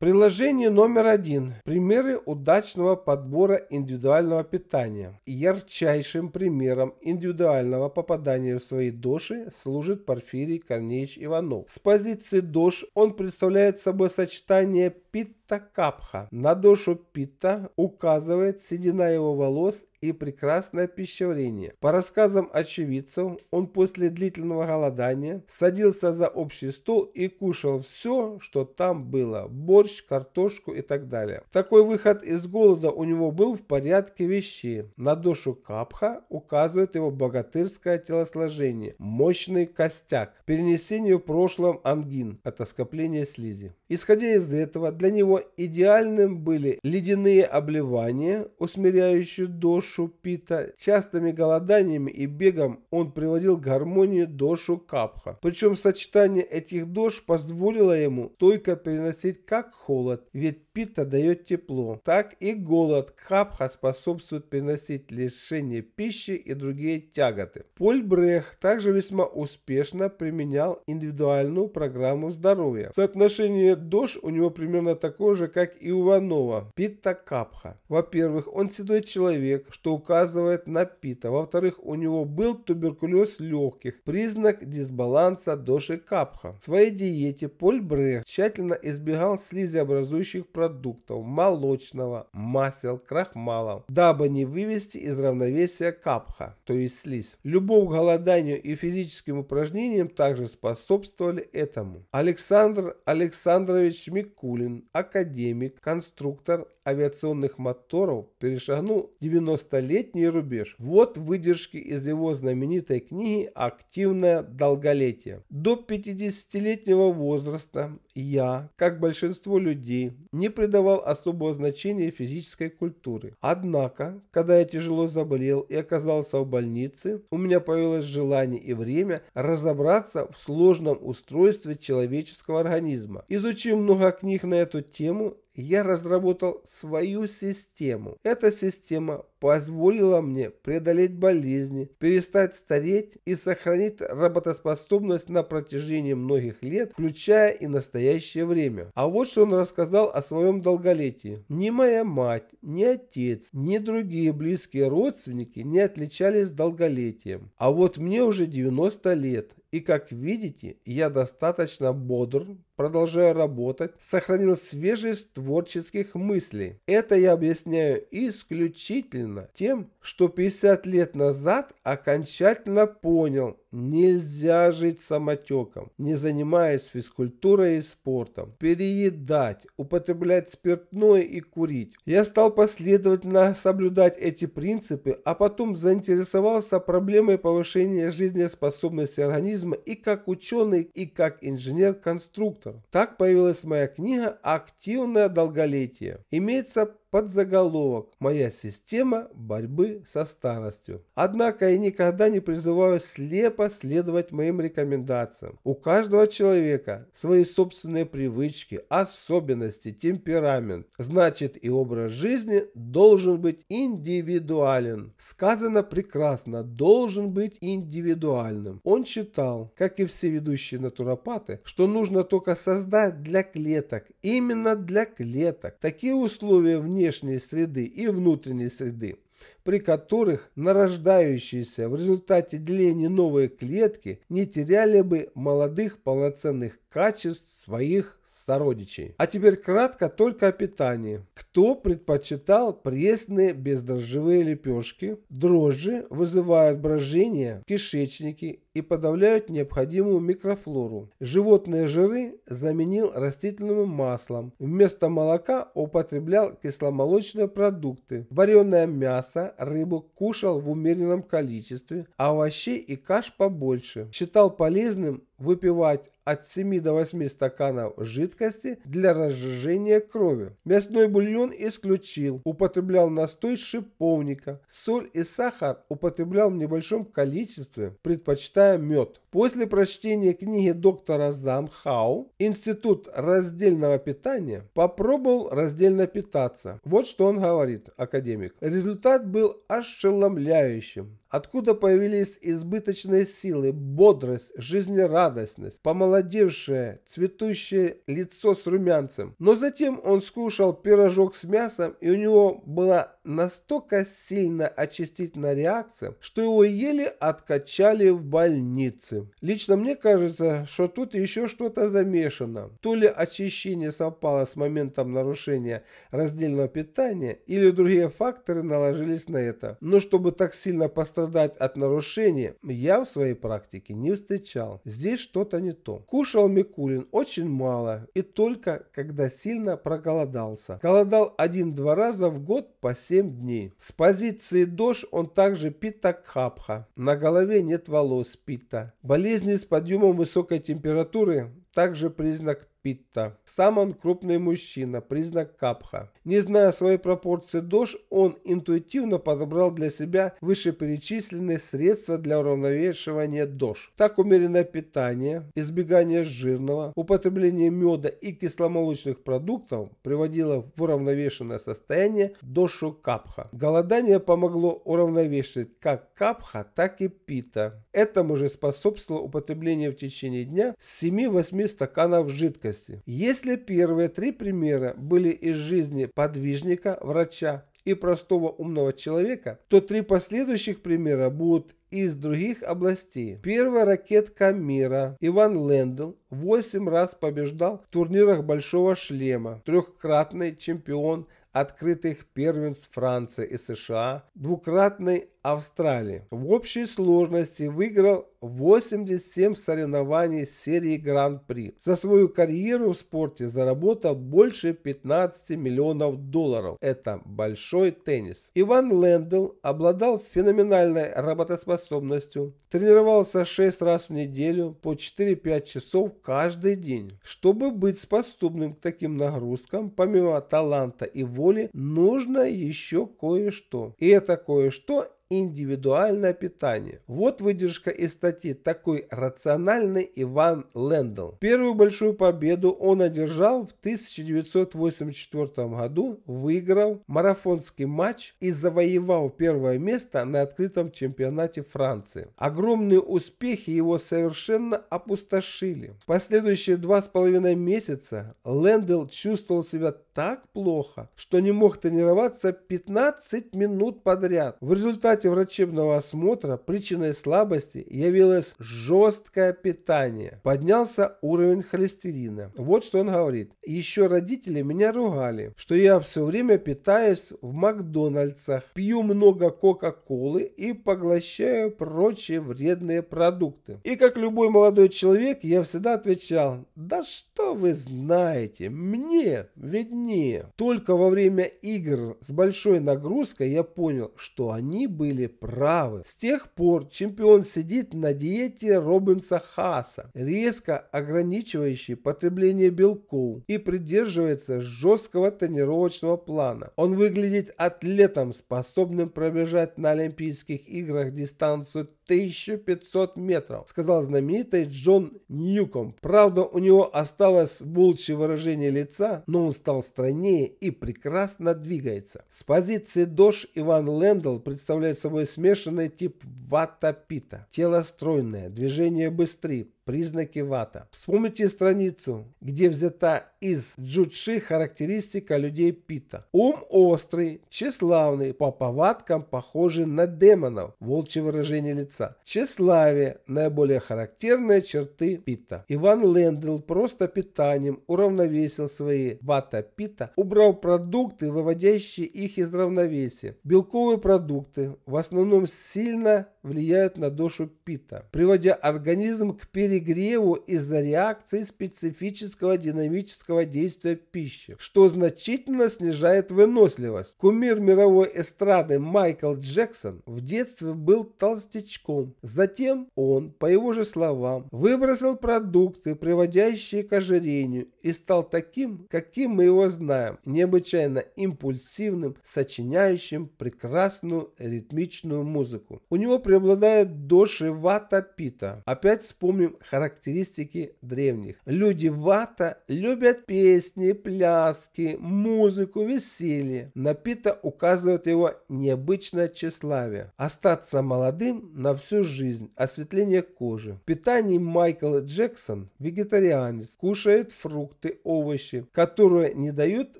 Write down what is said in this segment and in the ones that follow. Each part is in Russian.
Приложение номер один. Примеры удачного подбора индивидуального питания. Ярчайшим примером индивидуального попадания в свои доши служит Порфирий Корнеевич Иванов. С позиции дош он представляет собой сочетание пит. Тхактакапха. На душу Питта указывает седина его волос и прекрасное пищеварение. По рассказам очевидцев, он после длительного голодания садился за общий стол и кушал все, что там было – борщ, картошку и так далее. Такой выход из голода у него был в порядке вещей. На душу Капха указывает его богатырское телосложение, мощный костяк, перенесение в прошлом ангин это скопление слизи. Исходя из этого, для него идеальным были ледяные обливания, усмиряющие дошу Пита. Частыми голоданиями и бегом он приводил гармонию гармонии дошу Капха. Причем сочетание этих дош позволило ему только переносить как холод, ведь Питта дает тепло, так и голод капха способствует переносить лишение пищи и другие тяготы. Поль Брех также весьма успешно применял индивидуальную программу здоровья. Соотношение дож у него примерно такое же, как и у Ванова. Питта Капха. Во-первых, он седой человек, что указывает на Питта. Во-вторых, у него был туберкулез легких, признак дисбаланса доши Капха. В своей диете Поль Брех тщательно избегал слизиобразующих продуктов продуктов, молочного, масел, крахмала, дабы не вывести из равновесия капха, то есть слизь. Любовь к голоданию и физическим упражнениям также способствовали этому. Александр Александрович Микулин, академик, конструктор, авиационных моторов перешагнул 90-летний рубеж. Вот выдержки из его знаменитой книги «Активное долголетие». До 50-летнего возраста я, как большинство людей, не придавал особого значения физической культуре. Однако, когда я тяжело заболел и оказался в больнице, у меня появилось желание и время разобраться в сложном устройстве человеческого организма. Изучив много книг на эту тему, я разработал свою систему. Эта система позволила мне преодолеть болезни, перестать стареть и сохранить работоспособность на протяжении многих лет, включая и настоящее время. А вот что он рассказал о своем долголетии. Ни моя мать, ни отец, ни другие близкие родственники не отличались долголетием. А вот мне уже 90 лет, и как видите, я достаточно бодр, продолжаю работать, сохранил свежесть творческих мыслей. Это я объясняю исключительно мысленно тем, что 50 лет назад окончательно понял Нельзя жить самотеком, не занимаясь физкультурой и спортом. Переедать, употреблять спиртное и курить. Я стал последовательно соблюдать эти принципы, а потом заинтересовался проблемой повышения жизнеспособности организма и как ученый, и как инженер-конструктор. Так появилась моя книга «Активное долголетие». Имеется подзаголовок «Моя система борьбы со старостью». Однако я никогда не призываю слеп последовать моим рекомендациям. У каждого человека свои собственные привычки, особенности, темперамент. Значит и образ жизни должен быть индивидуален. Сказано прекрасно, должен быть индивидуальным. Он считал, как и все ведущие натуропаты, что нужно только создать для клеток, именно для клеток, такие условия внешней среды и внутренней среды, при которых нарождающиеся в результате деления новые клетки не теряли бы молодых полноценных качеств своих сородичей. А теперь кратко только о питании. Кто предпочитал пресные бездрожжевые лепешки? Дрожжи вызывают брожение в кишечнике и подавляют необходимую микрофлору. Животные жиры заменил растительным маслом. Вместо молока употреблял кисломолочные продукты. Вареное мясо, рыбу кушал в умеренном количестве, а овощей и каш побольше. Считал полезным выпивать от 7 до 8 стаканов жидкости для разжижения крови. Мясной бульон исключил, употреблял настой шиповника, соль и сахар употреблял в небольшом количестве, предпочитая Поедая мед. После прочтения книги доктора Замхау Институт раздельного питания попробовал раздельно питаться. Вот что он говорит, академик. Результат был ошеломляющим. Откуда появились избыточные силы, бодрость, жизнерадостность, помолодевшее, цветущее лицо с румянцем. Но затем он скушал пирожок с мясом, и у него была настолько сильная очистительная реакция, что его еле откачали в больнице. Лично мне кажется, что тут еще что-то замешано. То ли очищение совпало с моментом нарушения раздельного питания, или другие факторы наложились на это. Но чтобы так сильно пострадать, страдать от нарушения я в своей практике не встречал. Здесь что-то не то. Кушал Микулин очень мало и только когда сильно проголодался. Голодал один-два раза в год по 7 дней. С позиции дождь он также пита капха. На голове нет волос пита. Болезни с подъемом высокой температуры также признак Питта. Сам он крупный мужчина, признак капха. Не зная своей пропорции дож, он интуитивно подобрал для себя вышеперечисленные средства для уравновешивания дож. Так умеренное питание, избегание жирного, употребление меда и кисломолочных продуктов приводило в уравновешенное состояние дошу капха. Голодание помогло уравновешивать как капха, так и пита. Этому же способствовало употребление в течение дня 7-8 стаканов жидкости жидкости. Если первые три примера были из жизни подвижника, врача и простого умного человека, то три последующих примера будут из других областей. Первая ракетка мира Иван Лендл 8 раз побеждал в турнирах Большого Шлема, трехкратный чемпион открытых первенств Франции и США, двукратный Австралии. В общей сложности выиграл 87 соревнований серии Гран-при. За свою карьеру в спорте заработал больше 15 миллионов долларов. Это большой теннис. Иван Лендл обладал феноменальной работоспособностью. Тренировался 6 раз в неделю по 4-5 часов каждый день. Чтобы быть способным к таким нагрузкам, помимо таланта и воли, нужно еще кое-что. И это кое-что индивидуальное питание. Вот выдержка из статьи «Такой рациональный Иван Лендл». Первую большую победу он одержал в 1984 году, выиграл марафонский матч и завоевал первое место на открытом чемпионате Франции. Огромные успехи его совершенно опустошили. Последующие два с половиной месяца Лендл чувствовал себя так плохо, что не мог тренироваться 15 минут подряд. В результате врачебного осмотра причиной слабости явилось жесткое питание. Поднялся уровень холестерина. Вот что он говорит. Еще родители меня ругали, что я все время питаюсь в Макдональдсах, пью много Кока-Колы и поглощаю прочие вредные продукты. И как любой молодой человек, я всегда отвечал, да что вы знаете, мне ведь не сложнее. Только во время игр с большой нагрузкой я понял, что они были правы. С тех пор чемпион сидит на диете Робинса Хаса, резко ограничивающей потребление белков и придерживается жесткого тренировочного плана. Он выглядит атлетом, способным пробежать на Олимпийских играх дистанцию 1500 метров, сказал знаменитый Джон Ньюком. Правда, у него осталось волчье выражение лица, но он стал стройнее и прекрасно двигается. С позиции Дош Иван Лендл представляет собой смешанный тип вата-пита. Тело стройное, движение быстрее, признаки вата. Вспомните страницу, где взята из джудши характеристика людей пита. Ум острый, тщеславный, по повадкам похожий на демонов, волчье выражение лица. Тщеславие – наиболее характерные черты пита. Иван Лендл просто питанием уравновесил свои вата пита, убрав продукты, выводящие их из равновесия. Белковые продукты в основном сильно влияют на душу пита, приводя организм к перегрузке перегреву из-за реакции специфического динамического действия пищи, что значительно снижает выносливость. Кумир мировой эстрады Майкл Джексон в детстве был толстячком. Затем он, по его же словам, выбросил продукты, приводящие к ожирению, и стал таким, каким мы его знаем, необычайно импульсивным, сочиняющим прекрасную ритмичную музыку. У него преобладает доши вата пита. Опять вспомним характеристики древних. Люди вата любят песни, пляски, музыку, веселье. На указывает его необычное тщеславие. Остаться молодым на всю жизнь, осветление кожи. В питании Майкла Джексон, вегетарианец, кушает фрукты, овощи, которые не дают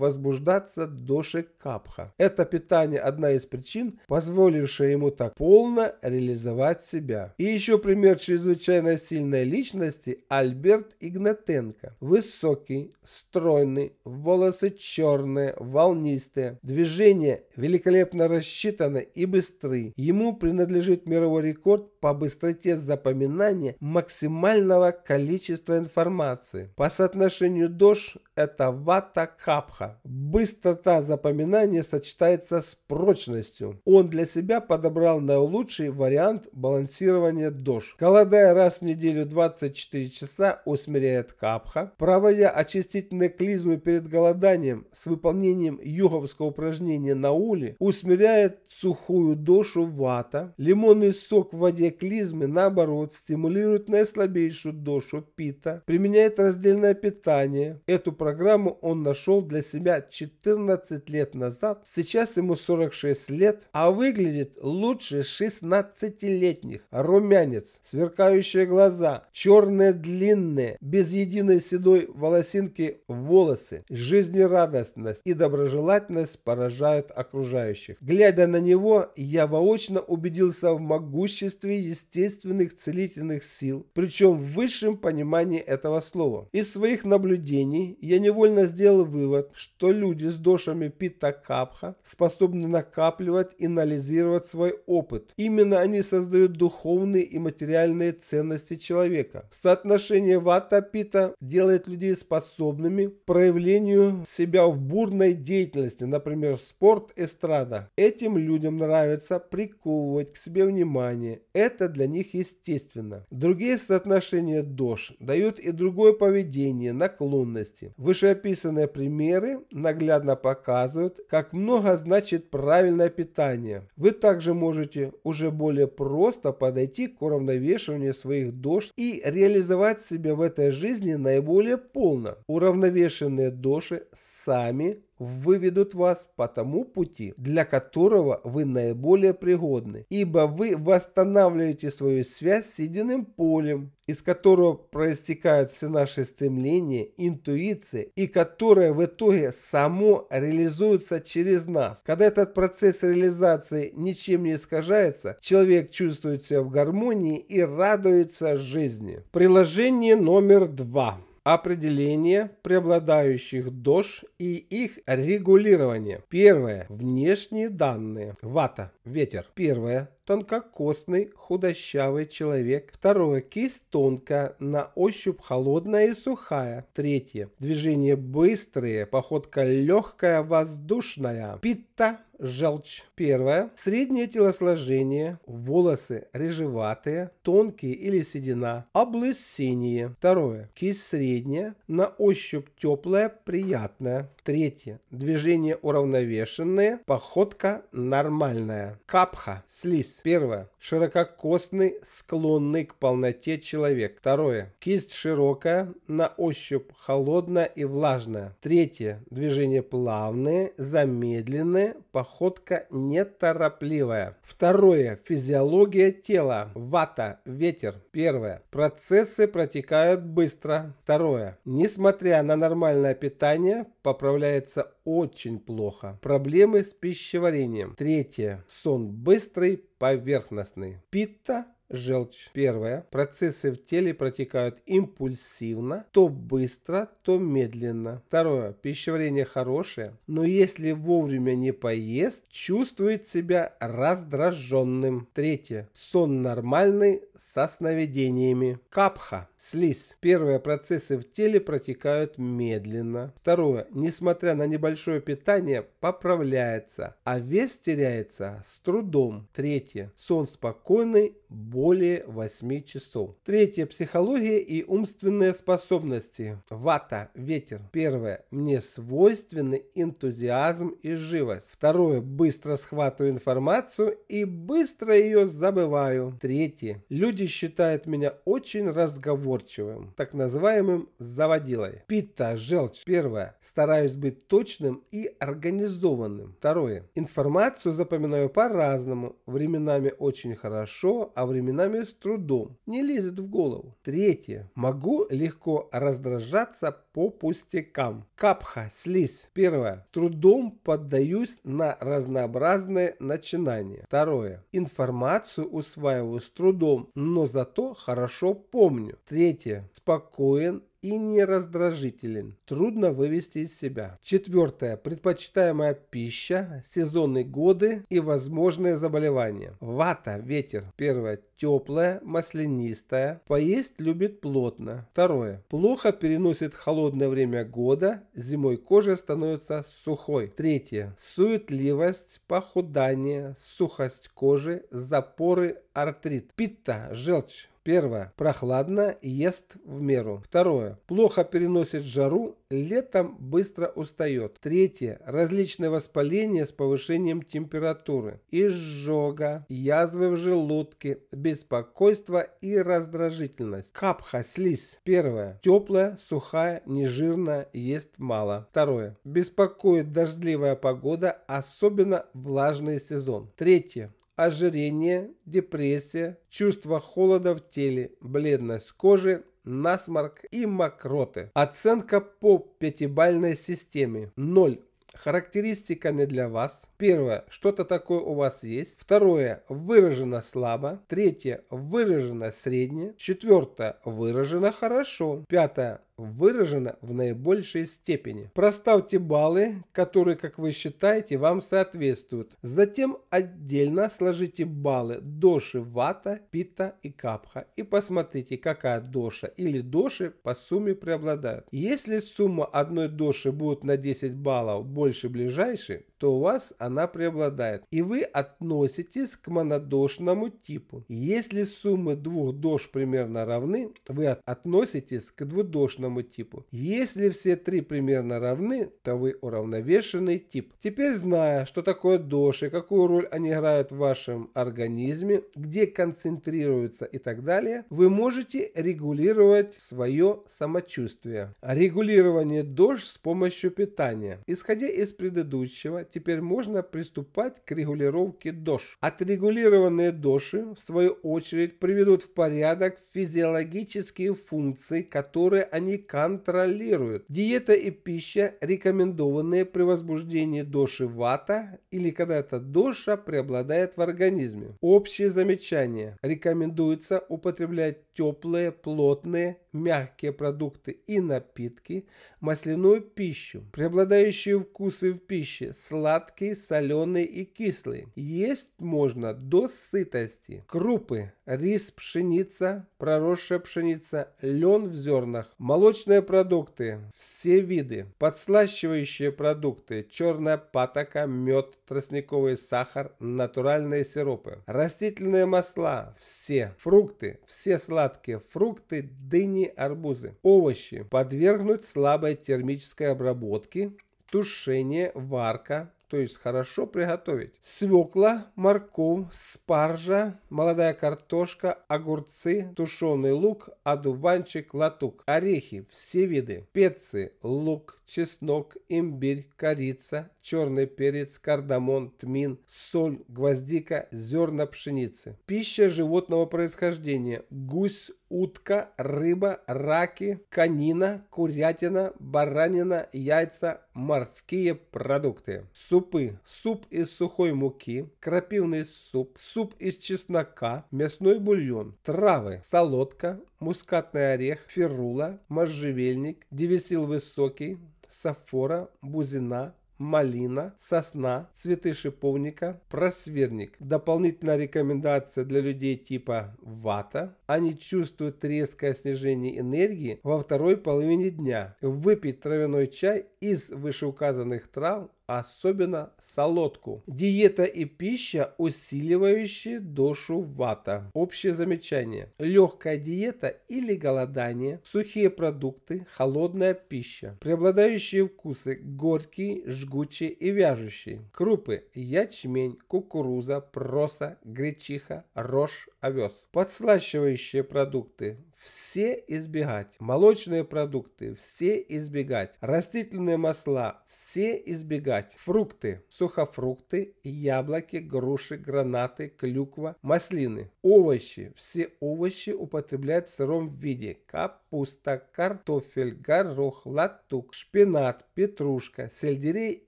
возбуждаться доши капха. Это питание одна из причин, позволившая ему так полно реализовать себя. И еще пример чрезвычайно сильной личности Альберт Игнатенко. Высокий, стройный, волосы черные, волнистые. Движения великолепно рассчитаны и быстры. Ему принадлежит мировой рекорд по быстроте запоминания максимального количества информации. По соотношению дош это вата капха. Быстрота запоминания сочетается с прочностью. Он для себя подобрал наилучший вариант балансирования дож. Голодая раз в неделю 24 часа усмиряет капха. Проводя очистительные клизмы перед голоданием с выполнением йоговского упражнения на уле, усмиряет сухую дошу вата. Лимонный сок в воде клизмы, наоборот, стимулирует наислабейшую дошу пита. Применяет раздельное питание. Эту программу он нашел для себя себя 14 лет назад, сейчас ему 46 лет, а выглядит лучше 16-летних. Румянец, сверкающие глаза, черные длинные, без единой седой волосинки волосы, жизнерадостность и доброжелательность поражают окружающих. Глядя на него, я воочно убедился в могуществе естественных целительных сил, причем в высшем понимании этого слова. Из своих наблюдений я невольно сделал вывод, что что люди с дошами Питта Капха способны накапливать и анализировать свой опыт. Именно они создают духовные и материальные ценности человека. Соотношение вата Питта делает людей способными к проявлению себя в бурной деятельности, например, спорт, эстрада. Этим людям нравится приковывать к себе внимание. Это для них естественно. Другие соотношения дош дают и другое поведение, наклонности. Вышеописанные примеры наглядно показывают, как много значит правильное питание. Вы также можете уже более просто подойти к уравновешиванию своих дож и реализовать себя в этой жизни наиболее полно. Уравновешенные доши сами выведут вас по тому пути, для которого вы наиболее пригодны, ибо вы восстанавливаете свою связь с единым полем, из которого проистекают все наши стремления, интуиции и которое в итоге само реализуется через нас. Когда этот процесс реализации ничем не искажается, человек чувствует себя в гармонии и радуется жизни. Приложение номер два. Определение преобладающих дож и их регулирование. Первое. Внешние данные. Вата. Ветер. Первое тонкокосный, худощавый человек. Второе. Кисть тонкая, на ощупь холодная и сухая. Третье. Движения быстрые, походка легкая, воздушная. Питта желчь. Первое. Среднее телосложение, волосы рыжеватые, тонкие или седина, облысение. Второе. Кисть средняя, на ощупь теплая, приятная. Третье. Движение уравновешенное, походка нормальная. Капха, слиз Первое. Ширококосный, склонный к полноте человек. Второе. Кисть широкая, на ощупь холодная и влажная. Третье. Движение плавное, замедленное, походка неторопливая. Второе. Физиология тела. Вата, ветер. Первое. Процессы протекают быстро. Второе. Несмотря на нормальное питание, поправляют справляется очень плохо. Проблемы с пищеварением. Третье. Сон быстрый, поверхностный. Пита желчь. Первое. Процессы в теле протекают импульсивно, то быстро, то медленно. Второе. Пищеварение хорошее, но если вовремя не поест, чувствует себя раздраженным. Третье. Сон нормальный, со сновидениями. Капха, слизь. Первые процессы в теле протекают медленно. Второе, несмотря на небольшое питание, поправляется, а вес теряется с трудом. Третье, сон спокойный более 8 часов. Третье, психология и умственные способности. Вата, ветер. Первое, мне свойственный энтузиазм и живость. Второе, быстро схватываю информацию и быстро ее забываю. Третье, люди Люди считают меня очень разговорчивым, так называемым заводилой. Пита, желчь. Первое. Стараюсь быть точным и организованным. Второе. Информацию запоминаю по-разному. Временами очень хорошо, а временами с трудом. Не лезет в голову. Третье. Могу легко раздражаться по пустякам. Капха, слизь. Первое. Трудом поддаюсь на разнообразные начинания. Второе. Информацию усваиваю с трудом, но зато хорошо помню. Третье. Спокоен и не раздражителен. Трудно вывести из себя. Четвертое. Предпочитаемая пища, сезонные годы и возможные заболевания. Вата, ветер. Первое. Теплая, маслянистая. Поесть любит плотно. Второе. Плохо переносит холодное время года. Зимой кожа становится сухой. Третье. Суетливость, похудание, сухость кожи, запоры, артрит. Питта, желчь Первое. Прохладно, ест в меру. Второе. Плохо переносит жару, летом быстро устает. Третье. Различные воспаления с повышением температуры. Изжога, язвы в желудке, беспокойство и раздражительность. Капха, слизь. Первое. Теплая, сухая, нежирная, ест мало. Второе. Беспокоит дождливая погода, особенно влажный сезон. Третье ожирение, депрессия, чувство холода в теле, бледность кожи, насморк и мокроты. Оценка по пятибальной системе 0. Характеристика не для вас. Первое, что-то такое у вас есть. Второе, выражено слабо. Третье, выражено средне. Четвертое, выражено хорошо. Пятое, выражена в наибольшей степени. Проставьте баллы, которые, как вы считаете, вам соответствуют. Затем отдельно сложите баллы доши вата, пита и капха и посмотрите, какая доша или доши по сумме преобладают. Если сумма одной доши будет на 10 баллов больше ближайшей, то у вас она преобладает, и вы относитесь к монодошному типу. Если суммы двух дош примерно равны, вы относитесь к двудошному типу. Если все три примерно равны, то вы уравновешенный тип. Теперь зная, что такое доши, какую роль они играют в вашем организме, где концентрируются и так далее, вы можете регулировать свое самочувствие. Регулирование дош с помощью питания. Исходя из предыдущего, теперь можно приступать к регулировке дош. Отрегулированные доши, в свою очередь, приведут в порядок физиологические функции, которые они контролируют. Диета и пища, рекомендованные при возбуждении доши вата или когда эта доша преобладает в организме. Общие замечания. Рекомендуется употреблять теплые, плотные, мягкие продукты и напитки, масляную пищу, преобладающие вкусы в пище, сладкий, соленый и кислый. Есть можно до сытости. Крупы, рис, пшеница, проросшая пшеница, лен в зернах, молочные продукты, все виды, подслащивающие продукты, черная патока, мед, тростниковый сахар, натуральные сиропы, растительные масла, все, фрукты, все сладкие фрукты, дыни, осенние арбузы. Овощи подвергнуть слабой термической обработке, тушение, варка, то есть хорошо приготовить. Свекла, морковь, спаржа, молодая картошка, огурцы, тушеный лук, одуванчик, латук, орехи, все виды, специи, лук, чеснок, имбирь, корица, черный перец, кардамон, тмин, соль, гвоздика, зерна пшеницы. Пища животного происхождения. Гусь, утка, рыба, раки, конина, курятина, баранина, яйца, морские продукты. Супы. Суп из сухой муки, крапивный суп, суп из чеснока, мясной бульон, травы, солодка, мускатный орех, ферула, можжевельник, девесил высокий, сафора, бузина, малина, сосна, цветы шиповника, просверник. Дополнительная рекомендация для людей типа вата. Они чувствуют резкое снижение энергии во второй половине дня. Выпить травяной чай из вышеуказанных трав особенно солодку. Диета и пища, усиливающие дошу вата. Общее замечание. Легкая диета или голодание, сухие продукты, холодная пища. Преобладающие вкусы горькие, жгучие и вяжущие. Крупы, ячмень, кукуруза, проса, гречиха, рожь, овес. Подслащивающие продукты, все избегать. Молочные продукты все избегать. Растительные масла все избегать. Фрукты, сухофрукты, яблоки, груши, гранаты, клюква, маслины. Овощи, все овощи употреблять в сыром виде. Капуста, картофель, горох, латук, шпинат, петрушка, сельдерей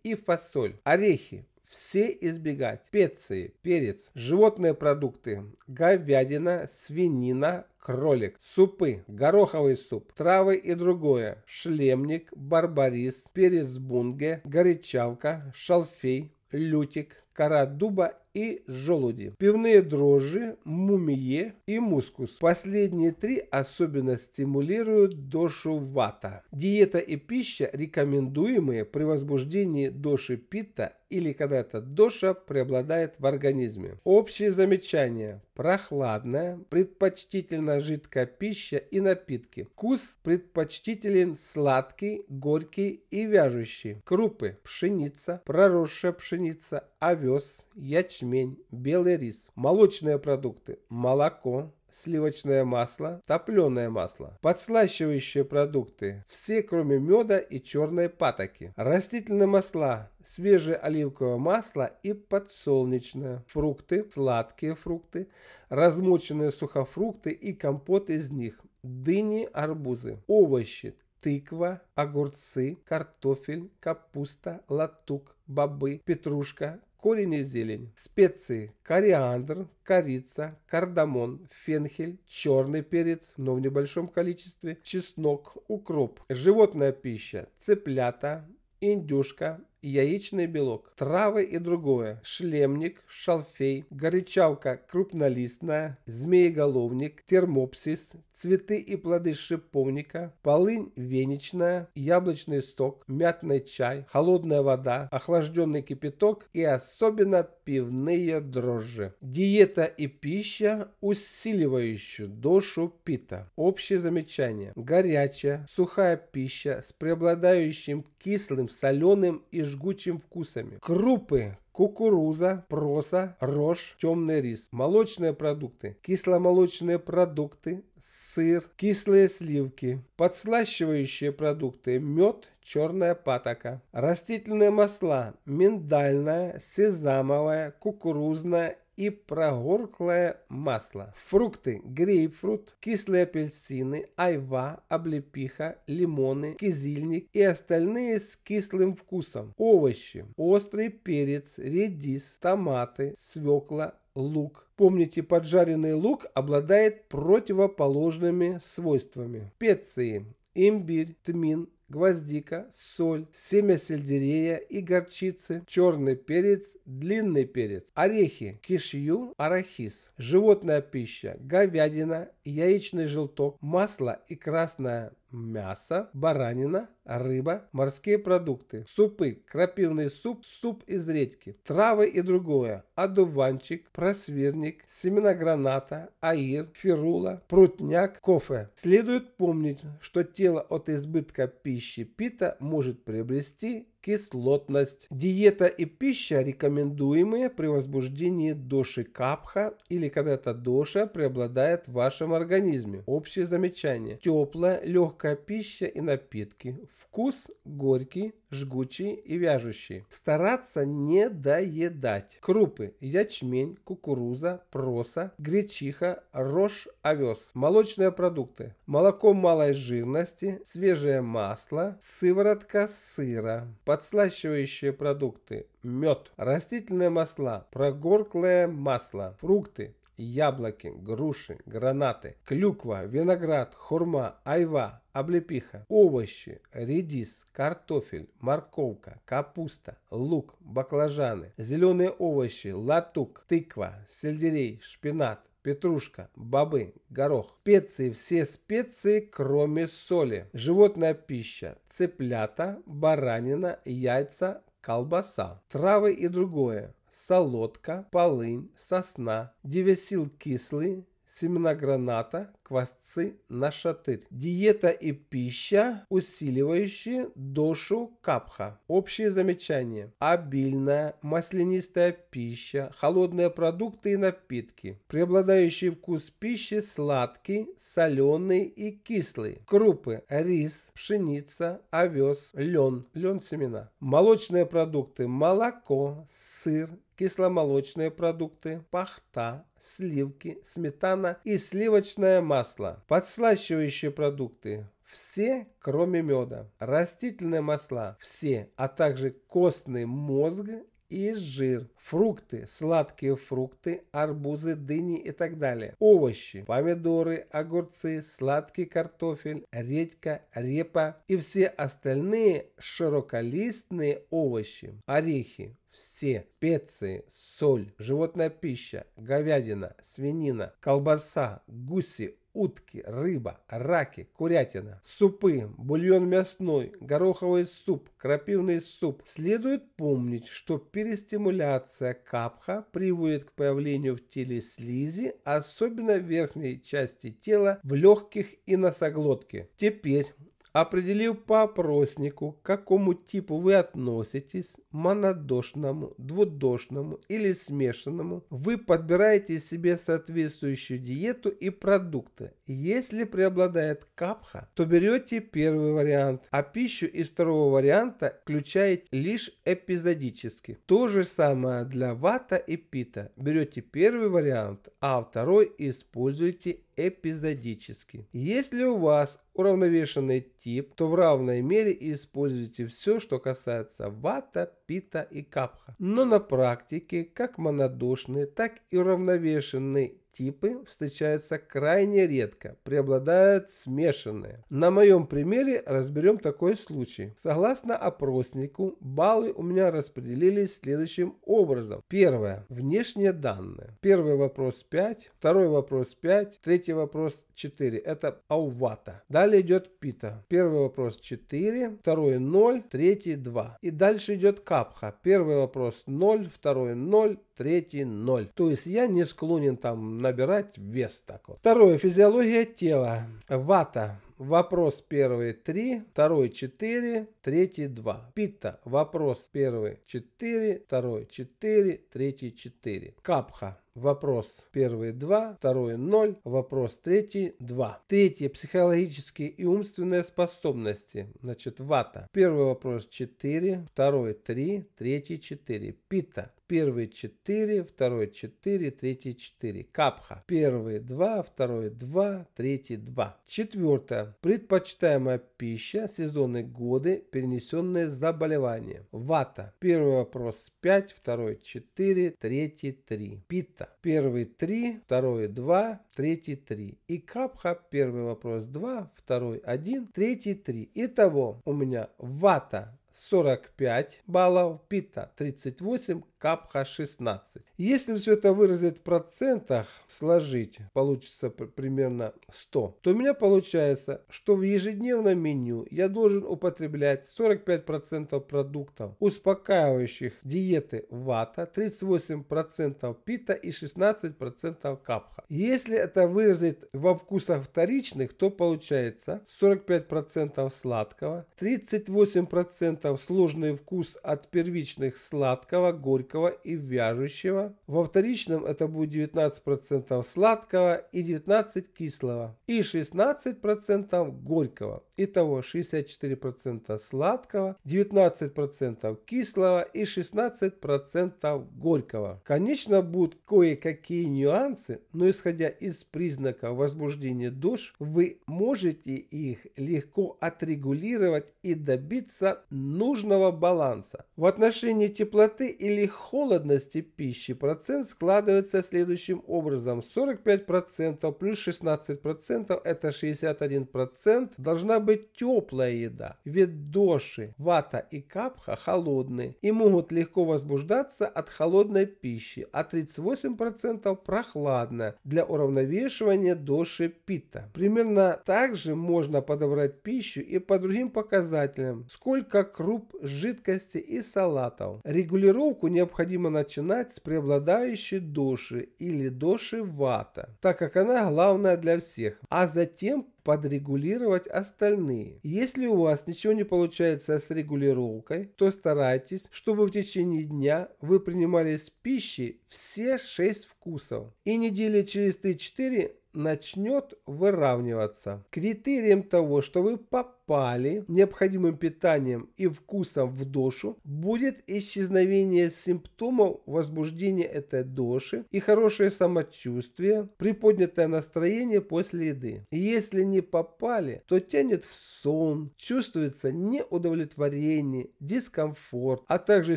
и фасоль. Орехи, все избегать. Специи, перец, животные продукты, говядина, свинина, кролик, супы, гороховый суп, травы и другое, шлемник, барбарис, перец бунге, горячавка, шалфей, лютик, кора дуба и желуди, пивные дрожжи, мумие и мускус. Последние три особенно стимулируют дошу вата. Диета и пища рекомендуемые при возбуждении доши пита или когда эта доша преобладает в организме. Общие замечания. Прохладная, предпочтительно жидкая пища и напитки. Вкус предпочтителен сладкий, горький и вяжущий. Крупы – пшеница, проросшая пшеница, овес, ячмень, белый рис, молочные продукты, молоко, сливочное масло, топленое масло, подслащивающие продукты, все кроме меда и черной патоки, растительные масла, свежее оливковое масло и подсолнечное, фрукты, сладкие фрукты, размоченные сухофрукты и компот из них, дыни, арбузы, овощи, тыква, огурцы, картофель, капуста, латук, бобы, петрушка, корень и зелень, специи, кориандр, корица, кардамон, фенхель, черный перец, но в небольшом количестве, чеснок, укроп, животная пища, цыплята, индюшка, яичный белок, травы и другое, шлемник, шалфей, горячавка крупнолистная, змееголовник, термопсис, цветы и плоды шиповника, полынь веничная, яблочный сок, мятный чай, холодная вода, охлажденный кипяток и особенно пивные дрожжи. Диета и пища, усиливающая душу пита. Общее замечание. Горячая, сухая пища с преобладающим кислым, соленым и жгучим вкусами. Крупы, кукуруза, проса, рожь, темный рис, молочные продукты, кисломолочные продукты, сыр, кислые сливки, подслащивающие продукты, мед, черная патока, растительные масла, миндальное, сезамовое, кукурузное и прогорклое масло. Фрукты – грейпфрут, кислые апельсины, айва, облепиха, лимоны, кизильник и остальные с кислым вкусом. Овощи – острый перец, редис, томаты, свекла, лук. Помните, поджаренный лук обладает противоположными свойствами. Специи – имбирь, тмин гвоздика, соль, семя сельдерея и горчицы, черный перец, длинный перец, орехи, кишью, арахис. Животная пища, говядина, яичный желток, масло и красное мясо, баранина, рыба, морские продукты, супы, крапивный суп, суп из редьки, травы и другое, одуванчик, просверник, семена граната, аир, фирула, прутняк, кофе. Следует помнить, что тело от избытка пищи пита может приобрести кислотность. Диета и пища, рекомендуемые при возбуждении доши капха или когда эта доша преобладает в вашем организме. Общее замечание. Теплая, легкая пища и напитки. Вкус горький, жгучий и вяжущий. Стараться не доедать. Крупы, ячмень, кукуруза, проса, гречиха, рожь, овес. Молочные продукты. Молоко малой жирности, свежее масло, сыворотка сыра подслащивающие продукты, мед, растительные масла, прогорклое масло, фрукты, яблоки, груши, гранаты, клюква, виноград, хурма, айва, облепиха, овощи, редис, картофель, морковка, капуста, лук, баклажаны, зеленые овощи, латук, тыква, сельдерей, шпинат, петрушка, бобы, горох, специи, все специи, кроме соли, животная пища, цыплята, баранина, яйца, колбаса, травы и другое, солодка, полынь, сосна, девесил кислый, семена граната, квасцы, нашатырь. Диета и пища, усиливающие дошу капха. Общие замечания. Обильная, маслянистая пища, холодные продукты и напитки. Преобладающий вкус пищи сладкий, соленый и кислый. Крупы, рис, пшеница, овес, лен, лен семена. Молочные продукты, молоко, сыр кисломолочные продукты, пахта, сливки, сметана и сливочное масло, подслащивающие продукты, все, кроме меда, растительные масла, все, а также костный мозг и жир, фрукты, сладкие фрукты, арбузы, дыни и так далее, овощи, помидоры, огурцы, сладкий картофель, редька, репа и все остальные широколистные овощи, орехи, все специи, соль, животная пища, говядина, свинина, колбаса, гуси, утки, рыба, раки, курятина, супы, бульон мясной, гороховый суп, крапивный суп. Следует помнить, что перестимуляция капха приводит к появлению в теле слизи, особенно в верхней части тела, в легких и носоглотке. Теперь Определив по опроснику, к какому типу вы относитесь, монодошному, двудошному или смешанному, вы подбираете себе соответствующую диету и продукты. Если преобладает капха, то берете первый вариант, а пищу из второго варианта включаете лишь эпизодически. То же самое для вата и пита. Берете первый вариант, а второй используете эпизодически. Если у вас уравновешенный тип, то в равной мере используйте все, что касается вата, пита и капха. Но на практике как монодушные, так и уравновешенные типы встречаются крайне редко, преобладают смешанные. На моем примере разберем такой случай. Согласно опроснику, баллы у меня распределились следующим образом. Первое. Внешние данные. Первый вопрос 5, второй вопрос 5, третий вопрос 4. Это аувата. Далее идет пита. Первый вопрос 4, второй 0, третий 2. И дальше идет капха. Первый вопрос 0, второй 0, третий – ноль. То есть я не склонен там набирать вес так Второе – физиология тела. Вата Вопрос первый три, второй четыре, третий два. Питта. Вопрос первый четыре, второй четыре, третий четыре. Капха. Вопрос первый два, второй ноль, вопрос третий два. Третье. Психологические и умственные способности. Значит, вата. Первый вопрос четыре, второй три, третий четыре. Пита. Первые 4, второй 4, третий 4. Капха. Первые 2, второй 2, третий 2. Четвертое. Предпочитаемая пища, сезоны, годы, перенесенные заболевания. Вата. Первый вопрос 5, второй 4, третий 3. пита Первый 3, второй 2, третий 3. И капха. Первый вопрос 2, второй 1, третий 3. Итого у меня вата 45 баллов, пита 38, капха 16. Если все это выразить в процентах, сложить, получится примерно 100, то у меня получается, что в ежедневном меню я должен употреблять 45% продуктов, успокаивающих диеты вата, 38% пита и 16% капха. Если это выразить во вкусах вторичных, то получается 45% сладкого, 38% сложный вкус от первичных сладкого, горького, горького и вяжущего. Во вторичном это будет 19% сладкого и 19% кислого. И 16% горького. Итого 64% сладкого, 19% кислого и 16% горького. Конечно, будут кое-какие нюансы, но исходя из признака возбуждения душ, вы можете их легко отрегулировать и добиться нужного баланса. В отношении теплоты или холодности пищи процент складывается следующим образом. 45% плюс 16% это 61% должна быть теплая еда. Ведь доши, вата и капха холодные и могут легко возбуждаться от холодной пищи, а 38% прохладная для уравновешивания доши пита. Примерно так же можно подобрать пищу и по другим показателям, сколько круп, жидкости и салатов. Регулировку необходимо необходимо начинать с преобладающей доши или доши вата, так как она главная для всех, а затем подрегулировать остальные. Если у вас ничего не получается с регулировкой, то старайтесь, чтобы в течение дня вы принимали с пищи все 6 вкусов. И недели через 3-4 начнет выравниваться. Критерием того, что вы попали опали необходимым питанием и вкусом в дошу, будет исчезновение симптомов возбуждения этой доши и хорошее самочувствие, приподнятое настроение после еды. если не попали, то тянет в сон, чувствуется неудовлетворение, дискомфорт, а также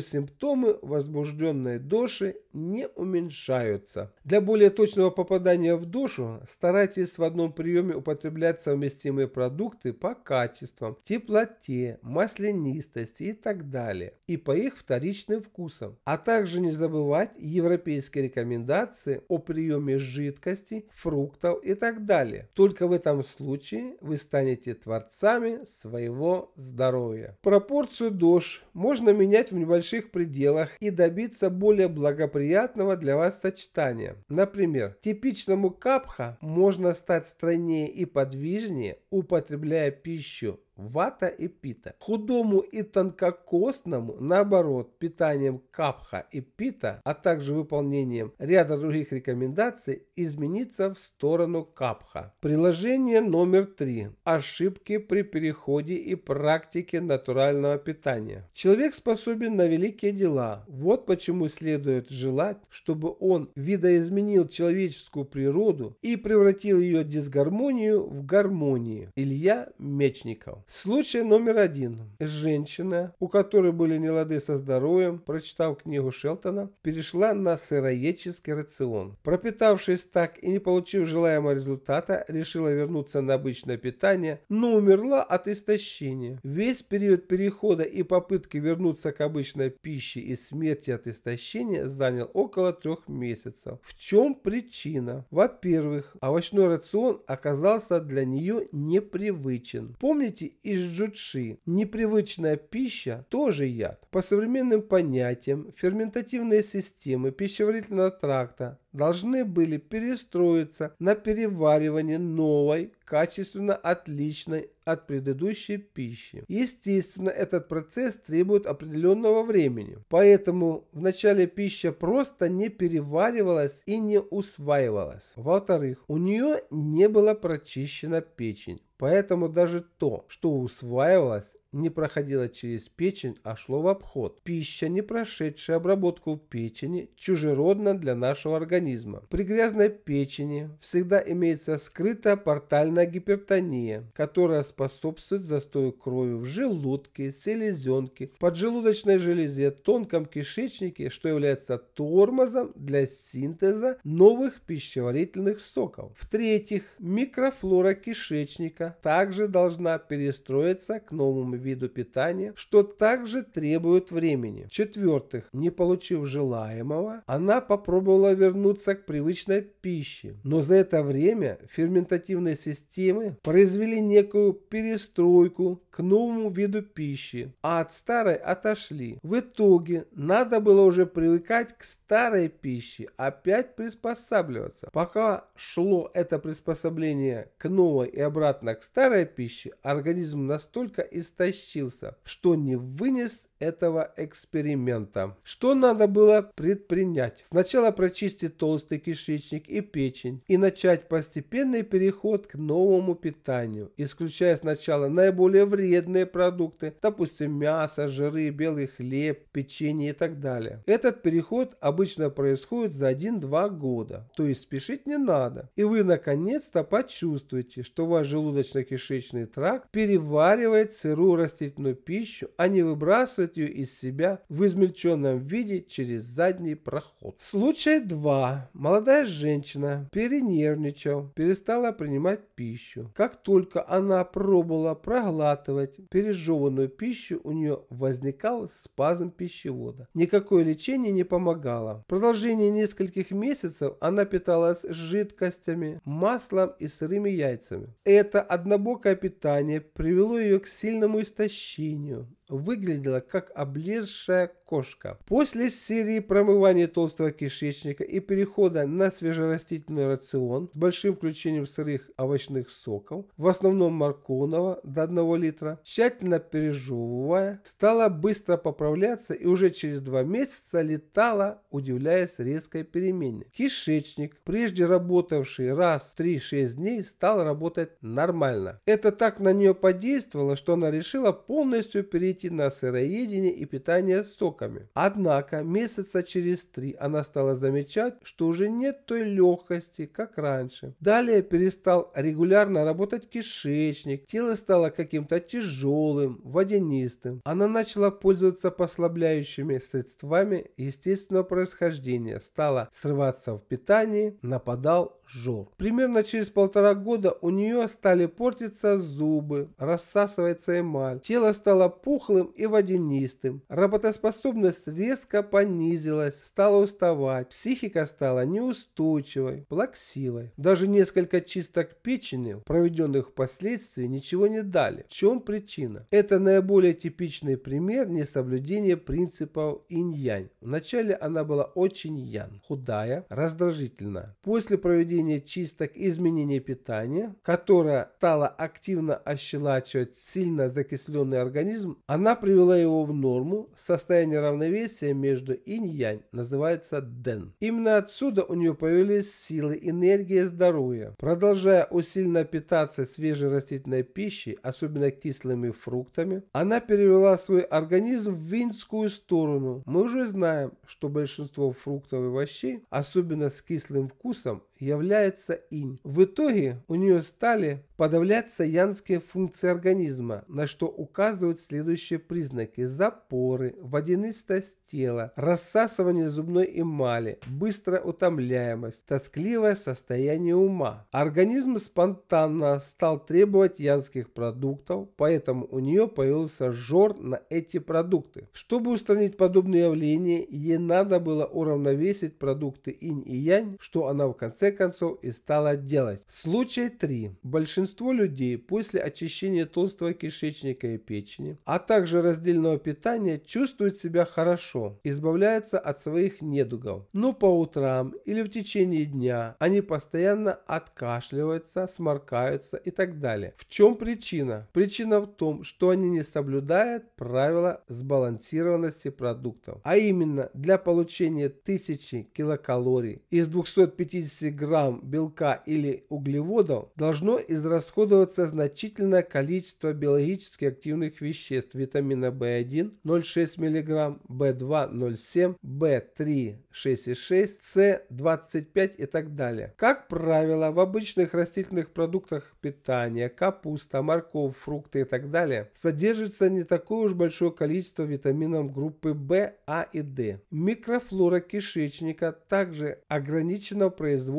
симптомы возбужденной доши не уменьшаются. Для более точного попадания в дошу старайтесь в одном приеме употреблять совместимые продукты по качеству качествам, теплоте, маслянистости и так далее, и по их вторичным вкусам. А также не забывать европейские рекомендации о приеме жидкости, фруктов и так далее. Только в этом случае вы станете творцами своего здоровья. Пропорцию дож можно менять в небольших пределах и добиться более благоприятного для вас сочетания. Например, типичному капха можно стать стройнее и подвижнее, употребляя пищу gerekiyor. вата и пита. Худому и тонкокостному, наоборот, питанием капха и пита, а также выполнением ряда других рекомендаций, измениться в сторону капха. Приложение номер три. Ошибки при переходе и практике натурального питания. Человек способен на великие дела. Вот почему следует желать, чтобы он видоизменил человеческую природу и превратил ее дисгармонию в гармонию. Илья Мечников. Случай номер один. Женщина, у которой были нелады со здоровьем, прочитав книгу Шелтона, перешла на сыроедческий рацион. Пропитавшись так и не получив желаемого результата, решила вернуться на обычное питание, но умерла от истощения. Весь период перехода и попытки вернуться к обычной пище и смерти от истощения занял около трех месяцев. В чем причина? Во-первых, овощной рацион оказался для нее непривычен. Помните из джучи. Непривычная пища – тоже яд. По современным понятиям, ферментативные системы пищеварительного тракта должны были перестроиться на переваривание новой, качественно отличной от предыдущей пищи. Естественно, этот процесс требует определенного времени, поэтому вначале пища просто не переваривалась и не усваивалась. Во-вторых, у нее не была прочищена печень. Поэтому даже то, что усваивалось, не проходило через печень, а шло в обход. Пища, не прошедшая обработку в печени, чужеродна для нашего организма. При грязной печени всегда имеется скрытая портальная гипертония, которая способствует застою крови в желудке, селезенке, поджелудочной железе, тонком кишечнике, что является тормозом для синтеза новых пищеварительных соков. В-третьих, микрофлора кишечника также должна перестроиться к новому виду питания, что также требует времени. В-четвертых, не получив желаемого, она попробовала вернуться к привычной пище, но за это время ферментативные системы произвели некую перестройку к новому виду пищи, а от старой отошли. В итоге надо было уже привыкать к старой пище, опять приспосабливаться. Пока шло это приспособление к новой и обратно к старой пище, организм настолько истощен, истощился, что не вынес этого эксперимента. Что надо было предпринять? Сначала прочистить толстый кишечник и печень и начать постепенный переход к новому питанию, исключая сначала наиболее вредные продукты, допустим мясо, жиры, белый хлеб, печенье и так далее. Этот переход обычно происходит за 1-2 года, то есть спешить не надо. И вы наконец-то почувствуете, что ваш желудочно-кишечный тракт переваривает сырую растительную пищу, а не выбрасывает выбросить ее из себя в измельченном виде через задний проход. Случай 2. Молодая женщина перенервничала, перестала принимать пищу. Как только она пробовала проглатывать пережеванную пищу, у нее возникал спазм пищевода. Никакое лечение не помогало. В продолжении нескольких месяцев она питалась жидкостями, маслом и сырыми яйцами. Это однобокое питание привело ее к сильному истощению выглядела как облезшая кошка. После серии промывания толстого кишечника и перехода на свежерастительный рацион с большим включением сырых овощных соков, в основном морковного до 1 литра, тщательно пережевывая, стала быстро поправляться и уже через 2 месяца летала, удивляясь резкой перемене. Кишечник, прежде работавший раз в 3-6 дней, стал работать нормально. Это так на нее подействовало, что она решила полностью перейти на сыроедение и питание соков соками. Однако месяца через три она стала замечать, что уже нет той легкости, как раньше. Далее перестал регулярно работать кишечник, тело стало каким-то тяжелым, водянистым. Она начала пользоваться послабляющими средствами естественного происхождения, стала срываться в питании, нападал жор. Примерно через полтора года у нее стали портиться зубы, рассасывается эмаль, тело стало пухлым и водянистым, работоспособность резко понизилась, стала уставать, психика стала неустойчивой, плаксивой. Даже несколько чисток печени, проведенных впоследствии, ничего не дали. В чем причина? Это наиболее типичный пример несоблюдения принципов инь-янь. Вначале она была очень ян, худая, раздражительная. После проведения проведения чисток, изменения питания, которое стало активно ощелачивать сильно закисленный организм, она привела его в норму, состояние равновесия между инь-янь, называется ден. Именно отсюда у нее появились силы, энергия и здоровье. Продолжая усиленно питаться свежей растительной пищей, особенно кислыми фруктами, она перевела свой организм в винскую сторону. Мы уже знаем, что большинство фруктов и овощей, особенно с кислым вкусом, является инь. В итоге у нее стали подавляться янские функции организма, на что указывают следующие признаки. Запоры, водянистость тела, рассасывание зубной эмали, быстрая утомляемость, тоскливое состояние ума. Организм спонтанно стал требовать янских продуктов, поэтому у нее появился жор на эти продукты. Чтобы устранить подобные явления, ей надо было уравновесить продукты инь и янь, что она в конце конце концов и стала делать. Случай 3. Большинство людей после очищения толстого кишечника и печени, а также раздельного питания чувствуют себя хорошо, избавляются от своих недугов. Но по утрам или в течение дня они постоянно откашливаются, сморкаются и так далее. В чем причина? Причина в том, что они не соблюдают правила сбалансированности продуктов. А именно, для получения 1000 килокалорий из 250 грамм белка или углеводов должно израсходоваться значительное количество биологически активных веществ витамина В1 0,6 мг, В2 0,7, В3 6,6, С 25 и так далее. Как правило, в обычных растительных продуктах питания капуста, морковь, фрукты и так далее содержится не такое уж большое количество витаминов группы В, А и Д. Микрофлора кишечника также ограничена в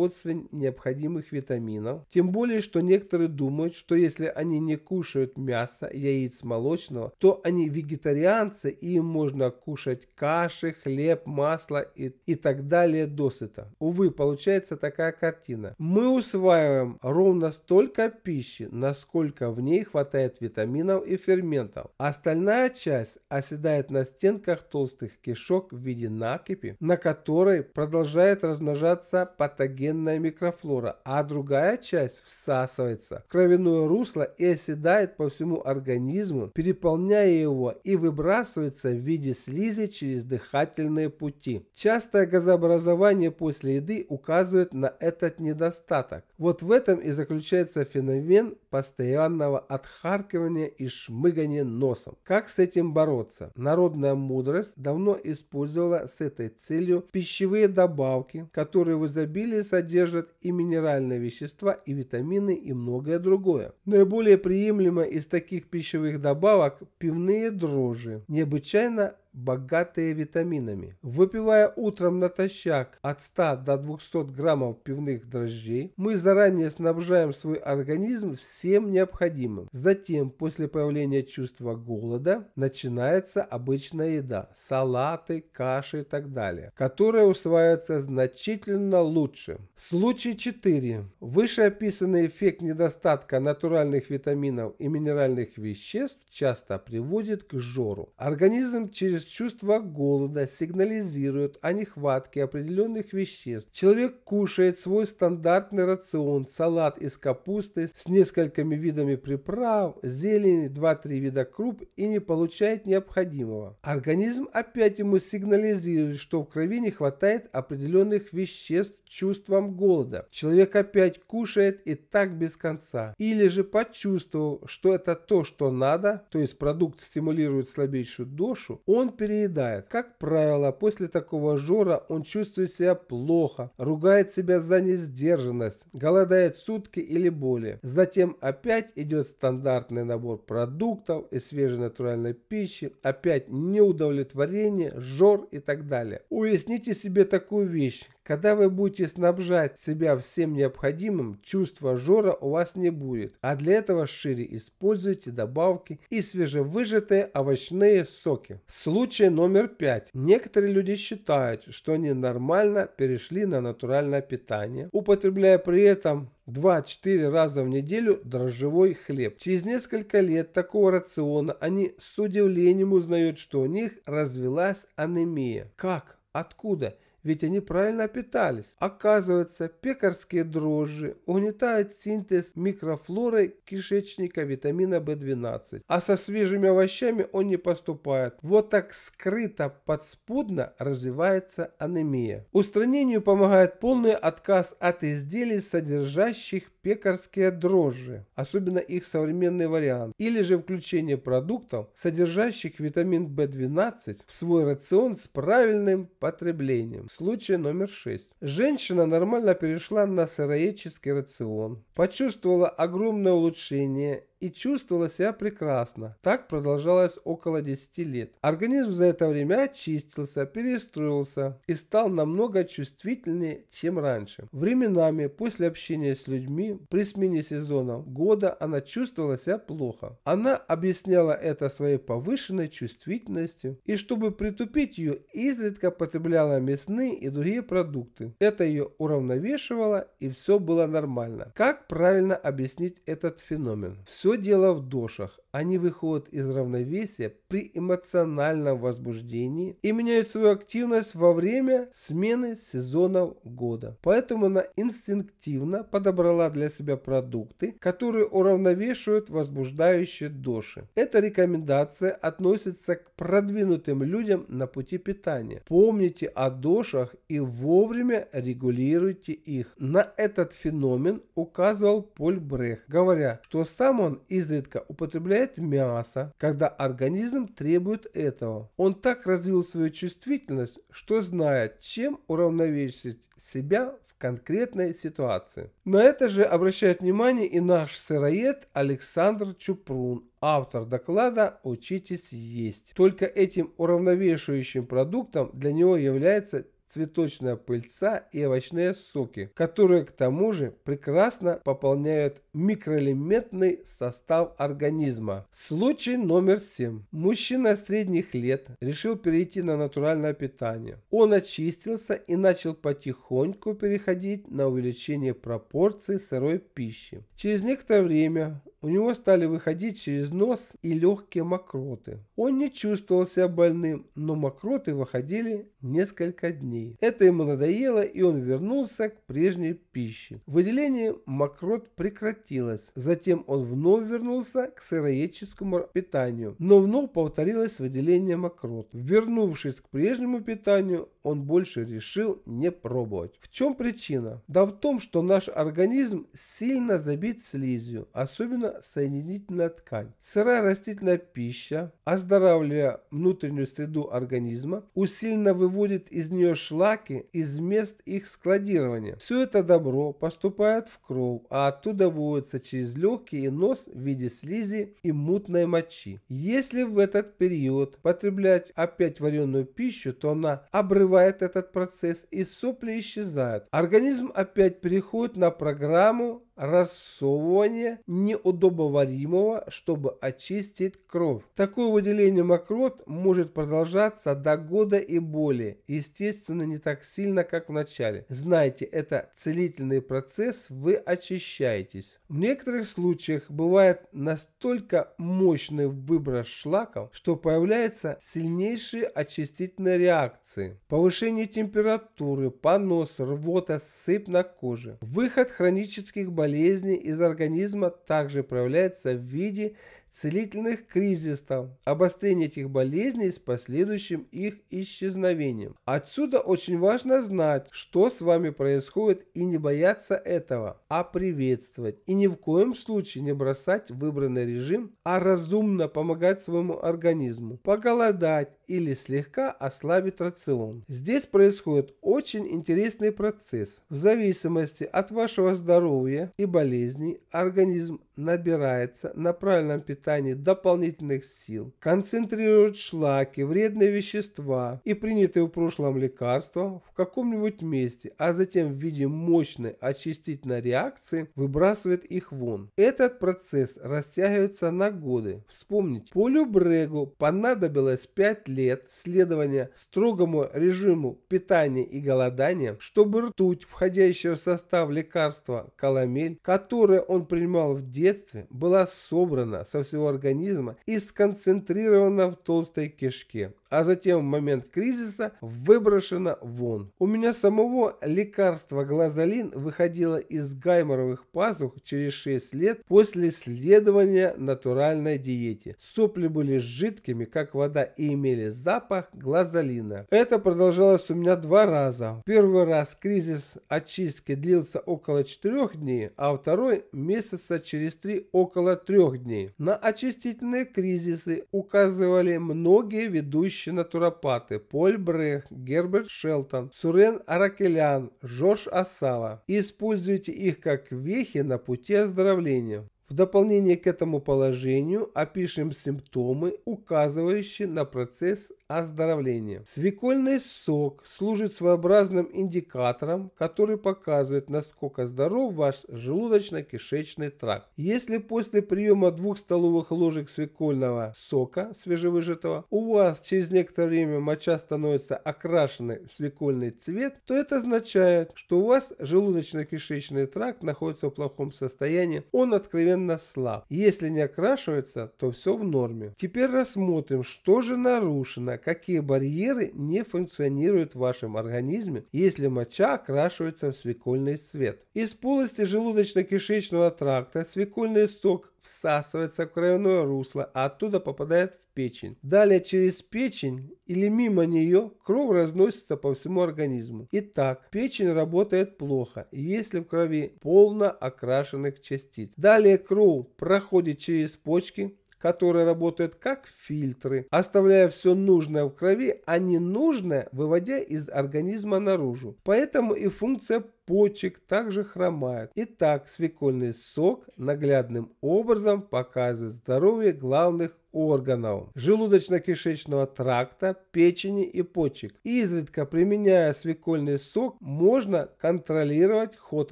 производстве необходимых витаминов. Тем более, что некоторые думают, что если они не кушают мясо, яиц молочного, то они вегетарианцы и им можно кушать каши, хлеб, масло и, и так далее досыта. Увы, получается такая картина. Мы усваиваем ровно столько пищи, насколько в ней хватает витаминов и ферментов. Остальная часть оседает на стенках толстых кишок в виде накипи, на которой продолжает размножаться патоген обыкновенная микрофлора, а другая часть всасывается в кровяное русло и оседает по всему организму, переполняя его и выбрасывается в виде слизи через дыхательные пути. Частое газообразование после еды указывает на этот недостаток. Вот в этом и заключается феномен постоянного отхаркивания и шмыгания носом. Как с этим бороться? Народная мудрость давно использовала с этой целью пищевые добавки, которые в изобилии содержат содержат и минеральные вещества, и витамины, и многое другое. Наиболее приемлемо из таких пищевых добавок – пивные дрожжи, необычайно богатые витаминами. Выпивая утром натощак от 100 до 200 граммов пивных дрожжей, мы заранее снабжаем свой организм всем необходимым. Затем, после появления чувства голода, начинается обычная еда – салаты, каши и так далее, которые усваиваются значительно лучше. Случай 4. Вышеописанный эффект недостатка натуральных витаминов и минеральных веществ часто приводит к жору. Организм через есть чувство голода сигнализирует о нехватке определенных веществ. Человек кушает свой стандартный рацион, салат из капусты с несколькими видами приправ, зелени, 2-3 вида круп и не получает необходимого. Организм опять ему сигнализирует, что в крови не хватает определенных веществ чувством голода. Человек опять кушает и так без конца. Или же почувствовал, что это то, что надо, то есть продукт стимулирует слабейшую дошу, он переедает. Как правило, после такого жора он чувствует себя плохо, ругает себя за несдержанность, голодает сутки или более. Затем опять идет стандартный набор продуктов и свежей натуральной пищи, опять неудовлетворение, жор и так далее. Уясните себе такую вещь. Когда вы будете снабжать себя всем необходимым, чувства жора у вас не будет, а для этого шире используйте добавки и свежевыжатые овощные соки. Случай номер пять. Некоторые люди считают, что они нормально перешли на натуральное питание, употребляя при этом 2-4 раза в неделю дрожжевой хлеб. Через несколько лет такого рациона они с удивлением узнают, что у них развелась анемия. Как? Откуда? ведь они правильно питались. Оказывается, пекарские дрожжи угнетают синтез микрофлоры кишечника витамина B12, а со свежими овощами он не поступает. Вот так скрыто, подспудно развивается анемия. Устранению помогает полный отказ от изделий, содержащих пекарские дрожжи, особенно их современный вариант, или же включение продуктов, содержащих витамин b 12 в свой рацион с правильным потреблением. Случай номер 6. Женщина нормально перешла на сыроедческий рацион, почувствовала огромное улучшение и чувствовала себя прекрасно. Так продолжалось около 10 лет. Организм за это время очистился, перестроился и стал намного чувствительнее, чем раньше. Временами после общения с людьми при смене сезона, года она чувствовала себя плохо. Она объясняла это своей повышенной чувствительностью и чтобы притупить ее, изредка потребляла мясные и другие продукты. Это ее уравновешивало и все было нормально. Как правильно объяснить этот феномен? Все все дело в дошах. Они выходят из равновесия при эмоциональном возбуждении и меняют свою активность во время смены сезонов года. Поэтому она инстинктивно подобрала для себя продукты, которые уравновешивают возбуждающие доши. Эта рекомендация относится к продвинутым людям на пути питания. Помните о дошах и вовремя регулируйте их. На этот феномен указывал Поль Брех, говоря, что сам он изредка употребляет мясо, когда организм требует этого. Он так развил свою чувствительность, что знает, чем уравновесить себя в конкретной ситуации. На это же обращает внимание и наш сыроед Александр Чупрун, автор доклада «Учитесь есть». Только этим уравновешивающим продуктом для него является цветочная пыльца и овощные соки, которые к тому же прекрасно пополняют микроэлементный состав организма. Случай номер 7. Мужчина средних лет решил перейти на натуральное питание. Он очистился и начал потихоньку переходить на увеличение пропорций сырой пищи. Через некоторое время у него стали выходить через нос и легкие мокроты. Он не чувствовал себя больным, но мокроты выходили несколько дней. Это ему надоело, и он вернулся к прежней пище. Выделение мокрот прекратилось. Затем он вновь вернулся к сыроедческому питанию, но вновь повторилось выделение мокрот. Вернувшись к прежнему питанию, он больше решил не пробовать. В чем причина? Да в том, что наш организм сильно забит слизью, особенно соединительная ткань. Сырая растительная пища, а оздоравливая внутреннюю среду организма, усиленно выводит из нее шлаки из мест их складирования. Все это добро поступает в кровь, а оттуда выводится через легкие и нос в виде слизи и мутной мочи. Если в этот период потреблять опять вареную пищу, то она обрывает этот процесс и сопли исчезают. Организм опять переходит на программу рассовывание неудобоваримого, чтобы очистить кровь. Такое выделение мокрот может продолжаться до года и более, естественно не так сильно, как в начале. Знаете, это целительный процесс, вы очищаетесь. В некоторых случаях бывает настолько мощный выброс шлаков, что появляются сильнейшие очистительные реакции. Повышение температуры, понос, рвота, сыпь на коже, выход хронических болезней болезни из организма также проявляется в виде целительных кризисов, обострение этих болезней с последующим их исчезновением. Отсюда очень важно знать, что с вами происходит и не бояться этого, а приветствовать. И ни в коем случае не бросать выбранный режим, а разумно помогать своему организму. Поголодать, или слегка ослабить рацион. Здесь происходит очень интересный процесс. В зависимости от вашего здоровья и болезней организм набирается на правильном питании дополнительных сил, концентрирует шлаки, вредные вещества и принятые в прошлом лекарства в каком-нибудь месте, а затем в виде мощной очистительной реакции выбрасывает их вон. Этот процесс растягивается на годы. Вспомнить, Полю Брегу понадобилось 5 лет лет следования строгому режиму питания и голодания, чтобы ртуть, входящая в состав лекарства каламель, которое он принимал в детстве, была собрана со всего организма и сконцентрирована в толстой кишке а затем в момент кризиса выброшено вон. У меня самого лекарство глазолин выходило из гайморовых пазух через 6 лет после следования натуральной диете. Сопли были жидкими, как вода, и имели запах глазолина. Это продолжалось у меня два раза. Первый раз кризис очистки длился около 4 дней, а второй месяца через 3 около 3 дней. На очистительные кризисы указывали многие ведущие выдающие натуропаты Поль Брех, Герберт Шелтон, Сурен Аракелян, Жорж Асава используйте их как вехи на пути оздоровления. В дополнение к этому положению опишем симптомы, указывающие на процесс оздоровления. Свекольный сок служит своеобразным индикатором, который показывает, насколько здоров ваш желудочно-кишечный тракт. Если после приема двух столовых ложек свекольного сока свежевыжатого у вас через некоторое время моча становится окрашенной в свекольный цвет, то это означает, что у вас желудочно-кишечный тракт находится в плохом состоянии, он откровенно слаб. Если не окрашивается, то все в норме. Теперь рассмотрим, что же нарушено, какие барьеры не функционируют в вашем организме, если моча окрашивается в свекольный цвет. Из полости желудочно-кишечного тракта свекольный сок всасывается в кровяное русло, а оттуда попадает в печень. Далее через печень или мимо нее кровь разносится по всему организму. Итак, печень работает плохо, если в крови полно окрашенных частиц. Далее кровь проходит через почки, которые работают как фильтры, оставляя все нужное в крови, а ненужное выводя из организма наружу. Поэтому и функция почек также хромает. Итак, свекольный сок наглядным образом показывает здоровье главных органов желудочно-кишечного тракта, печени и почек. Изредка применяя свекольный сок, можно контролировать ход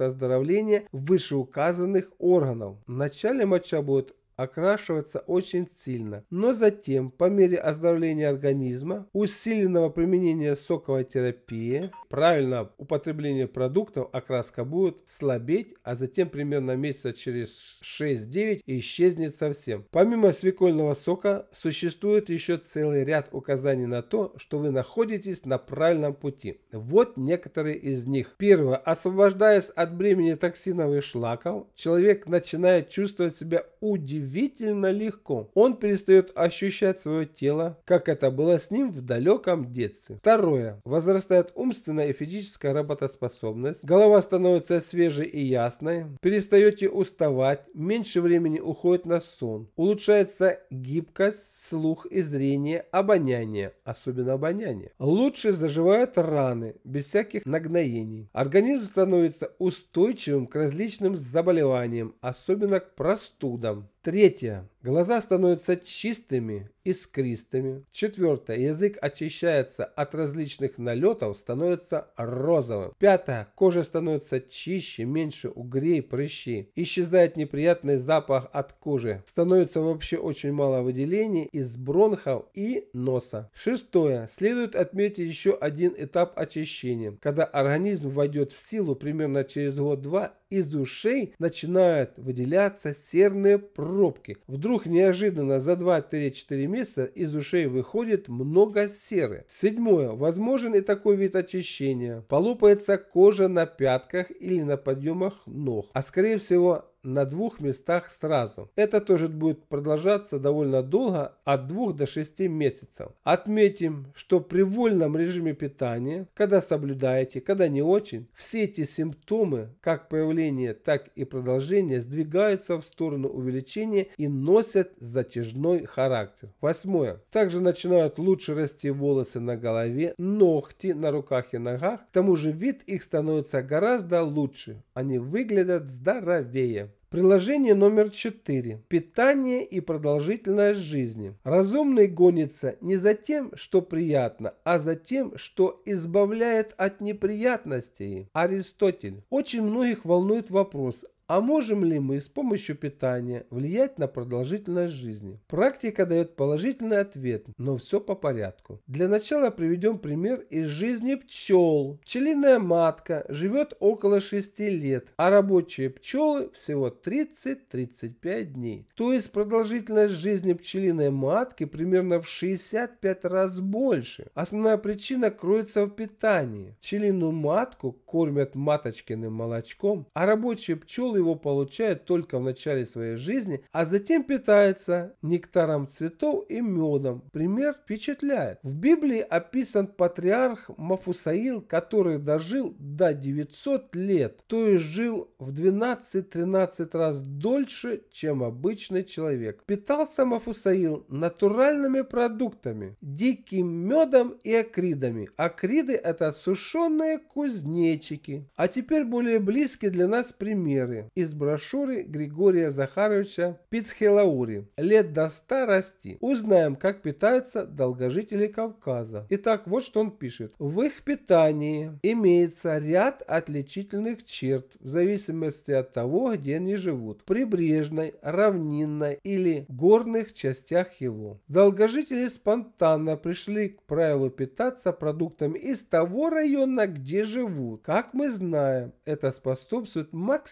оздоровления вышеуказанных органов. Вначале моча будет окрашиваться очень сильно, но затем, по мере оздоровления организма, усиленного применения соковой терапии, правильного употребления продуктов, окраска будет слабеть, а затем примерно месяца через 6-9 исчезнет совсем. Помимо свекольного сока, существует еще целый ряд указаний на то, что вы находитесь на правильном пути. Вот некоторые из них. Первое. Освобождаясь от бремени токсинов и шлаков, человек начинает чувствовать себя удивительно удивительно легко. Он перестает ощущать свое тело, как это было с ним в далеком детстве. Второе. Возрастает умственная и физическая работоспособность. Голова становится свежей и ясной. Перестаете уставать. Меньше времени уходит на сон. Улучшается гибкость, слух и зрение, обоняние, особенно обоняние. Лучше заживают раны, без всяких нагноений. Организм становится устойчивым к различным заболеваниям, особенно к простудам. Третье. Глаза становятся чистыми, искристыми. Четвертое. Язык очищается от различных налетов, становится розовым. Пятое. Кожа становится чище, меньше угрей, прыщи. Исчезает неприятный запах от кожи. Становится вообще очень мало выделений из бронхов и носа. Шестое. Следует отметить еще один этап очищения, когда организм войдет в силу примерно через год-два из ушей начинают выделяться серные пробки. Вдруг Вдруг неожиданно за 2-3-4 месяца из ушей выходит много серы. Седьмое. Возможен и такой вид очищения. Полопается кожа на пятках или на подъемах ног. А скорее всего на двух местах сразу. Это тоже будет продолжаться довольно долго, от 2 до 6 месяцев. Отметим, что при вольном режиме питания, когда соблюдаете, когда не очень, все эти симптомы, как появление, так и продолжение, сдвигаются в сторону увеличения и носят затяжной характер. Восьмое. Также начинают лучше расти волосы на голове, ногти на руках и ногах. К тому же вид их становится гораздо лучше. Они выглядят здоровее. Приложение номер 4. Питание и продолжительность жизни. Разумный гонится не за тем, что приятно, а за тем, что избавляет от неприятностей. Аристотель. Очень многих волнует вопрос, а можем ли мы с помощью питания влиять на продолжительность жизни? Практика дает положительный ответ, но все по порядку. Для начала приведем пример из жизни пчел. Пчелиная матка живет около 6 лет, а рабочие пчелы всего 30-35 дней. То есть продолжительность жизни пчелиной матки примерно в 65 раз больше. Основная причина кроется в питании. Пчелиную матку кормят маточкиным молочком, а рабочие пчелы его получает только в начале своей жизни, а затем питается нектаром цветов и медом. Пример впечатляет. В Библии описан патриарх Мафусаил, который дожил до 900 лет, то есть жил в 12-13 раз дольше, чем обычный человек. Питался Мафусаил натуральными продуктами, диким медом и акридами. Акриды – это сушеные кузнечики. А теперь более близкие для нас примеры из брошюры Григория Захаровича Пицхелаури «Лет до ста расти. Узнаем, как питаются долгожители Кавказа». Итак, вот что он пишет. В их питании имеется ряд отличительных черт в зависимости от того, где они живут. Прибрежной, равнинной или горных частях его. Долгожители спонтанно пришли к правилу питаться продуктами из того района, где живут. Как мы знаем, это способствует максимально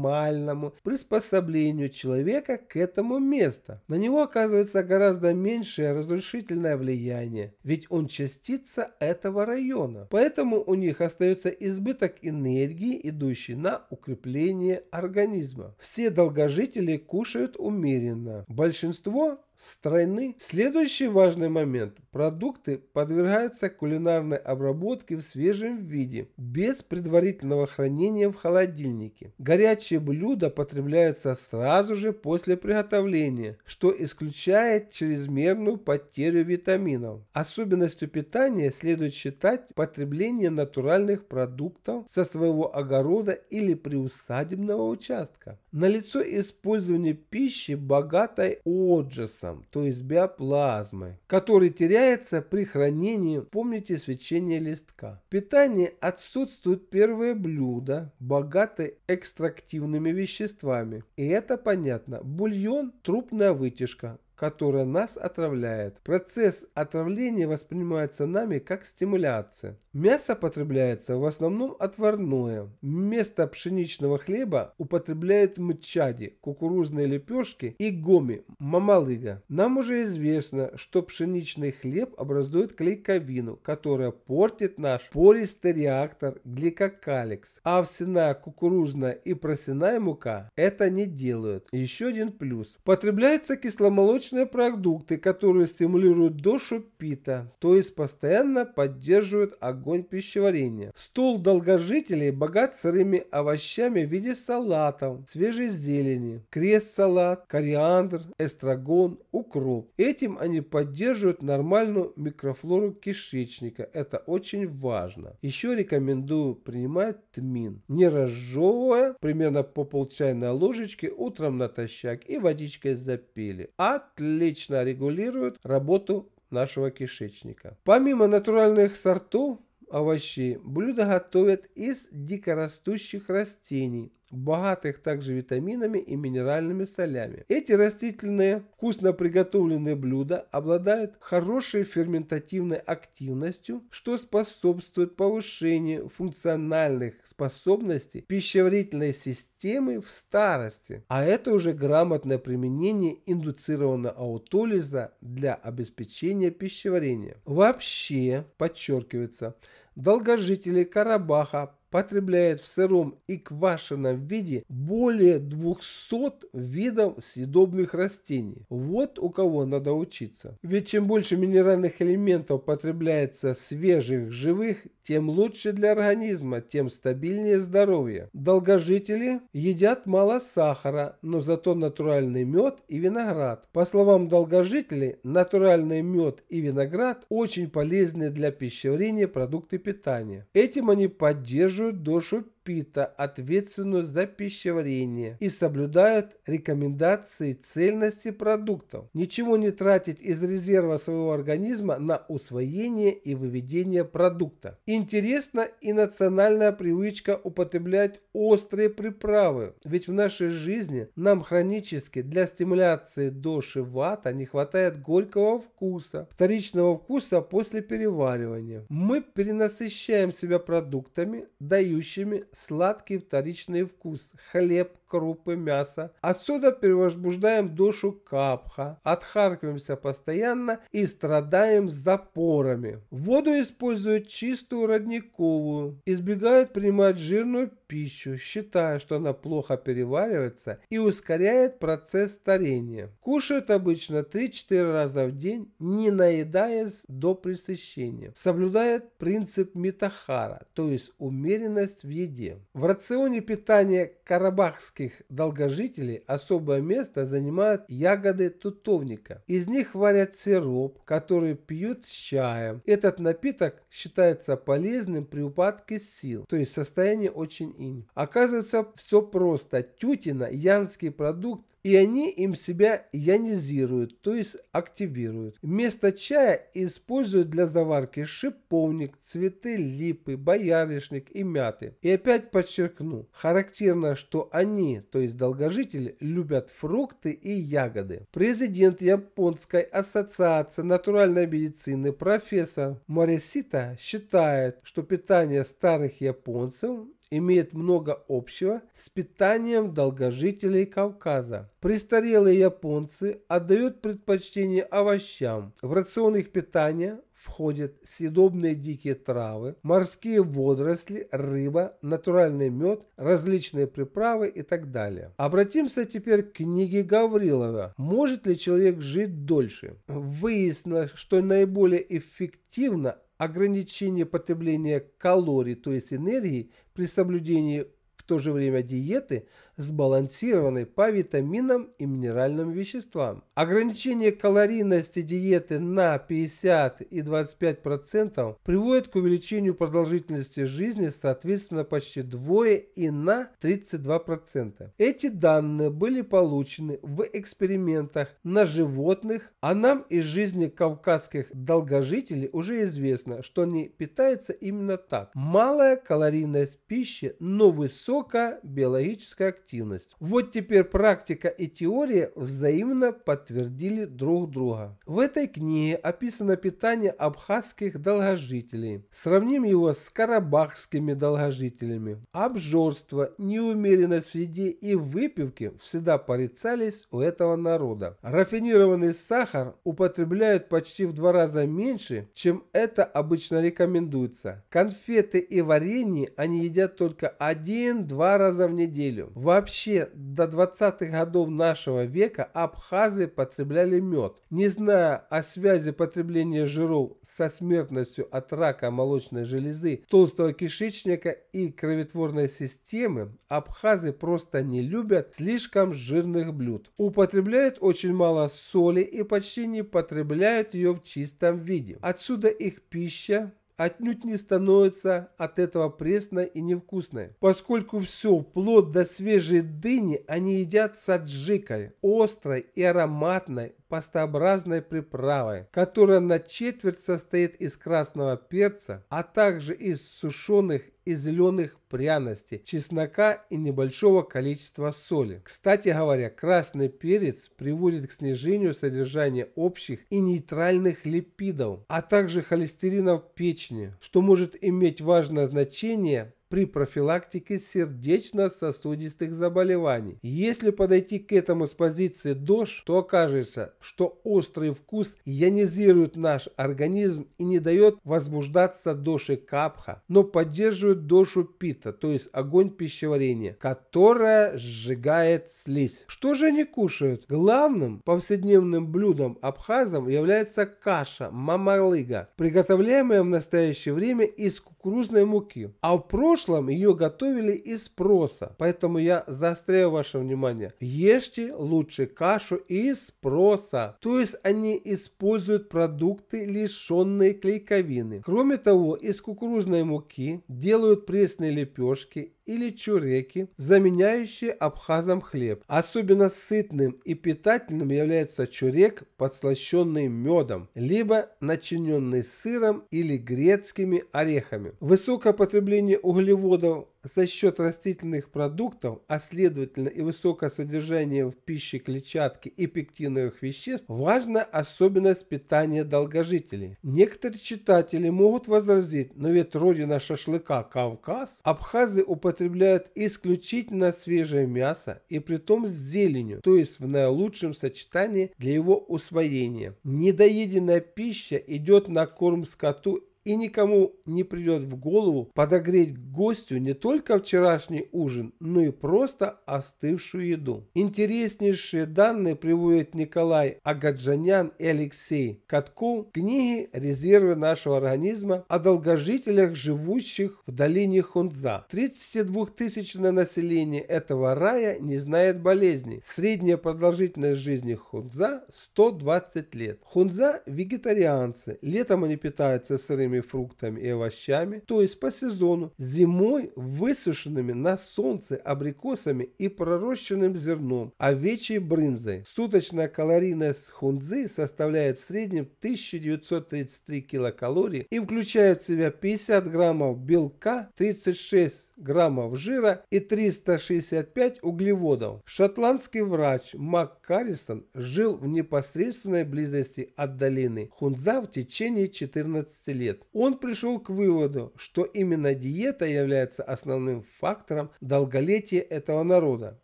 нормальному приспособлению человека к этому месту На него оказывается гораздо меньшее разрушительное влияние, ведь он частица этого района. Поэтому у них остается избыток энергии, идущий на укрепление организма. Все долгожители кушают умеренно. Большинство страны. Следующий важный момент. Продукты подвергаются кулинарной обработке в свежем виде, без предварительного хранения в холодильнике. Горячие блюда потребляются сразу же после приготовления, что исключает чрезмерную потерю витаминов. Особенностью питания следует считать потребление натуральных продуктов со своего огорода или приусадебного участка. Налицо использование пищи богатой оджеса плазм, то есть биоплазмы, который теряется при хранении, помните, свечения листка. В питании отсутствуют первые блюда, богатые экстрактивными веществами. И это понятно. Бульон – трупная вытяжка, которая нас отравляет. Процесс отравления воспринимается нами как стимуляция. Мясо потребляется в основном отварное. Вместо пшеничного хлеба употребляют мчади, кукурузные лепешки и гоми, мамалыга. Нам уже известно, что пшеничный хлеб образует клейковину, которая портит наш пористый реактор гликокаликс. А овсяная, кукурузная и просяная мука это не делают. Еще один плюс. Потребляется кисломолочный Молочные продукты, которые стимулируют дошу пита, то есть постоянно поддерживают огонь пищеварения. Стол долгожителей богат сырыми овощами в виде салатов, свежей зелени, крест-салат, кориандр, эстрагон, укроп. Этим они поддерживают нормальную микрофлору кишечника. Это очень важно. Еще рекомендую принимать тмин, не разжевывая, примерно по пол чайной ложечки утром натощак и водичкой запили. Отлично! А отлично регулируют работу нашего кишечника. Помимо натуральных сортов овощей, блюда готовят из дикорастущих растений, богатых также витаминами и минеральными солями. Эти растительные, вкусно приготовленные блюда обладают хорошей ферментативной активностью, что способствует повышению функциональных способностей пищеварительной системы в старости. А это уже грамотное применение индуцированного аутолиза для обеспечения пищеварения. Вообще, подчеркивается, долгожители Карабаха потребляют в сыром и квашеном виде более 200 видов съедобных растений. Вот у кого надо учиться. Ведь чем больше минеральных элементов потребляется свежих, живых, тем лучше для организма, тем стабильнее здоровье. Долгожители едят мало сахара, но зато натуральный мед и виноград. По словам долгожителей, натуральный мед и виноград очень полезны для пищеварения продукты питания. Этим они поддерживают душу ОПИТа, ответственную за пищеварение и соблюдают рекомендации цельности продуктов. Ничего не тратить из резерва своего организма на усвоение и выведение продукта. Интересна и национальная привычка употреблять острые приправы, ведь в нашей жизни нам хронически для стимуляции доши вата не хватает горького вкуса, вторичного вкуса после переваривания. Мы перенасыщаем себя продуктами, дающими сладкий вторичный вкус, хлеб, крупы, мясо. Отсюда перевозбуждаем душу капха, отхаркиваемся постоянно и страдаем запорами. Воду используют чистую родниковую, избегают принимать жирную пищу, считая, что она плохо переваривается и ускоряет процесс старения. Кушают обычно 3-4 раза в день, не наедаясь до пресыщения. Соблюдает принцип метахара, то есть умеренность в еде. В рационе питания карабахских сибирских долгожителей особое место занимают ягоды тутовника. Из них варят сироп, который пьют с чаем. Этот напиток считается полезным при упадке сил, то есть состояние очень инь. Оказывается, все просто. Тютина, янский продукт, и они им себя ионизируют, то есть активируют. Вместо чая используют для заварки шиповник, цветы липы, боярышник и мяты. И опять подчеркну, характерно, что они то есть долгожители, любят фрукты и ягоды. Президент Японской ассоциации натуральной медицины профессор Морисита считает, что питание старых японцев имеет много общего с питанием долгожителей Кавказа. Престарелые японцы отдают предпочтение овощам. В рацион питания входят съедобные дикие травы, морские водоросли, рыба, натуральный мед, различные приправы и так далее. Обратимся теперь к книге Гаврилова «Может ли человек жить дольше?». Выяснилось, что наиболее эффективно ограничение потребления калорий, то есть энергии, при соблюдении в то же время диеты – сбалансированы по витаминам и минеральным веществам. Ограничение калорийности диеты на 50 и 25% процентов приводит к увеличению продолжительности жизни, соответственно, почти вдвое и на 32%. процента. Эти данные были получены в экспериментах на животных, а нам из жизни кавказских долгожителей уже известно, что они питаются именно так. Малая калорийность пищи, но высокая биологическая активность активность. Вот теперь практика и теория взаимно подтвердили друг друга. В этой книге описано питание абхазских долгожителей. Сравним его с карабахскими долгожителями. Обжорство, неумеренность в еде и выпивке всегда порицались у этого народа. Рафинированный сахар употребляют почти в два раза меньше, чем это обычно рекомендуется. Конфеты и варенье они едят только один-два раза в неделю. Во Вообще, до 20-х годов нашего века абхазы потребляли мед. Не зная о связи потребления жиров со смертностью от рака молочной железы, толстого кишечника и кроветворной системы, абхазы просто не любят слишком жирных блюд. Употребляют очень мало соли и почти не потребляют ее в чистом виде. Отсюда их пища отнюдь не становится от этого пресной и невкусной, поскольку все, плод до свежей дыни, они едят с аджикой, острой и ароматной, пастообразной приправой, которая на четверть состоит из красного перца, а также из сушеных и зеленых пряностей, чеснока и небольшого количества соли. Кстати говоря, красный перец приводит к снижению содержания общих и нейтральных липидов, а также холестерина в печени, что может иметь важное значение при профилактике сердечно-сосудистых заболеваний. Если подойти к этому с позиции ДОЖ, то окажется, что острый вкус ионизирует наш организм и не дает возбуждаться доши капха, но поддерживает дожу пита, то есть огонь пищеварения, которая сжигает слизь. Что же они кушают? Главным повседневным блюдом абхазам является каша мамалыга, приготовляемая в настоящее время из кукурузной муки, а в прошлом прошлом ее готовили из проса, поэтому я заостряю ваше внимание. Ешьте лучше кашу из проса, то есть они используют продукты, лишенные клейковины. Кроме того, из кукурузной муки делают пресные лепешки или чуреки, заменяющие абхазам хлеб. Особенно сытным и питательным является чурек, подслащенный медом, либо начиненный сыром или грецкими орехами. Высокое потребление углеводов за счет растительных продуктов, а следовательно и высокое содержание в пище клетчатки и пектиновых веществ, важна особенность питания долгожителей. Некоторые читатели могут возразить, но ведь родина шашлыка Кавказ, абхазы употребляют исключительно свежее мясо и притом с зеленью, то есть в наилучшем сочетании для его усвоения. Недоеденная пища идет на корм скоту и никому не придет в голову подогреть гостю не только вчерашний ужин, но и просто остывшую еду. Интереснейшие данные приводят Николай Агаджанян и Алексей Катку. в книге «Резервы нашего организма» о долгожителях, живущих в долине Хунза. 32 тысячное население этого рая не знает болезней. Средняя продолжительность жизни Хунза – 120 лет. Хунза – вегетарианцы. Летом они питаются сырым свежими фруктами и овощами, то есть по сезону, зимой высушенными на солнце абрикосами и пророщенным зерном, овечьей брынзой. Суточная калорийность хунзы составляет в среднем 1933 килокалории и включает в себя 50 граммов белка, 36 граммов жира и 365 углеводов. Шотландский врач Мак Каррисон жил в непосредственной близости от долины Хунза в течение 14 лет. Он пришел к выводу, что именно диета является основным фактором долголетия этого народа.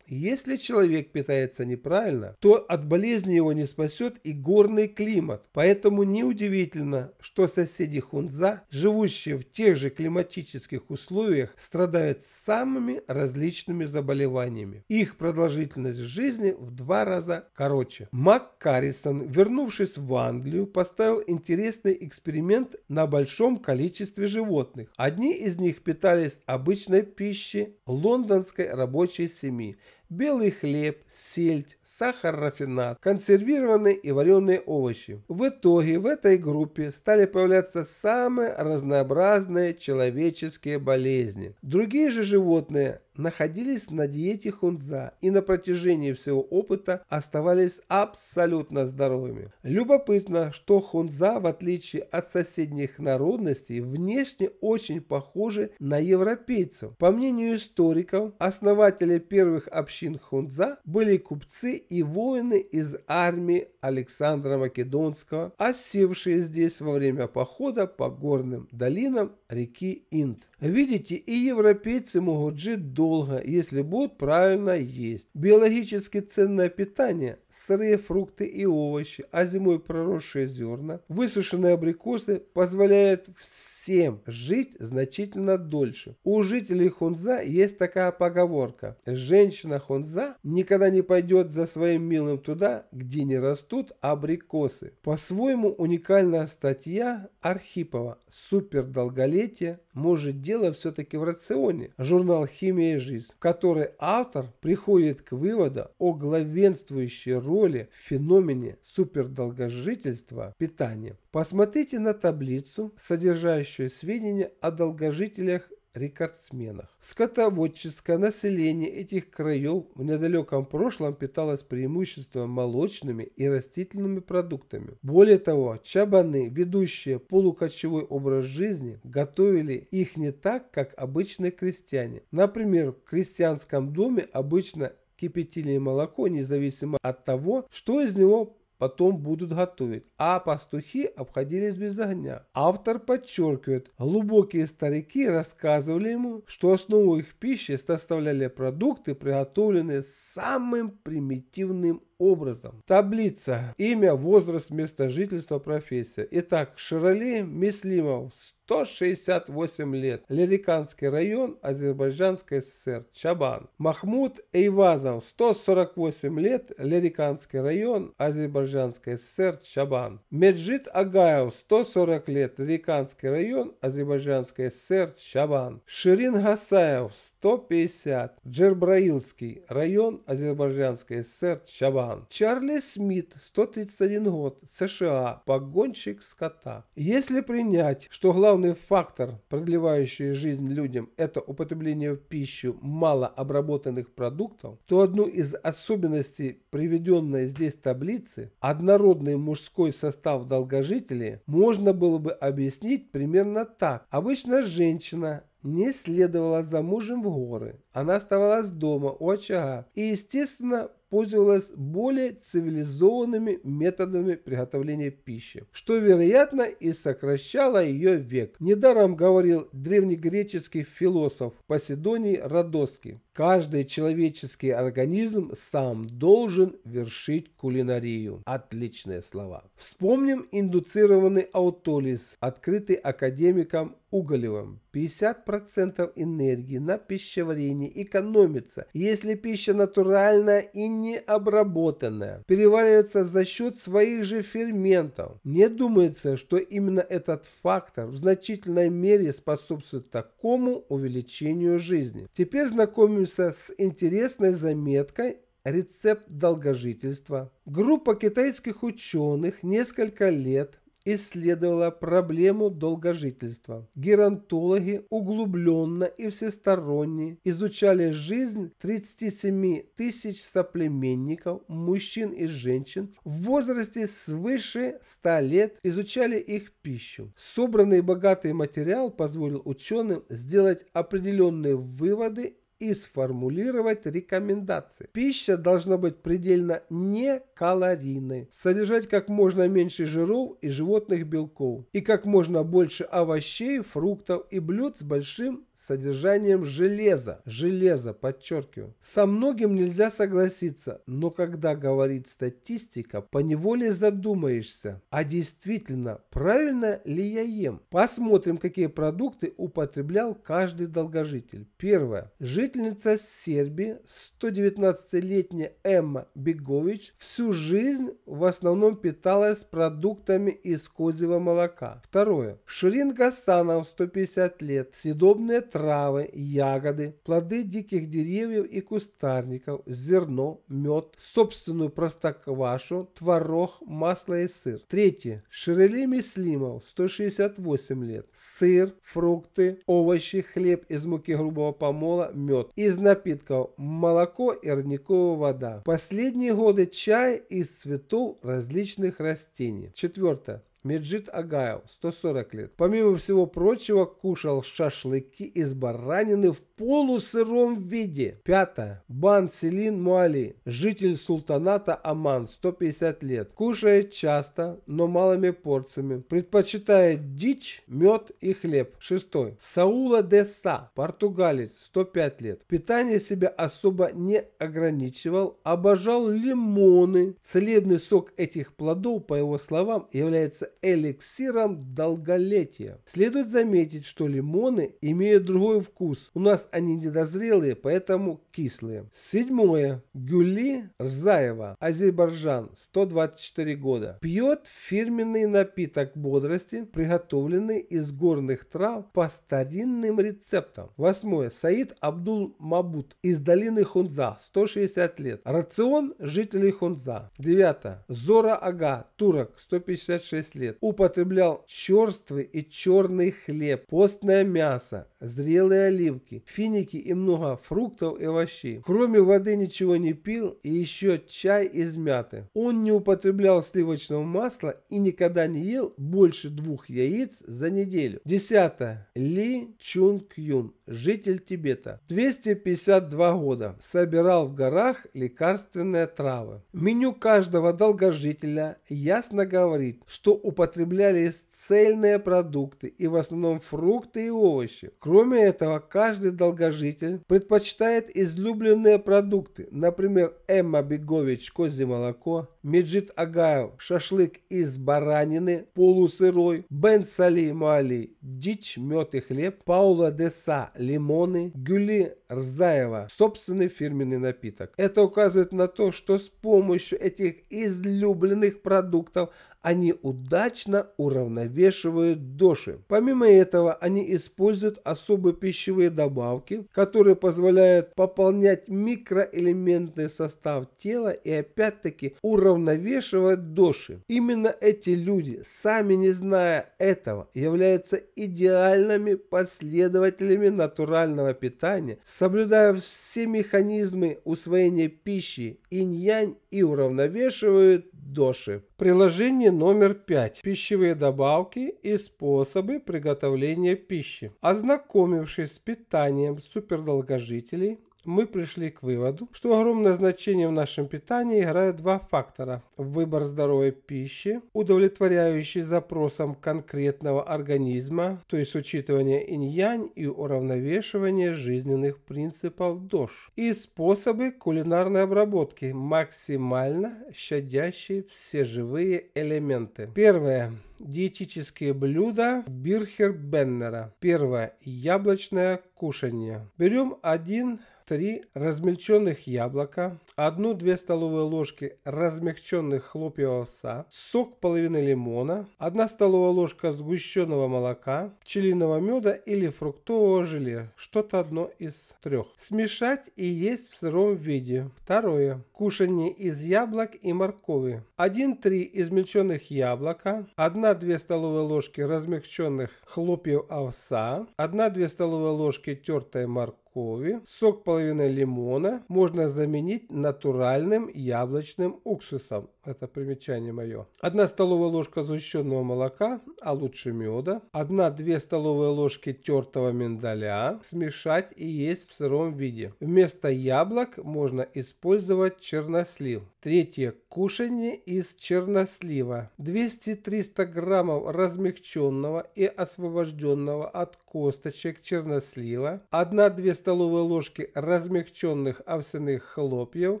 Если человек питается неправильно, то от болезни его не спасет и горный климат. Поэтому неудивительно, что соседи Хунза, живущие в тех же климатических условиях, страдают самыми различными заболеваниями. Их продолжительность жизни в два раза короче. Мак Каррисон, вернувшись в Англию, поставил интересный эксперимент на большом количестве животных. Одни из них питались обычной пищей лондонской рабочей семьи – белый хлеб, сельдь, сахар рафинат, консервированные и вареные овощи. В итоге в этой группе стали появляться самые разнообразные человеческие болезни. Другие же животные находились на диете хунза и на протяжении всего опыта оставались абсолютно здоровыми. Любопытно, что хунза, в отличие от соседних народностей, внешне очень похожи на европейцев. По мнению историков, основатели первых общин хунза были купцы и воины из армии Александра Македонского, осевшие здесь во время похода по горным долинам реки Инд. Видите, и европейцы могут жить долго, если будут правильно есть. Биологически ценное питание, сырые фрукты и овощи, а зимой проросшие зерна, высушенные абрикосы позволяют всем жить значительно дольше. У жителей Хунза есть такая поговорка. Женщина Хунза никогда не пойдет за своим милым туда, где не растут абрикосы. По-своему уникальная статья Архипова «Супердолголетие может дело все-таки в рационе, журнал «Химия и жизнь», в которой автор приходит к выводу о главенствующей роли в феномене супердолгожительства питания. Посмотрите на таблицу, содержащую сведения о долгожителях рекордсменах. Скотоводческое население этих краев в недалеком прошлом питалось преимущественно молочными и растительными продуктами. Более того, чабаны, ведущие полукочевой образ жизни, готовили их не так, как обычные крестьяне. Например, в крестьянском доме обычно кипятили молоко, независимо от того, что из него потом будут готовить, а пастухи обходились без огня. Автор подчеркивает, глубокие старики рассказывали ему, что основу их пищи составляли продукты, приготовленные самым примитивным образом. Таблица. Имя, возраст, место жительства, профессия. Итак, Широли Мислимов, 168 лет. Лириканский район, Азербайджанская ССР, Чабан. Махмуд Эйвазов, 148 лет. Лириканский район, Азербайджанская ССР, Чабан. Меджит Агаев, 140 лет. Лириканский район, Азербайджанская ССР, Чабан. Ширин Гасаев, 150. Джербраилский район, Азербайджанская ССР, Чабан. Иван. Чарли Смит, 131 год, США, погонщик скота. Если принять, что главный фактор, продлевающий жизнь людям, это употребление в пищу малообработанных продуктов, то одну из особенностей приведенной здесь таблицы, однородный мужской состав долгожителей, можно было бы объяснить примерно так. Обычно женщина не следовала за мужем в горы. Она оставалась дома у очага и, естественно, пользовалась более цивилизованными методами приготовления пищи, что, вероятно, и сокращало ее век. Недаром говорил древнегреческий философ Поседоний Родоский, каждый человеческий организм сам должен вершить кулинарию. Отличные слова. Вспомним индуцированный аутолиз, открытый академиком Уголевым. 50% энергии на пищеварение экономится, если пища натуральная и необработанное, переваривается за счет своих же ферментов. Мне думается, что именно этот фактор в значительной мере способствует такому увеличению жизни. Теперь знакомимся с интересной заметкой рецепт долгожительства. Группа китайских ученых несколько лет исследовала проблему долгожительства. Геронтологи углубленно и всесторонне изучали жизнь 37 тысяч соплеменников, мужчин и женщин в возрасте свыше 100 лет, изучали их пищу. Собранный богатый материал позволил ученым сделать определенные выводы и сформулировать рекомендации. Пища должна быть предельно некалорийной, содержать как можно меньше жиров и животных белков, и как можно больше овощей, фруктов и блюд с большим содержанием железа. Железо, подчеркиваю. Со многим нельзя согласиться, но когда говорит статистика, поневоле задумаешься, а действительно, правильно ли я ем? Посмотрим, какие продукты употреблял каждый долгожитель. Первое. Жир Жительница Сербии, 119-летняя Эмма Бегович, всю жизнь в основном питалась продуктами из козьего молока. Второе. Ширин Гасанов, 150 лет, съедобные травы, ягоды, плоды диких деревьев и кустарников, зерно, мед, собственную простоквашу, творог, масло и сыр. Третье. Ширели Мислимов, 168 лет, сыр, фрукты, овощи, хлеб из муки грубого помола, мед лед. Из напитков молоко и родниковая вода. Последние годы чай из цветов различных растений. Четвертое. Меджид Агаяу, 140 лет. Помимо всего прочего, кушал шашлыки из баранины в полусыром виде. Пятое. Бан Селин Муали, житель султаната Аман, 150 лет. Кушает часто, но малыми порциями. Предпочитает дичь, мед и хлеб. Шестой. Саула де Са, португалец, 105 лет. Питание себя особо не ограничивал, обожал лимоны. Целебный сок этих плодов, по его словам, является эликсиром долголетия. Следует заметить, что лимоны имеют другой вкус. У нас они недозрелые, поэтому кислые. Седьмое. Гюли Рзаева, Азербайджан, 124 года. Пьет фирменный напиток бодрости, приготовленный из горных трав по старинным рецептам. Восьмое. Саид Абдул Мабут из долины Хунза, 160 лет. Рацион жителей Хунза. Девятое. Зора Ага, турок, 156 лет лет употреблял черствый и черный хлеб, постное мясо, зрелые оливки, финики и много фруктов и овощей. Кроме воды ничего не пил и еще чай из мяты. Он не употреблял сливочного масла и никогда не ел больше двух яиц за неделю. Десятое. Ли Чунг Юн, житель Тибета. 252 года. Собирал в горах лекарственные травы. Меню каждого долгожителя ясно говорит, что употреблялись цельные продукты и в основном фрукты и овощи. Кроме этого, каждый долгожитель предпочитает излюбленные продукты, например, Эмма Бегович козье молоко, Меджит Агаев шашлык из баранины полусырой, Бен Сали Мали дичь, мед и хлеб, Паула Деса лимоны, Гюли Рзаева собственный фирменный напиток. Это указывает на то, что с помощью этих излюбленных продуктов они удачно уравновешивают доши. Помимо этого, они используют особые пищевые добавки, которые позволяют пополнять микроэлементный состав тела и опять-таки уравновешивать доши. Именно эти люди, сами не зная этого, являются идеальными последователями натурального питания, соблюдая все механизмы усвоения пищи инь-янь и уравновешивают доши. Приложение номер 5. Пищевые добавки и способы приготовления пищи. Ознакомившись с питанием супердолгожителей, мы пришли к выводу, что огромное значение в нашем питании играют два фактора. Выбор здоровой пищи, удовлетворяющий запросам конкретного организма, то есть учитывание инь-янь и уравновешивание жизненных принципов дож И способы кулинарной обработки, максимально щадящие все живые элементы. Первое диетические блюда Бирхер Беннера. Первое – яблочное кушанье. Берем один 3 размельченных яблока, 1-2 столовые ложки размягченных хлопьев овса, сок половины лимона, 1 столовая ложка сгущенного молока, пчелиного меда или фруктового желе, что-то одно из трех. Смешать и есть в сыром виде. Второе. Кушание из яблок и моркови. 1-3 измельченных яблока, 1-2 столовые ложки размягченных хлопьев овса, 1-2 столовые ложки тертой моркови, моркови, сок половины лимона можно заменить натуральным яблочным уксусом это примечание мое. 1 столовая ложка сгущенного молока, а лучше меда. 1-2 столовые ложки тертого миндаля. Смешать и есть в сыром виде. Вместо яблок можно использовать чернослив. Третье кушанье из чернослива. 200-300 граммов размягченного и освобожденного от косточек чернослива. 1-2 столовые ложки размягченных овсяных хлопьев.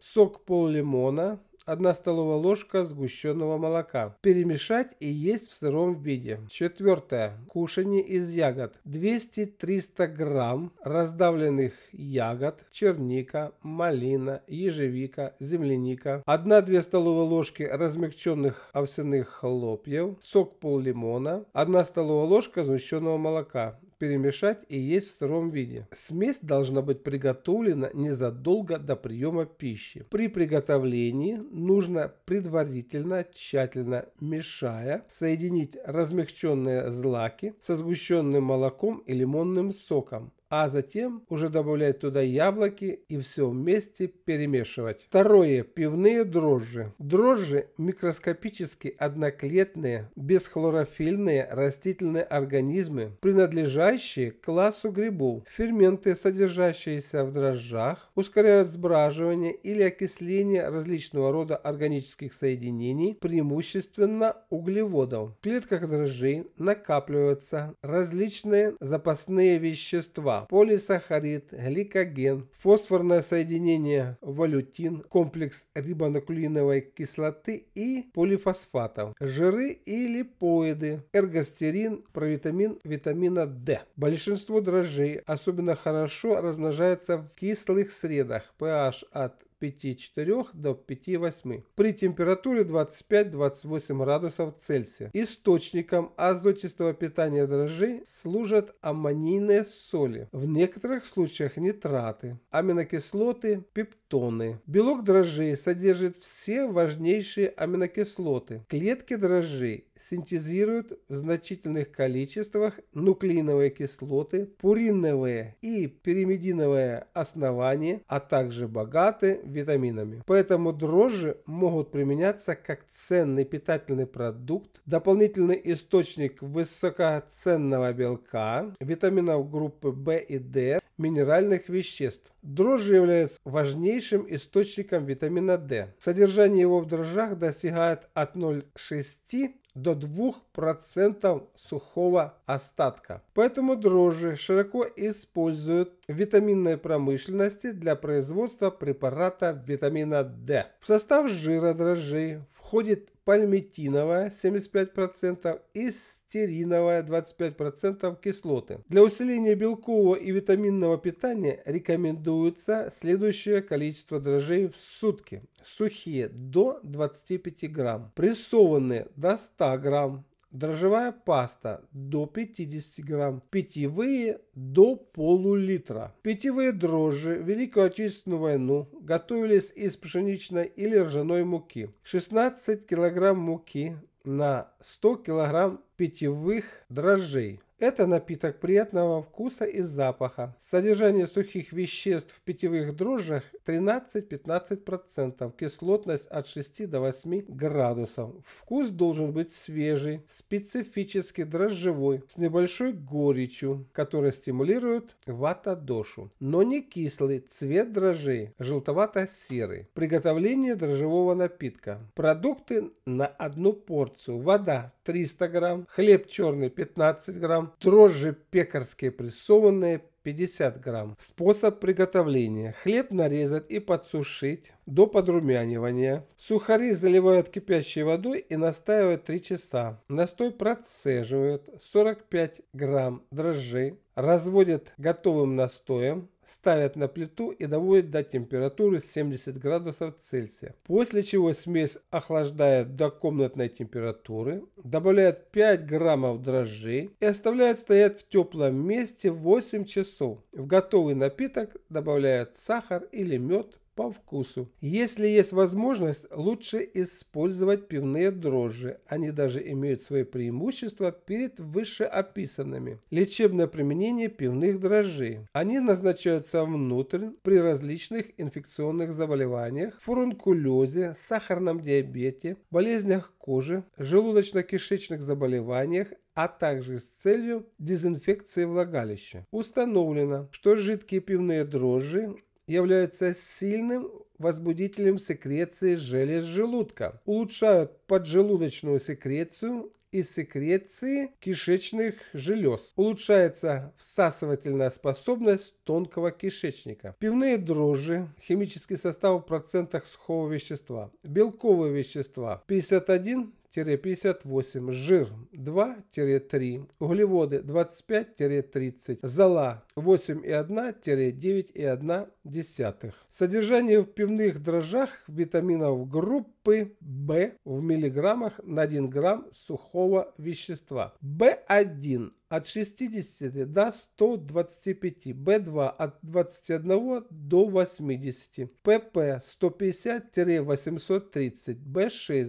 Сок пол лимона. 1 столовая ложка сгущенного молока. Перемешать и есть в сыром виде. Четвертое. Кушание из ягод. 200-300 грамм раздавленных ягод, черника, малина, ежевика, земляника. 1-2 столовые ложки размягченных овсяных хлопьев, сок пол лимона, 1 столовая ложка сгущенного молока перемешать и есть в сыром виде. Смесь должна быть приготовлена незадолго до приема пищи. При приготовлении нужно предварительно, тщательно мешая, соединить размягченные злаки со сгущенным молоком и лимонным соком а затем уже добавлять туда яблоки и все вместе перемешивать. Второе. Пивные дрожжи. Дрожжи микроскопически одноклетные, бесхлорофильные растительные организмы, принадлежащие классу грибов. Ферменты, содержащиеся в дрожжах, ускоряют сбраживание или окисление различного рода органических соединений, преимущественно углеводов. В клетках дрожжей накапливаются различные запасные вещества, полисахарид, гликоген, фосфорное соединение валютин, комплекс рибонуклеиновой кислоты и полифосфатов, жиры и липоиды, эргостерин, провитамин витамина D. Большинство дрожжей особенно хорошо размножается в кислых средах pH от 5,4 до 5,8 при температуре 25-28 градусов Цельсия. Источником азотистого питания дрожжей служат аммонийные соли, в некоторых случаях нитраты, аминокислоты, пептоны. Белок дрожжей содержит все важнейшие аминокислоты. Клетки дрожжей синтезируют в значительных количествах нуклеиновые кислоты, пуриновые и пиримидиновые основания, а также богаты витаминами. Поэтому дрожжи могут применяться как ценный питательный продукт, дополнительный источник высокоценного белка, витаминов группы В и D, минеральных веществ. Дрожжи являются важнейшим источником витамина D. Содержание его в дрожжах достигает от 0,6 до 2% сухого остатка. Поэтому дрожжи широко используют в витаминной промышленности для производства препарата витамина D. В состав жира дрожжей входит пальмитиновая 75% и стериновая 25% кислоты. Для усиления белкового и витаминного питания рекомендуется следующее количество дрожжей в сутки. Сухие до 25 грамм, прессованные до 100 грамм, дрожжевая паста до 50 грамм, питьевые до полулитра. Питьевые дрожжи в Великую Отечественную войну готовились из пшеничной или ржаной муки. 16 килограмм муки на 100 килограмм питьевых дрожжей. Это напиток приятного вкуса и запаха. Содержание сухих веществ в питьевых дрожжах 13-15%, кислотность от 6 до 8 градусов. Вкус должен быть свежий, специфически дрожжевой, с небольшой горечью, которая стимулирует вата-дошу. Но не кислый, цвет дрожжей желтовато-серый. Приготовление дрожжевого напитка. Продукты на одну порцию. Вода 300 грамм, хлеб черный 15 грамм, дрожжи пекарские прессованные 50 грамм. Способ приготовления. Хлеб нарезать и подсушить до подрумянивания. Сухари заливают кипящей водой и настаивают 3 часа. Настой процеживают 45 грамм дрожжей, разводят готовым настоем, ставят на плиту и доводят до температуры 70 градусов Цельсия. После чего смесь охлаждает до комнатной температуры, добавляет 5 граммов дрожжей и оставляет стоять в теплом месте 8 часов. В готовый напиток добавляют сахар или мед, по вкусу. Если есть возможность, лучше использовать пивные дрожжи. Они даже имеют свои преимущества перед вышеописанными. Лечебное применение пивных дрожжей. Они назначаются внутрь при различных инфекционных заболеваниях, фурункулезе, сахарном диабете, болезнях кожи, желудочно-кишечных заболеваниях, а также с целью дезинфекции влагалища. Установлено, что жидкие пивные дрожжи являются сильным возбудителем секреции желез желудка, улучшают поджелудочную секрецию и секреции кишечных желез. Улучшается всасывательная способность тонкого кишечника. Пивные дрожжи, химический состав в процентах сухого вещества. Белковые вещества 51 58 жир 2-3, углеводы 25-30, зола 8,1-9,1. Содержание в пивных дрожжах витаминов группы В в миллиграмм миллиграммах на 1 грамм сухого вещества. B1 от 60 до 125, B2 от 21 до 80, PP 150-830, B6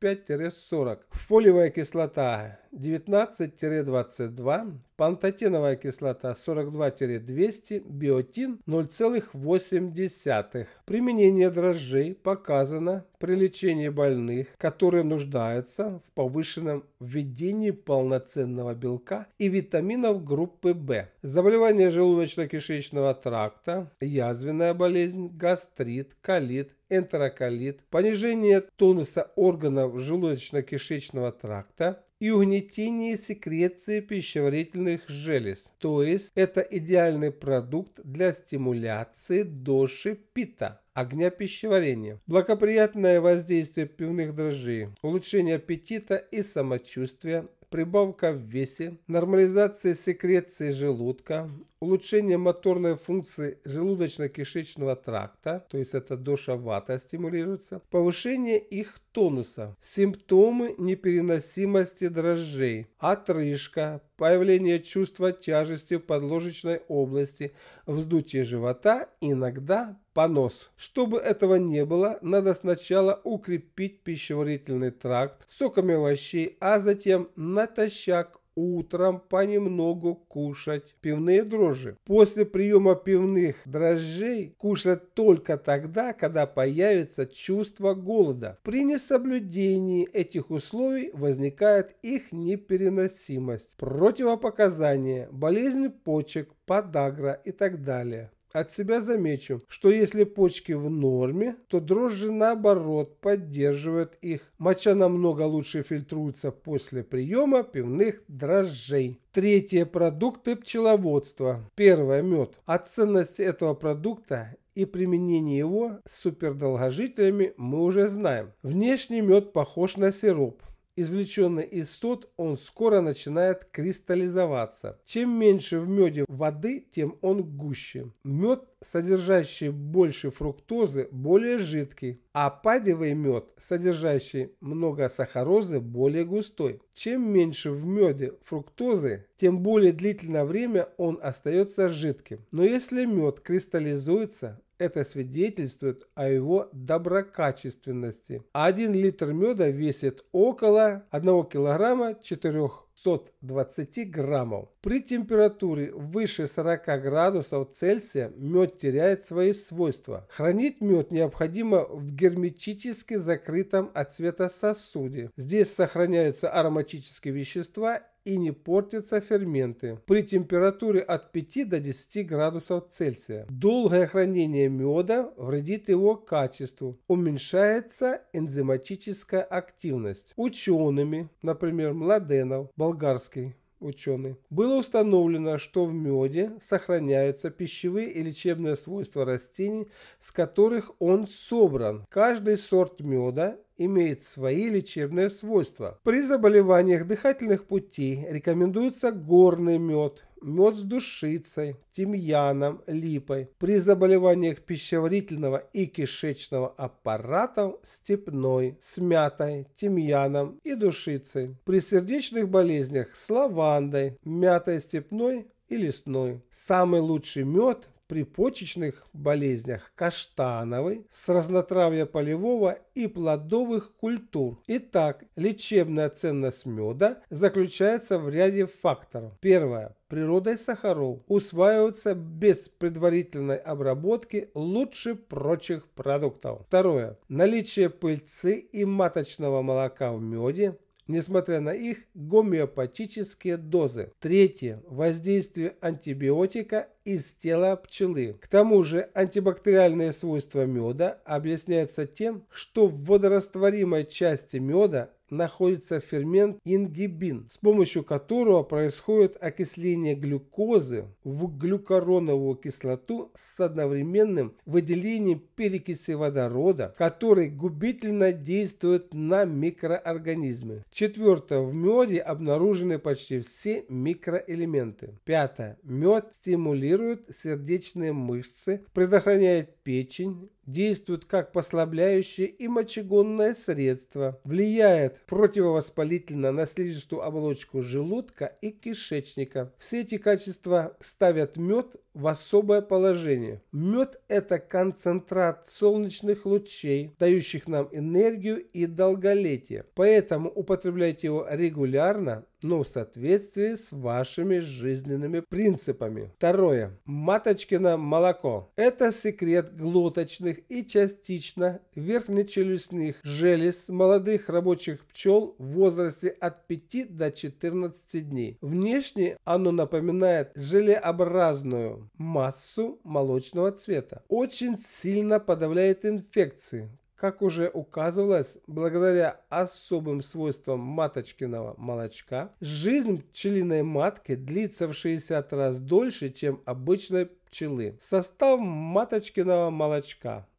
25-40, фолиевая кислота 19-22, пантотеновая кислота 42-200, биотин 0,8. Применение дрожжей показано при лечении больных, которые нуждаются в повышенном введении полноценного белка и витаминов группы В. Заболевания желудочно-кишечного тракта, язвенная болезнь, гастрит, колит, энтероколит, понижение тонуса органов желудочно-кишечного тракта, и угнетение секреции пищеварительных желез. То есть это идеальный продукт для стимуляции доши пита, огня пищеварения, благоприятное воздействие пивных дрожжей, улучшение аппетита и самочувствия прибавка в весе, нормализация секреции желудка, улучшение моторной функции желудочно-кишечного тракта, то есть это доша вата стимулируется, повышение их тонуса, симптомы непереносимости дрожжей, отрыжка, появление чувства тяжести в подложечной области, вздутие живота, иногда понос. Чтобы этого не было, надо сначала укрепить пищеварительный тракт соками овощей, а затем натощак утром понемногу кушать пивные дрожжи. После приема пивных дрожжей кушать только тогда, когда появится чувство голода. При несоблюдении этих условий возникает их непереносимость, противопоказания, болезнь почек, подагра и так далее. От себя замечу, что если почки в норме, то дрожжи наоборот поддерживают их. Моча намного лучше фильтруется после приема пивных дрожжей. Третье – продукты пчеловодства. Первое – мед. О ценности этого продукта и применение его с супердолгожителями мы уже знаем. Внешний мед похож на сироп извлеченный из сот, он скоро начинает кристаллизоваться. Чем меньше в меде воды, тем он гуще. Мед, содержащий больше фруктозы, более жидкий, а падевый мед, содержащий много сахарозы, более густой. Чем меньше в меде фруктозы, тем более длительное время он остается жидким. Но если мед кристаллизуется, это свидетельствует о его доброкачественности. Один литр меда весит около 1 килограмма 420 граммов. При температуре выше 40 градусов Цельсия мед теряет свои свойства. Хранить мед необходимо в герметически закрытом от света сосуде. Здесь сохраняются ароматические вещества и не портятся ферменты при температуре от 5 до 10 градусов Цельсия. Долгое хранение меда вредит его качеству, уменьшается энзиматическая активность. Учеными, например, Младенов, болгарский, ученый. Было установлено, что в меде сохраняются пищевые и лечебные свойства растений, с которых он собран. Каждый сорт меда имеет свои лечебные свойства. При заболеваниях дыхательных путей рекомендуется горный мед, мед с душицей, тимьяном, липой. При заболеваниях пищеварительного и кишечного аппарата степной, с мятой, тимьяном и душицей. При сердечных болезнях с лавандой, мятой степной и лесной. Самый лучший мед при почечных болезнях каштановой, с разнотравья полевого и плодовых культур. Итак, лечебная ценность меда заключается в ряде факторов. Первое. Природой сахаров усваиваются без предварительной обработки лучше прочих продуктов. Второе. Наличие пыльцы и маточного молока в меде несмотря на их гомеопатические дозы. Третье. Воздействие антибиотика из тела пчелы. К тому же антибактериальные свойства меда объясняются тем, что в водорастворимой части меда находится фермент ингибин, с помощью которого происходит окисление глюкозы в глюкороновую кислоту с одновременным выделением перекиси водорода, который губительно действует на микроорганизмы. Четвертое. В меде обнаружены почти все микроэлементы. Пятое. Мед стимулирует сердечные мышцы, предохраняет печень, действует как послабляющее и мочегонное средство, влияет противовоспалительно на слизистую оболочку желудка и кишечника. Все эти качества ставят мед в особое положение. Мед – это концентрат солнечных лучей, дающих нам энергию и долголетие. Поэтому употребляйте его регулярно, но в соответствии с вашими жизненными принципами. Второе. Маточкино молоко. Это секрет глоточных и частично верхнечелюстных желез молодых рабочих пчел в возрасте от 5 до 14 дней. Внешне оно напоминает желеобразную массу молочного цвета. Очень сильно подавляет инфекции, как уже указывалось, благодаря особым свойствам маточкиного молочка, жизнь пчелиной матки длится в 60 раз дольше, чем обычной пчелы. Состав маточкиного молочка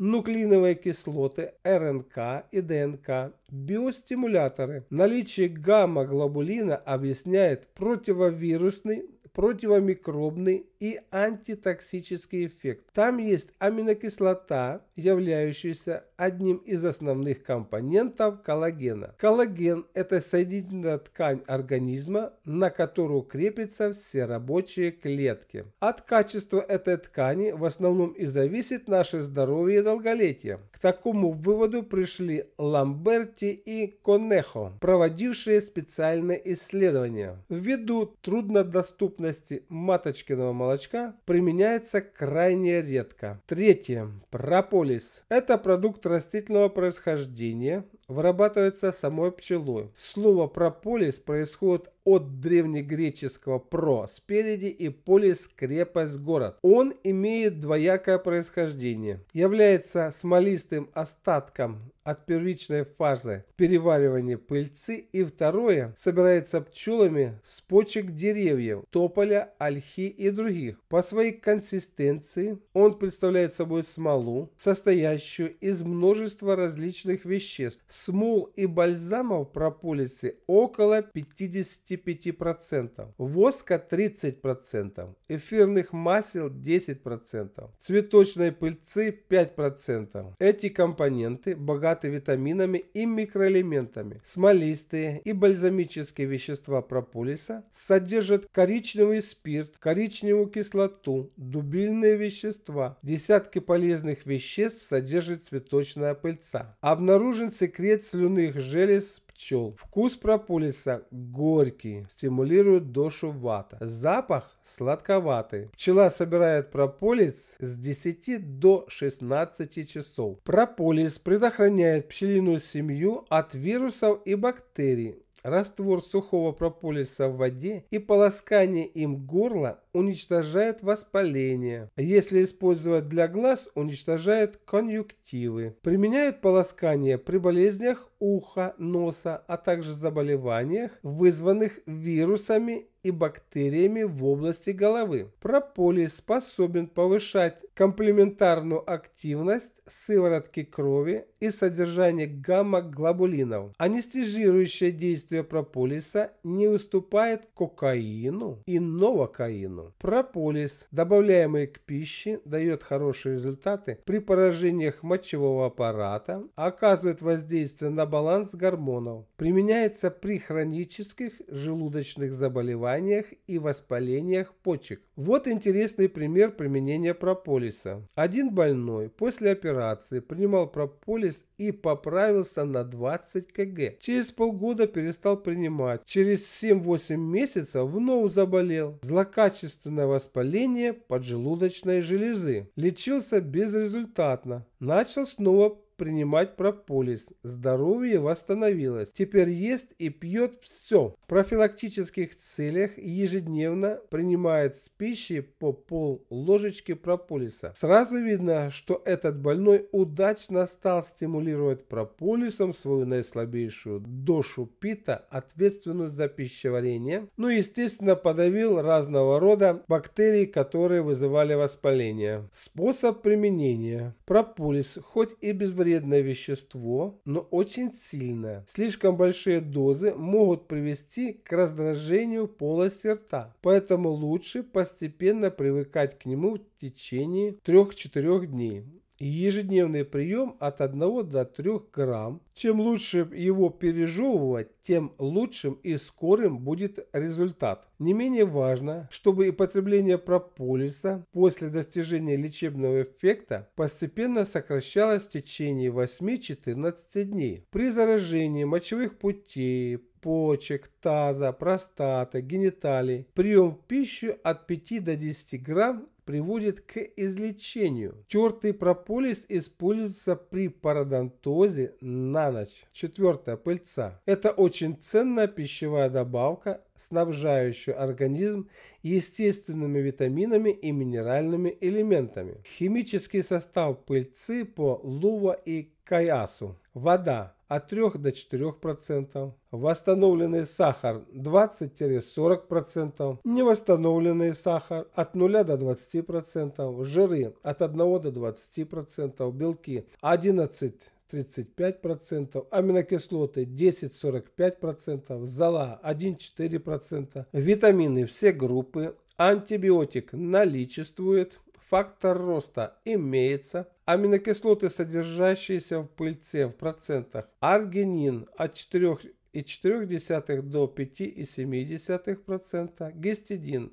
нуклеиновые кислоты, РНК и ДНК, биостимуляторы. Наличие гамма-глобулина объясняет противовирусный противомикробный и антитоксический эффект. Там есть аминокислота, являющаяся одним из основных компонентов коллагена. Коллаген – это соединительная ткань организма, на которую крепятся все рабочие клетки. От качества этой ткани в основном и зависит наше здоровье и долголетие. К такому выводу пришли Ламберти и Конехо, проводившие специальные исследования. Ввиду труднодоступности доступности маточкиного молочка применяется крайне редко. Третье. Прополис. Это продукт растительного происхождения, вырабатывается самой пчелой. Слово «прополис» происходит от древнегреческого «про» – спереди и «полис» – крепость, город. Он имеет двоякое происхождение. Является смолистым остатком от первичной фазы переваривания пыльцы и второе собирается пчелами с почек деревьев, тополя, ольхи и других. По своей консистенции он представляет собой смолу, состоящую из множества различных веществ, смол и бальзамов прополисы около 55%, воска 30%, эфирных масел 10%, цветочной пыльцы 5%. Эти компоненты богаты витаминами и микроэлементами. Смолистые и бальзамические вещества прополиса содержат коричневый спирт, коричневую кислоту, дубильные вещества. Десятки полезных веществ содержит цветочная пыльца. Обнаружен секрет секрет слюных желез пчел. Вкус прополиса горький, стимулирует дошу вата. Запах сладковатый. Пчела собирает прополис с 10 до 16 часов. Прополис предохраняет пчелиную семью от вирусов и бактерий Раствор сухого прополиса в воде и полоскание им горла уничтожает воспаление. Если использовать для глаз, уничтожает конъюнктивы. Применяют полоскание при болезнях уха, носа, а также заболеваниях, вызванных вирусами и бактериями в области головы. Прополис способен повышать комплементарную активность сыворотки крови и содержание гамма-глобулинов. Анестезирующее действие прополиса не уступает кокаину и новокаину. Прополис, добавляемый к пище, дает хорошие результаты при поражениях мочевого аппарата, оказывает воздействие на баланс гормонов, применяется при хронических желудочных заболеваниях заболеваниях и воспалениях почек. Вот интересный пример применения прополиса. Один больной после операции принимал прополис и поправился на 20 кг. Через полгода перестал принимать. Через 7-8 месяцев вновь заболел. Злокачественное воспаление поджелудочной железы. Лечился безрезультатно. Начал снова принимать прополис. Здоровье восстановилось. Теперь ест и пьет все. В профилактических целях ежедневно принимает с пищи по пол ложечки прополиса. Сразу видно, что этот больной удачно стал стимулировать прополисом свою наислабейшую дошу пита, ответственную за пищеварение. Ну и, естественно, подавил разного рода бактерии, которые вызывали воспаление. Способ применения. Прополис, хоть и безвредный вредное вещество, но очень сильное. Слишком большие дозы могут привести к раздражению полости рта, поэтому лучше постепенно привыкать к нему в течение 3-4 дней ежедневный прием от 1 до 3 грамм. Чем лучше его пережевывать, тем лучшим и скорым будет результат. Не менее важно, чтобы и потребление прополиса после достижения лечебного эффекта постепенно сокращалось в течение 8-14 дней. При заражении мочевых путей, почек, таза, простаты, гениталий. Прием в пищу от 5 до 10 грамм приводит к излечению. Тертый прополис используется при пародонтозе на ночь. Четвертое, пыльца. Это очень ценная пищевая добавка, снабжающую организм естественными витаминами и минеральными элементами. Химический состав пыльцы по Лува и Кайасу. Вода от 3 до 4%, восстановленный сахар 20-40%, невосстановленный сахар от 0 до 20%, жиры от 1 до 20%, белки 11 35%, аминокислоты 10-45%, зола 1-4%, витамины все группы, антибиотик наличествует, фактор роста имеется, аминокислоты, содержащиеся в пыльце в процентах, аргинин от и 4,4 до 5,7%, гистидин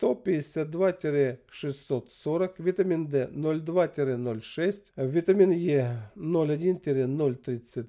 152-640, витамин D 02-06, витамин Е 01-033,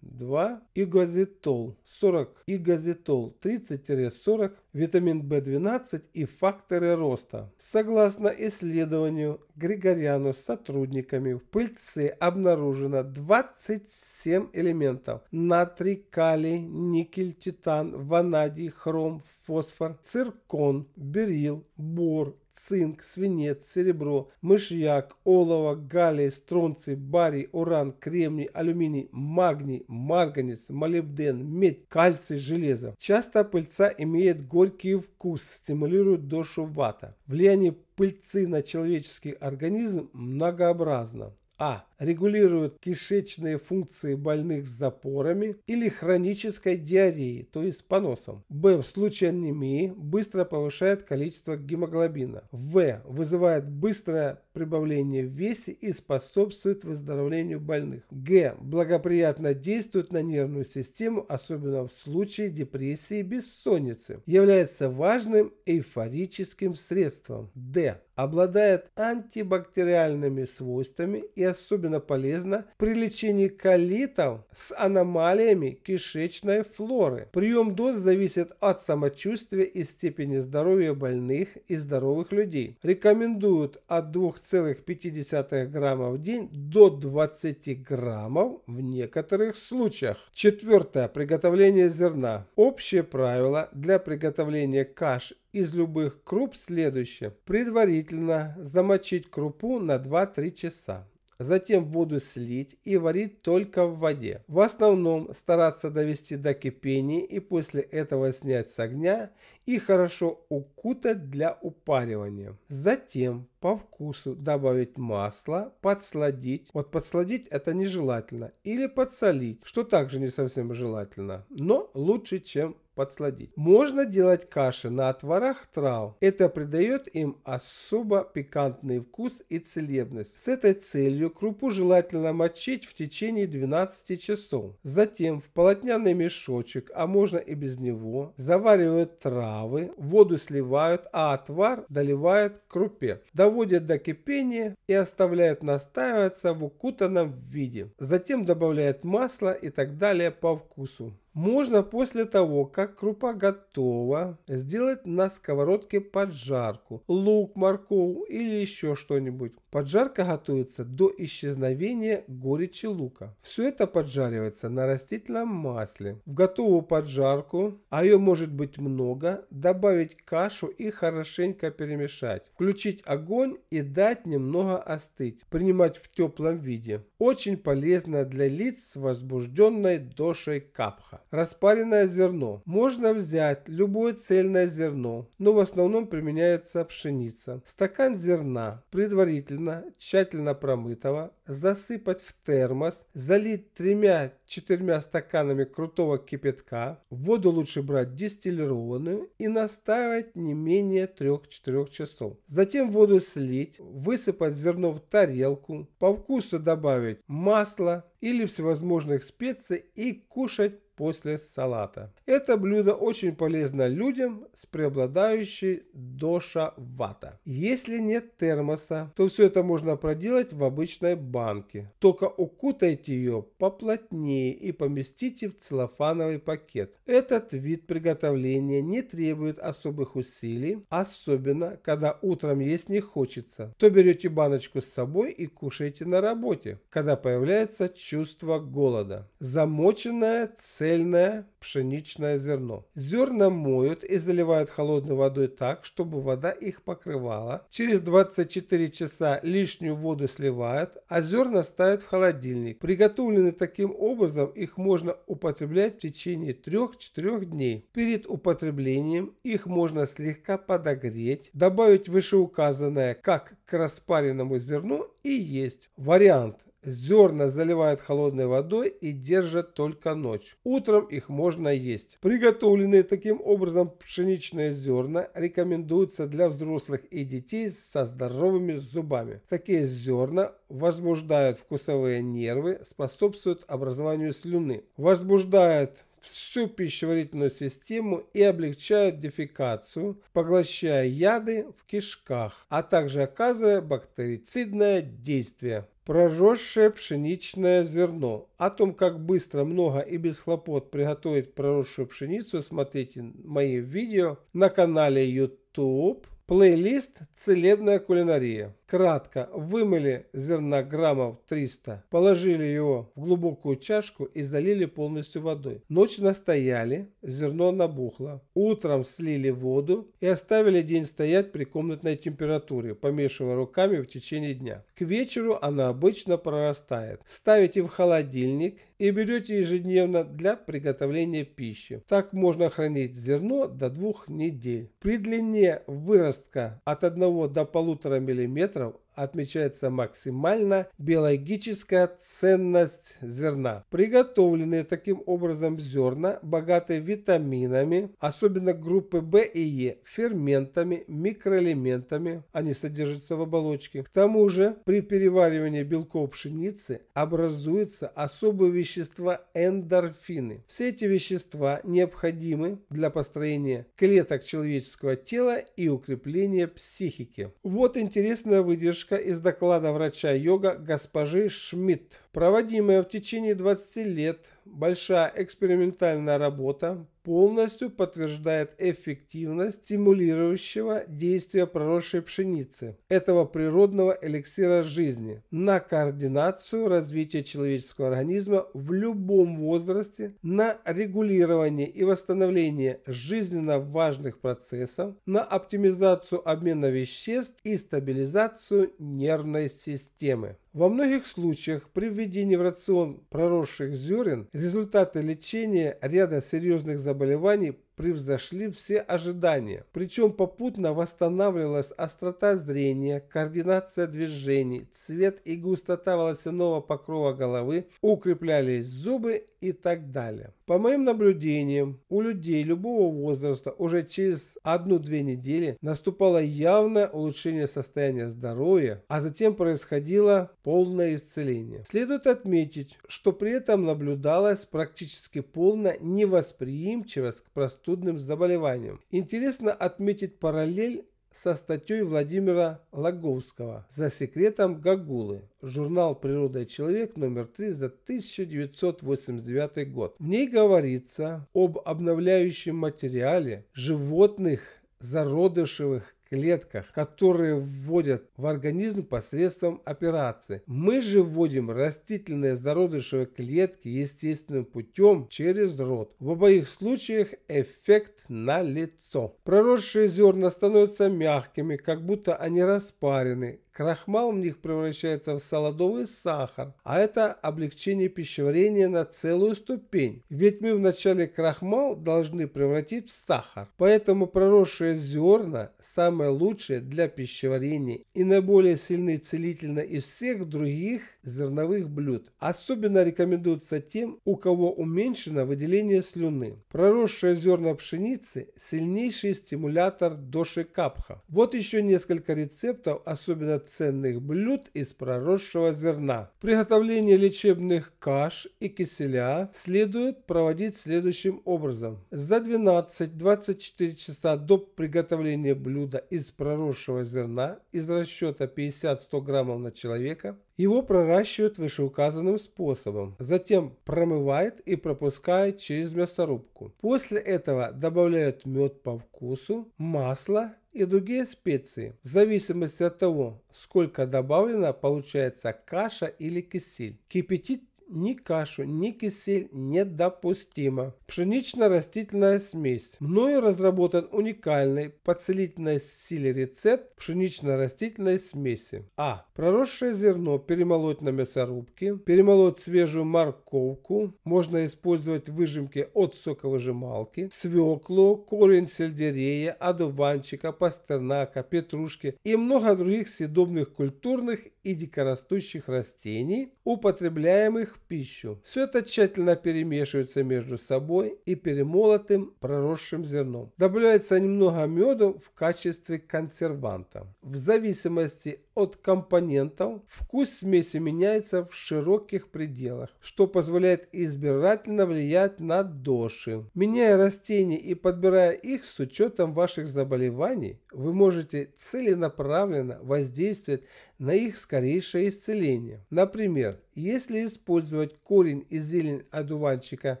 2 игозитол 40 игозитол 30-40 витамин В12 и факторы роста. Согласно исследованию Григоряну с сотрудниками в пыльце обнаружено 27 элементов натрий, калий, никель, титан, ванадий, хром, фосфор, циркон, берил, бор, цинк, свинец, серебро, мышьяк, олово, галлий, стронций, барий, уран, кремний, алюминий, магний, марганец, молибден, медь, кальций, железо. Часто пыльца имеет горький вкус, стимулирует душу вата. Влияние пыльцы на человеческий организм многообразно а. Регулирует кишечные функции больных с запорами или хронической диареей, то есть поносом. Б. В случае анемии быстро повышает количество гемоглобина. В. Вызывает быстрое прибавление в весе и способствует выздоровлению больных. Г. Благоприятно действует на нервную систему, особенно в случае депрессии и бессонницы. Является важным эйфорическим средством. Д. Обладает антибактериальными свойствами и особенно полезно при лечении колитов с аномалиями кишечной флоры. Прием доз зависит от самочувствия и степени здоровья больных и здоровых людей. Рекомендуют от 2 2,5 грамма в день до 20 граммов в некоторых случаях. Четвертое. Приготовление зерна. Общее правило для приготовления каш из любых круп следующее. Предварительно замочить крупу на 2-3 часа затем воду слить и варить только в воде. В основном стараться довести до кипения и после этого снять с огня и хорошо укутать для упаривания. Затем по вкусу добавить масло, подсладить. Вот подсладить это нежелательно. Или подсолить, что также не совсем желательно, но лучше, чем подсладить. Можно делать каши на отварах трав. Это придает им особо пикантный вкус и целебность. С этой целью крупу желательно мочить в течение 12 часов. Затем в полотняный мешочек, а можно и без него, заваривают травы, воду сливают, а отвар доливают к крупе. Доводят до кипения и оставляют настаиваться в укутанном виде. Затем добавляют масло и так далее по вкусу. Можно после того, как крупа готова, сделать на сковородке поджарку, лук, морковь или еще что-нибудь. Поджарка готовится до исчезновения горечи лука. Все это поджаривается на растительном масле. В готовую поджарку, а ее может быть много, добавить кашу и хорошенько перемешать. Включить огонь и дать немного остыть. Принимать в теплом виде. Очень полезно для лиц с возбужденной дошей капха. Распаренное зерно. Можно взять любое цельное зерно, но в основном применяется пшеница. Стакан зерна предварительно тщательно промытого засыпать в термос, залить тремя-четырьмя стаканами крутого кипятка. Воду лучше брать дистиллированную и настаивать не менее 3-4 часов. Затем воду слить, высыпать зерно в тарелку, по вкусу добавить масло или всевозможных специй и кушать после салата. Это блюдо очень полезно людям с преобладающей доша вата. Если нет термоса, то все это можно проделать в обычной банке. Только укутайте ее поплотнее и поместите в целлофановый пакет. Этот вид приготовления не требует особых усилий, особенно когда утром есть не хочется. То берете баночку с собой и кушаете на работе, когда появляется чувство голода. Замоченная цель цельное пшеничное зерно. Зерна моют и заливают холодной водой так, чтобы вода их покрывала. Через 24 часа лишнюю воду сливают, а зерна ставят в холодильник. Приготовленные таким образом их можно употреблять в течение 3-4 дней. Перед употреблением их можно слегка подогреть, добавить вышеуказанное как к распаренному зерну и есть. Вариант Зерна заливают холодной водой и держат только ночь. Утром их можно есть. Приготовленные таким образом пшеничные зерна рекомендуются для взрослых и детей со здоровыми зубами. Такие зерна возбуждают вкусовые нервы, способствуют образованию слюны, возбуждают всю пищеварительную систему и облегчают дефекацию, поглощая яды в кишках, а также оказывая бактерицидное действие. Проросшее пшеничное зерно. О том, как быстро, много и без хлопот приготовить проросшую пшеницу, смотрите мои видео на канале YouTube. Плейлист «Целебная кулинария». Кратко вымыли зерна граммов 300, положили его в глубокую чашку и залили полностью водой. Ночь настояли, зерно набухло. Утром слили воду и оставили день стоять при комнатной температуре, помешивая руками в течение дня. К вечеру она обычно прорастает. Ставите в холодильник и берете ежедневно для приготовления пищи. Так можно хранить зерно до двух недель. При длине выростка от 1 до 1,5 мм отмечается максимально биологическая ценность зерна. Приготовленные таким образом зерна богаты витаминами, особенно группы В и Е, ферментами, микроэлементами, они содержатся в оболочке. К тому же при переваривании белков пшеницы образуются особые вещества эндорфины. Все эти вещества необходимы для построения клеток человеческого тела и укрепления психики. Вот интересная выдержка выдержка из доклада врача-йога госпожи Шмидт, проводимая в течение 20 лет большая экспериментальная работа полностью подтверждает эффективность стимулирующего действия проросшей пшеницы, этого природного эликсира жизни, на координацию развития человеческого организма в любом возрасте, на регулирование и восстановление жизненно важных процессов, на оптимизацию обмена веществ и стабилизацию нервной системы. Во многих случаях при введении в рацион проросших зерен результаты лечения ряда серьезных заболеваний превзошли все ожидания. Причем попутно восстанавливалась острота зрения, координация движений, цвет и густота волосяного покрова головы, укреплялись зубы и так далее. По моим наблюдениям, у людей любого возраста уже через 1-2 недели наступало явное улучшение состояния здоровья, а затем происходило полное исцеление. Следует отметить, что при этом наблюдалась практически полная невосприимчивость к простому простудным заболеванием. Интересно отметить параллель со статьей Владимира Лаговского «За секретом Гагулы», журнал «Природа и человек» номер 3 за 1989 год. В ней говорится об обновляющем материале животных зародышевых клетках, которые вводят в организм посредством операции. Мы же вводим растительные зародышевые клетки естественным путем через рот. В обоих случаях эффект на лицо. Проросшие зерна становятся мягкими, как будто они распарены. Крахмал в них превращается в солодовый сахар, а это облегчение пищеварения на целую ступень. Ведь мы вначале крахмал должны превратить в сахар. Поэтому проросшие зерна – самое самое лучшее для пищеварения и наиболее сильный целительно из всех других зерновых блюд. Особенно рекомендуется тем, у кого уменьшено выделение слюны. Проросшие зерна пшеницы – сильнейший стимулятор доши капха. Вот еще несколько рецептов особенно ценных блюд из проросшего зерна. Приготовление лечебных каш и киселя следует проводить следующим образом. За 12-24 часа до приготовления блюда из проросшего зерна из расчета 50-100 граммов на человека. Его проращивают вышеуказанным способом, затем промывают и пропускают через мясорубку. После этого добавляют мед по вкусу, масло и другие специи. В зависимости от того, сколько добавлено, получается каша или кисель. Кипятить ни кашу, ни кисель недопустимо. Пшенично-растительная смесь. Мною разработан уникальный по целительной силе рецепт пшенично-растительной смеси. А. Проросшее зерно перемолоть на мясорубке, перемолоть свежую морковку, можно использовать выжимки от соковыжималки, свеклу, корень сельдерея, одуванчика, пастернака, петрушки и много других съедобных культурных и дикорастущих растений, употребляемых их пищу. Все это тщательно перемешивается между собой и перемолотым проросшим зерном. Добавляется немного меду в качестве консерванта. В зависимости от компонентов, вкус смеси меняется в широких пределах, что позволяет избирательно влиять на доши. Меняя растения и подбирая их с учетом ваших заболеваний, вы можете целенаправленно воздействовать на их скорейшее исцеление. Например, если использовать корень и зелень одуванчика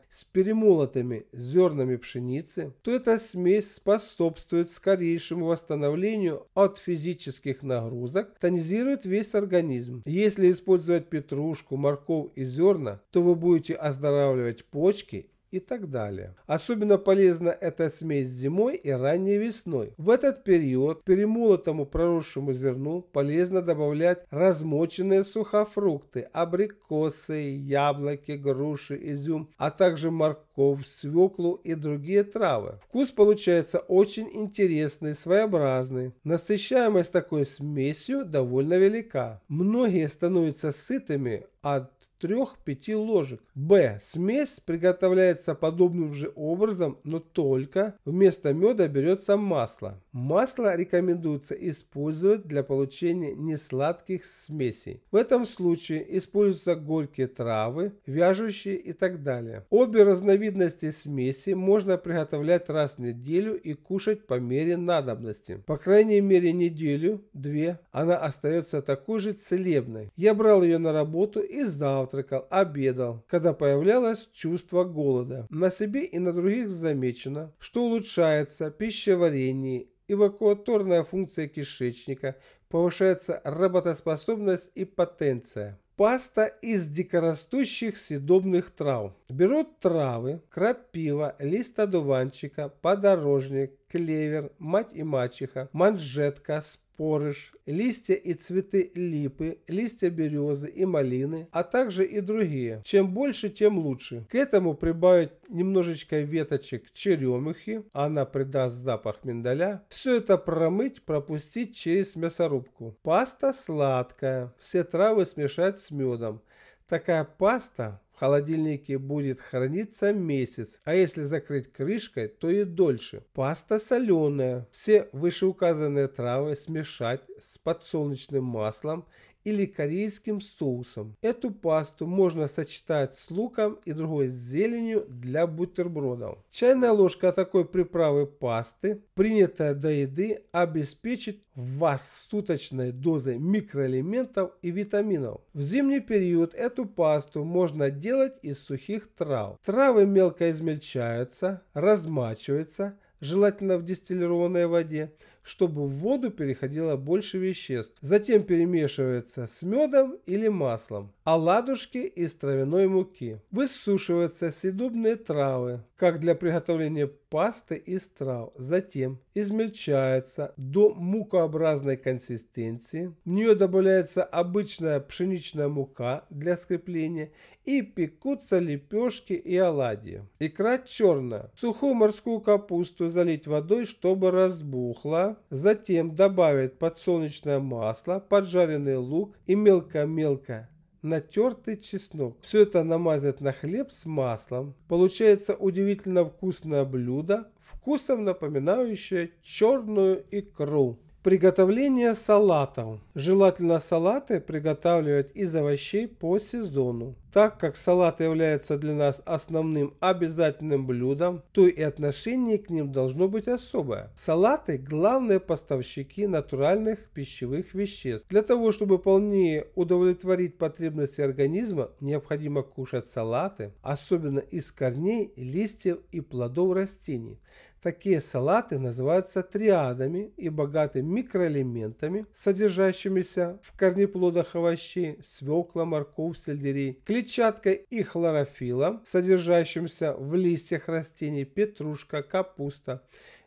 с перемолотыми зернами пшеницы, то эта смесь способствует скорейшему восстановлению от физических нагрузок, тонизирует весь организм. Если использовать петрушку, морковь и зерна, то вы будете оздоравливать почки и так далее. Особенно полезна эта смесь зимой и ранней весной. В этот период перемолотому проросшему зерну полезно добавлять размоченные сухофрукты, абрикосы, яблоки, груши, изюм, а также морковь, свеклу и другие травы. Вкус получается очень интересный, своеобразный. Насыщаемость такой смесью довольно велика. Многие становятся сытыми от 3-5 ложек. Б. Смесь приготовляется подобным же образом, но только вместо меда берется масло. Масло рекомендуется использовать для получения несладких смесей. В этом случае используются горькие травы, вяжущие и так далее. Обе разновидности смеси можно приготовлять раз в неделю и кушать по мере надобности. По крайней мере неделю, две, она остается такой же целебной. Я брал ее на работу и завтракал, обедал, когда появлялось чувство голода. На себе и на других замечено, что улучшается пищеварение эвакуаторная функция кишечника, повышается работоспособность и потенция. Паста из дикорастущих съедобных трав. Берут травы, крапива, лист одуванчика, подорожник, клевер, мать и мачеха, манжетка, порыш, листья и цветы липы, листья березы и малины, а также и другие. Чем больше, тем лучше. К этому прибавить немножечко веточек черемухи, она придаст запах миндаля. Все это промыть, пропустить через мясорубку. Паста сладкая, все травы смешать с медом. Такая паста в холодильнике будет храниться месяц, а если закрыть крышкой, то и дольше. Паста соленая. Все вышеуказанные травы смешать с подсолнечным маслом или корейским соусом. Эту пасту можно сочетать с луком и другой зеленью для бутербродов. Чайная ложка такой приправы пасты, принятая до еды, обеспечит вас суточной дозой микроэлементов и витаминов. В зимний период эту пасту можно делать из сухих трав. Травы мелко измельчаются, размачиваются, желательно в дистиллированной воде, чтобы в воду переходило больше веществ. Затем перемешивается с медом или маслом, оладушки а из травяной муки. Высушиваются съедобные травы, как для приготовления пасты из трав. Затем измельчается до мукообразной консистенции. В нее добавляется обычная пшеничная мука для скрепления и пекутся лепешки и оладьи. Икра черная. Сухую морскую капусту залить водой, чтобы разбухла затем добавить подсолнечное масло, поджаренный лук и мелко-мелко натертый чеснок. Все это намазать на хлеб с маслом. Получается удивительно вкусное блюдо, вкусом напоминающее черную икру. Приготовление салатов. Желательно салаты приготавливать из овощей по сезону. Так как салат является для нас основным обязательным блюдом, то и отношение к ним должно быть особое. Салаты – главные поставщики натуральных пищевых веществ. Для того, чтобы полнее удовлетворить потребности организма, необходимо кушать салаты, особенно из корней, листьев и плодов растений. Такие салаты называются триадами и богаты микроэлементами, содержащимися в корнеплодах овощей, свекла, морковь, сельдерей, клетчаткой и хлорофилом, содержащимся в листьях растений, петрушка, капуста,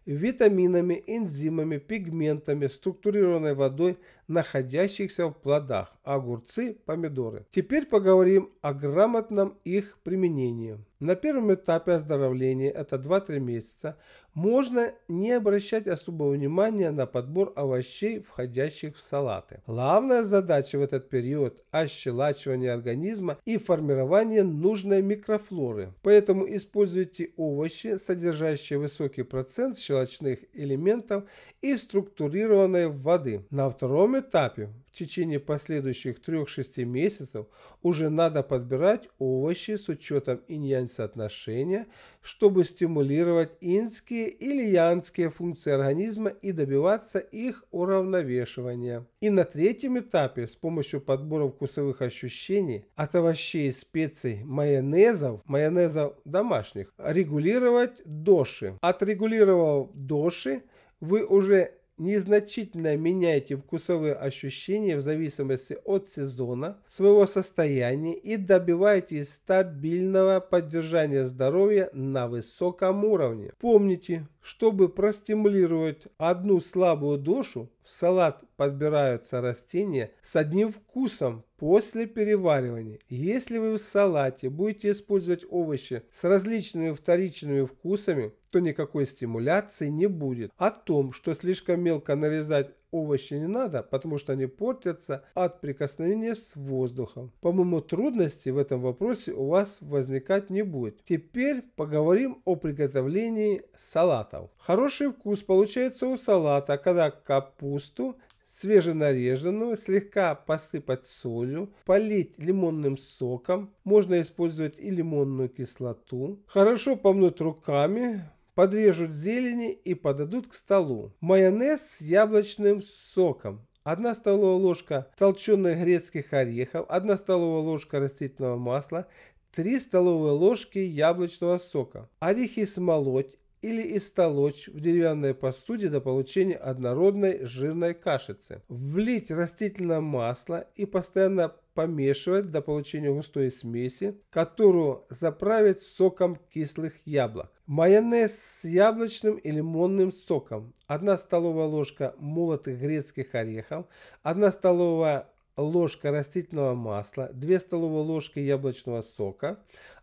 витаминами, энзимами, пигментами, структурированной водой, находящихся в плодах, огурцы, помидоры. Теперь поговорим о грамотном их применении. На первом этапе оздоровления, это 2-3 месяца, можно не обращать особого внимания на подбор овощей, входящих в салаты. Главная задача в этот период – ощелачивание организма и формирование нужной микрофлоры. Поэтому используйте овощи, содержащие высокий процент щелочных элементов и структурированной воды. На втором этапе в течение последующих 3-6 месяцев уже надо подбирать овощи с учетом инь-янь соотношения, чтобы стимулировать инские или янские функции организма и добиваться их уравновешивания. И на третьем этапе с помощью подбора вкусовых ощущений от овощей, специй, майонезов, майонезов домашних, регулировать доши. Отрегулировав доши, вы уже незначительно меняйте вкусовые ощущения в зависимости от сезона, своего состояния и добивайтесь стабильного поддержания здоровья на высоком уровне. Помните, чтобы простимулировать одну слабую душу, в салат подбираются растения с одним вкусом после переваривания. Если вы в салате будете использовать овощи с различными вторичными вкусами, то никакой стимуляции не будет. О том, что слишком мелко нарезать овощи не надо, потому что они портятся от прикосновения с воздухом. По-моему, трудностей в этом вопросе у вас возникать не будет. Теперь поговорим о приготовлении салатов. Хороший вкус получается у салата, когда капусту свеженарезанную слегка посыпать солью, полить лимонным соком, можно использовать и лимонную кислоту. Хорошо помнуть руками, подрежут зелени и подадут к столу. Майонез с яблочным соком, 1 столовая ложка толченых грецких орехов, 1 столовая ложка растительного масла, 3 столовые ложки яблочного сока. Орехи смолоть, или истолочь в деревянной посуде до получения однородной жирной кашицы. Влить растительное масло и постоянно помешивать до получения густой смеси, которую заправить соком кислых яблок. Майонез с яблочным и лимонным соком, 1 столовая ложка молотых грецких орехов, 1 столовая ложка растительного масла, 2 столовые ложки яблочного сока,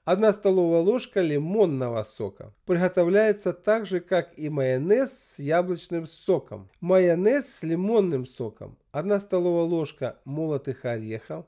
1 столовая ложка лимонного сока. Приготовляется так же, как и майонез с яблочным соком. Майонез с лимонным соком. 1 столовая ложка молотых орехов,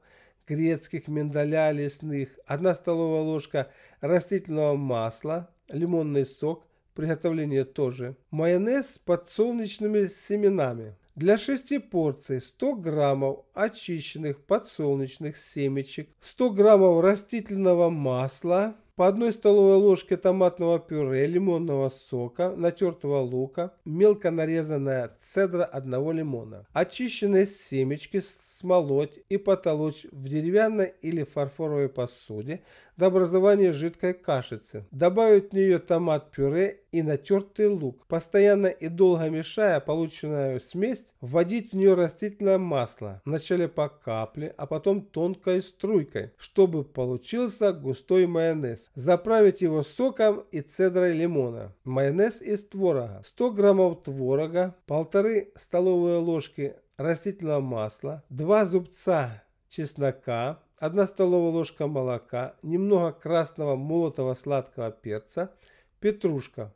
грецких, миндаля, лесных. 1 столовая ложка растительного масла, лимонный сок. Приготовление тоже. Майонез с подсолнечными семенами. Для 6 порций 100 граммов очищенных подсолнечных семечек, 100 граммов растительного масла, по одной столовой ложке томатного пюре, лимонного сока, натертого лука, мелко нарезанная цедра одного лимона. Очищенные семечки смолоть и потолочь в деревянной или фарфоровой посуде, до образования жидкой кашицы. Добавить в нее томат-пюре и натертый лук. Постоянно и долго мешая полученную смесь, вводить в нее растительное масло. Вначале по капле, а потом тонкой струйкой, чтобы получился густой майонез. Заправить его соком и цедрой лимона. Майонез из творога. 100 граммов творога, 1,5 столовые ложки растительного масла, 2 зубца чеснока, 1 столовая ложка молока, немного красного молотого сладкого перца, петрушка.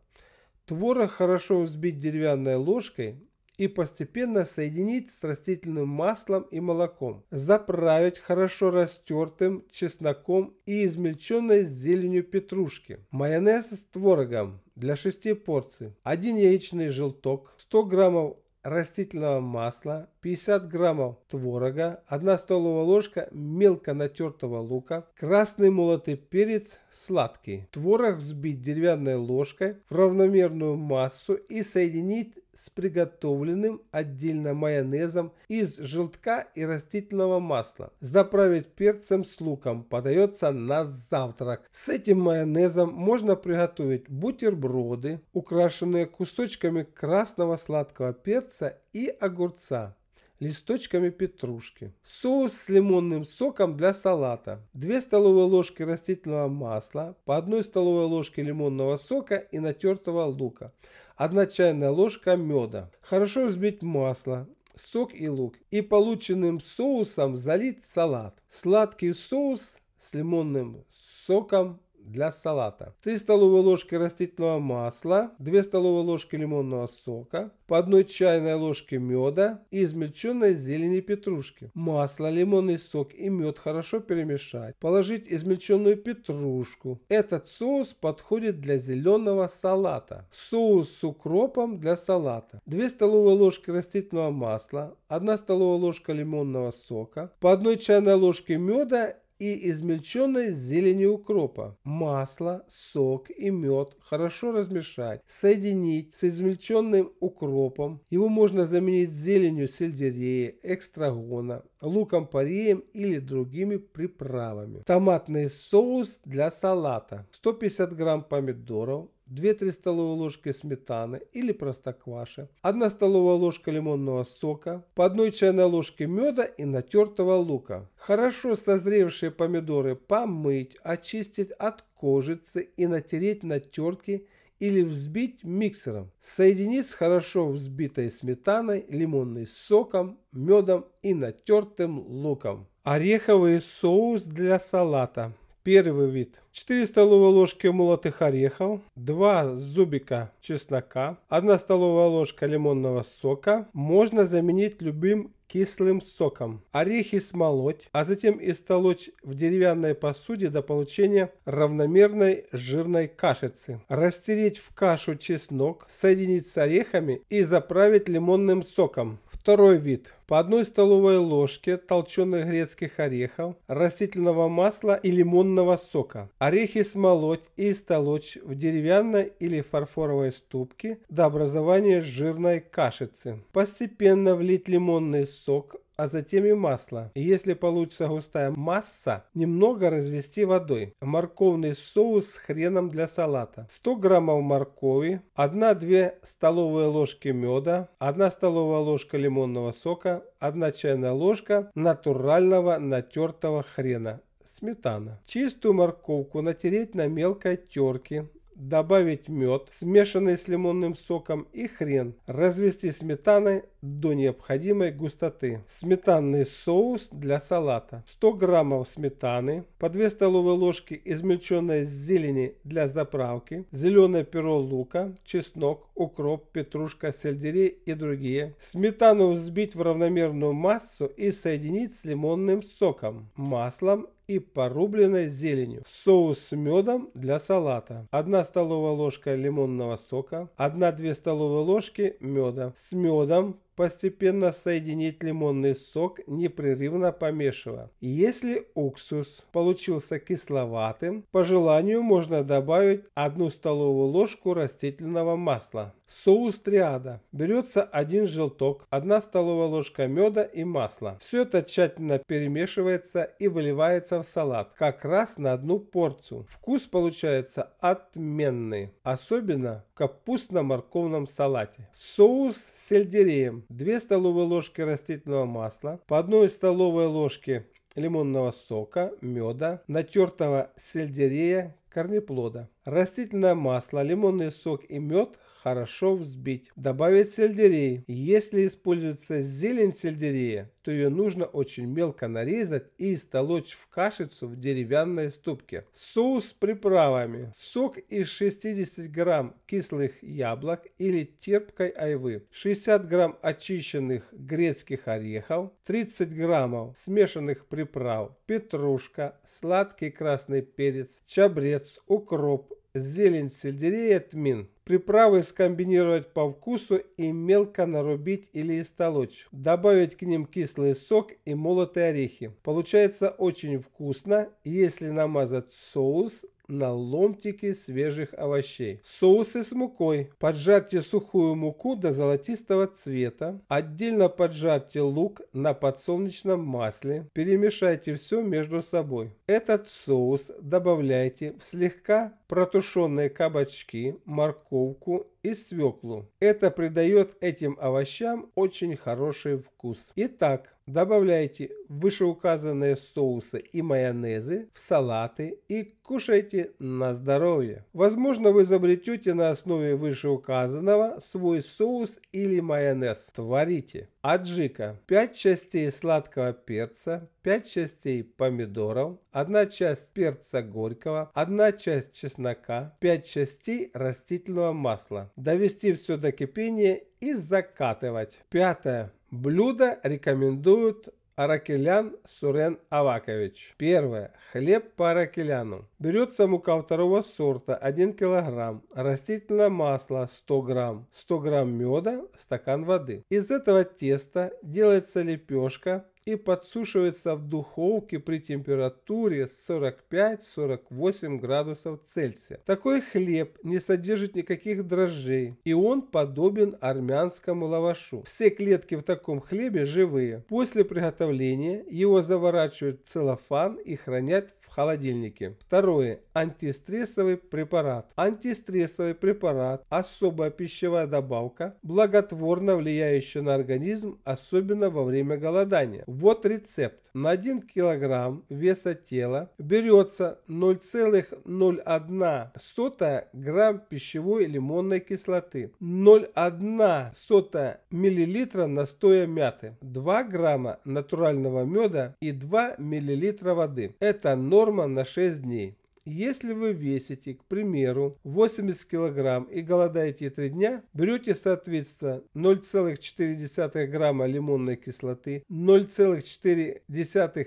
Творог хорошо взбить деревянной ложкой и постепенно соединить с растительным маслом и молоком. Заправить хорошо растертым чесноком и измельченной зеленью петрушки. Майонез с творогом для 6 порций. 1 яичный желток, 100 граммов растительного масла, 50 граммов творога, 1 столовая ложка мелко натертого лука, красный молотый перец сладкий. Творог взбить деревянной ложкой в равномерную массу и соединить с приготовленным отдельно майонезом из желтка и растительного масла. Заправить перцем с луком подается на завтрак. С этим майонезом можно приготовить бутерброды, украшенные кусочками красного сладкого перца и огурца листочками петрушки. Соус с лимонным соком для салата. 2 столовые ложки растительного масла, по 1 столовой ложке лимонного сока и натертого лука. 1 чайная ложка меда. Хорошо взбить масло, сок и лук. И полученным соусом залить салат. Сладкий соус с лимонным соком для салата. 3 столовые ложки растительного масла, 2 столовые ложки лимонного сока, по 1 чайной ложке меда и измельченной зелени петрушки. Масло, лимонный сок и мед хорошо перемешать. Положить измельченную петрушку. Этот соус подходит для зеленого салата. Соус с укропом для салата. 2 столовые ложки растительного масла, 1 столовая ложка лимонного сока, по 1 чайной ложке меда и измельченной зелени укропа. Масло, сок и мед хорошо размешать, соединить с измельченным укропом. Его можно заменить зеленью сельдерея, экстрагона, луком-пореем или другими приправами. Томатный соус для салата. 150 грамм помидоров, 2-3 столовые ложки сметаны или простокваши, 1 столовая ложка лимонного сока, по 1 чайной ложке меда и натертого лука. Хорошо созревшие помидоры помыть, очистить от кожицы и натереть на терке или взбить миксером. Соединить с хорошо взбитой сметаной, лимонным соком, медом и натертым луком. Ореховый соус для салата. Первый вид. 4 столовые ложки молотых орехов, 2 зубика чеснока, 1 столовая ложка лимонного сока. Можно заменить любым кислым соком. Орехи смолоть, а затем и столочь в деревянной посуде до получения равномерной жирной кашицы. Растереть в кашу чеснок, соединить с орехами и заправить лимонным соком. Второй вид по одной столовой ложке толченых грецких орехов, растительного масла и лимонного сока. Орехи смолоть и столочь в деревянной или фарфоровой ступке до образования жирной кашицы. Постепенно влить лимонный сок, а затем и масло. если получится густая масса, немного развести водой. Морковный соус с хреном для салата. 100 граммов моркови, 1-2 столовые ложки меда, 1 столовая ложка лимонного сока, 1 чайная ложка натурального натертого хрена сметана. Чистую морковку натереть на мелкой терке добавить мед, смешанный с лимонным соком и хрен, развести сметаной до необходимой густоты. Сметанный соус для салата. 100 граммов сметаны, по 2 столовые ложки измельченной зелени для заправки, зеленое перо лука, чеснок, укроп, петрушка, сельдерей и другие. Сметану взбить в равномерную массу и соединить с лимонным соком, маслом и порубленной зеленью, соус с медом для салата, 1 столовая ложка лимонного сока, 1-2 столовые ложки меда. С медом постепенно соединить лимонный сок, непрерывно помешивая. Если уксус получился кисловатым, по желанию можно добавить 1 столовую ложку растительного масла. Соус триада. Берется один желток, 1 столовая ложка меда и масла. Все это тщательно перемешивается и выливается в салат, как раз на одну порцию. Вкус получается отменный, особенно в капустно-морковном салате. Соус с сельдереем. 2 столовые ложки растительного масла, по 1 столовой ложке лимонного сока, меда, натертого сельдерея, корнеплода. Растительное масло, лимонный сок и мед хорошо взбить. Добавить сельдерей. Если используется зелень сельдерея, то ее нужно очень мелко нарезать и истолочь в кашицу в деревянной ступке. Соус с приправами. Сок из 60 грамм кислых яблок или терпкой айвы. 60 грамм очищенных грецких орехов. 30 граммов смешанных приправ. Петрушка, сладкий красный перец, чабрец, укроп, зелень сельдерея, тмин. Приправы скомбинировать по вкусу и мелко нарубить или истолочь. Добавить к ним кислый сок и молотые орехи. Получается очень вкусно, если намазать соус на ломтики свежих овощей. Соусы с мукой. Поджарьте сухую муку до золотистого цвета. Отдельно поджарьте лук на подсолнечном масле. Перемешайте все между собой. Этот соус добавляйте в слегка протушенные кабачки, морковку и свеклу. Это придает этим овощам очень хороший вкус. Итак, добавляйте вышеуказанные соусы и майонезы в салаты и кушайте на здоровье. Возможно, вы изобретете на основе вышеуказанного свой соус или майонез. Творите! Аджика 5 частей сладкого перца, 5 частей помидоров, 1 часть перца горького, 1 часть чеснока, 5 частей растительного масла. Довести все до кипения и закатывать. Пятое. Блюдо рекомендуют Аракелян Сурен Авакович. Первое. Хлеб по аракеляну. Берется мука второго сорта 1 кг, растительное масло 100 грамм, 100 грамм меда, стакан воды. Из этого теста делается лепешка и подсушивается в духовке при температуре 45-48 градусов Цельсия. Такой хлеб не содержит никаких дрожжей, и он подобен армянскому лавашу. Все клетки в таком хлебе живые. После приготовления его заворачивают в целлофан и хранят в холодильнике. Второе. Антистрессовый препарат. Антистрессовый препарат – особая пищевая добавка, благотворно влияющая на организм, особенно во время голодания. Вот рецепт. На 1 килограмм веса тела берется 0,01 грамм пищевой лимонной кислоты, 0,01 миллилитра настоя мяты, 2 грамма натурального меда и 2 миллилитра воды. Это норма на 6 дней. Если вы весите, к примеру, 80 кг и голодаете 3 дня, берете соответственно 0,4 грамма лимонной кислоты, 0,4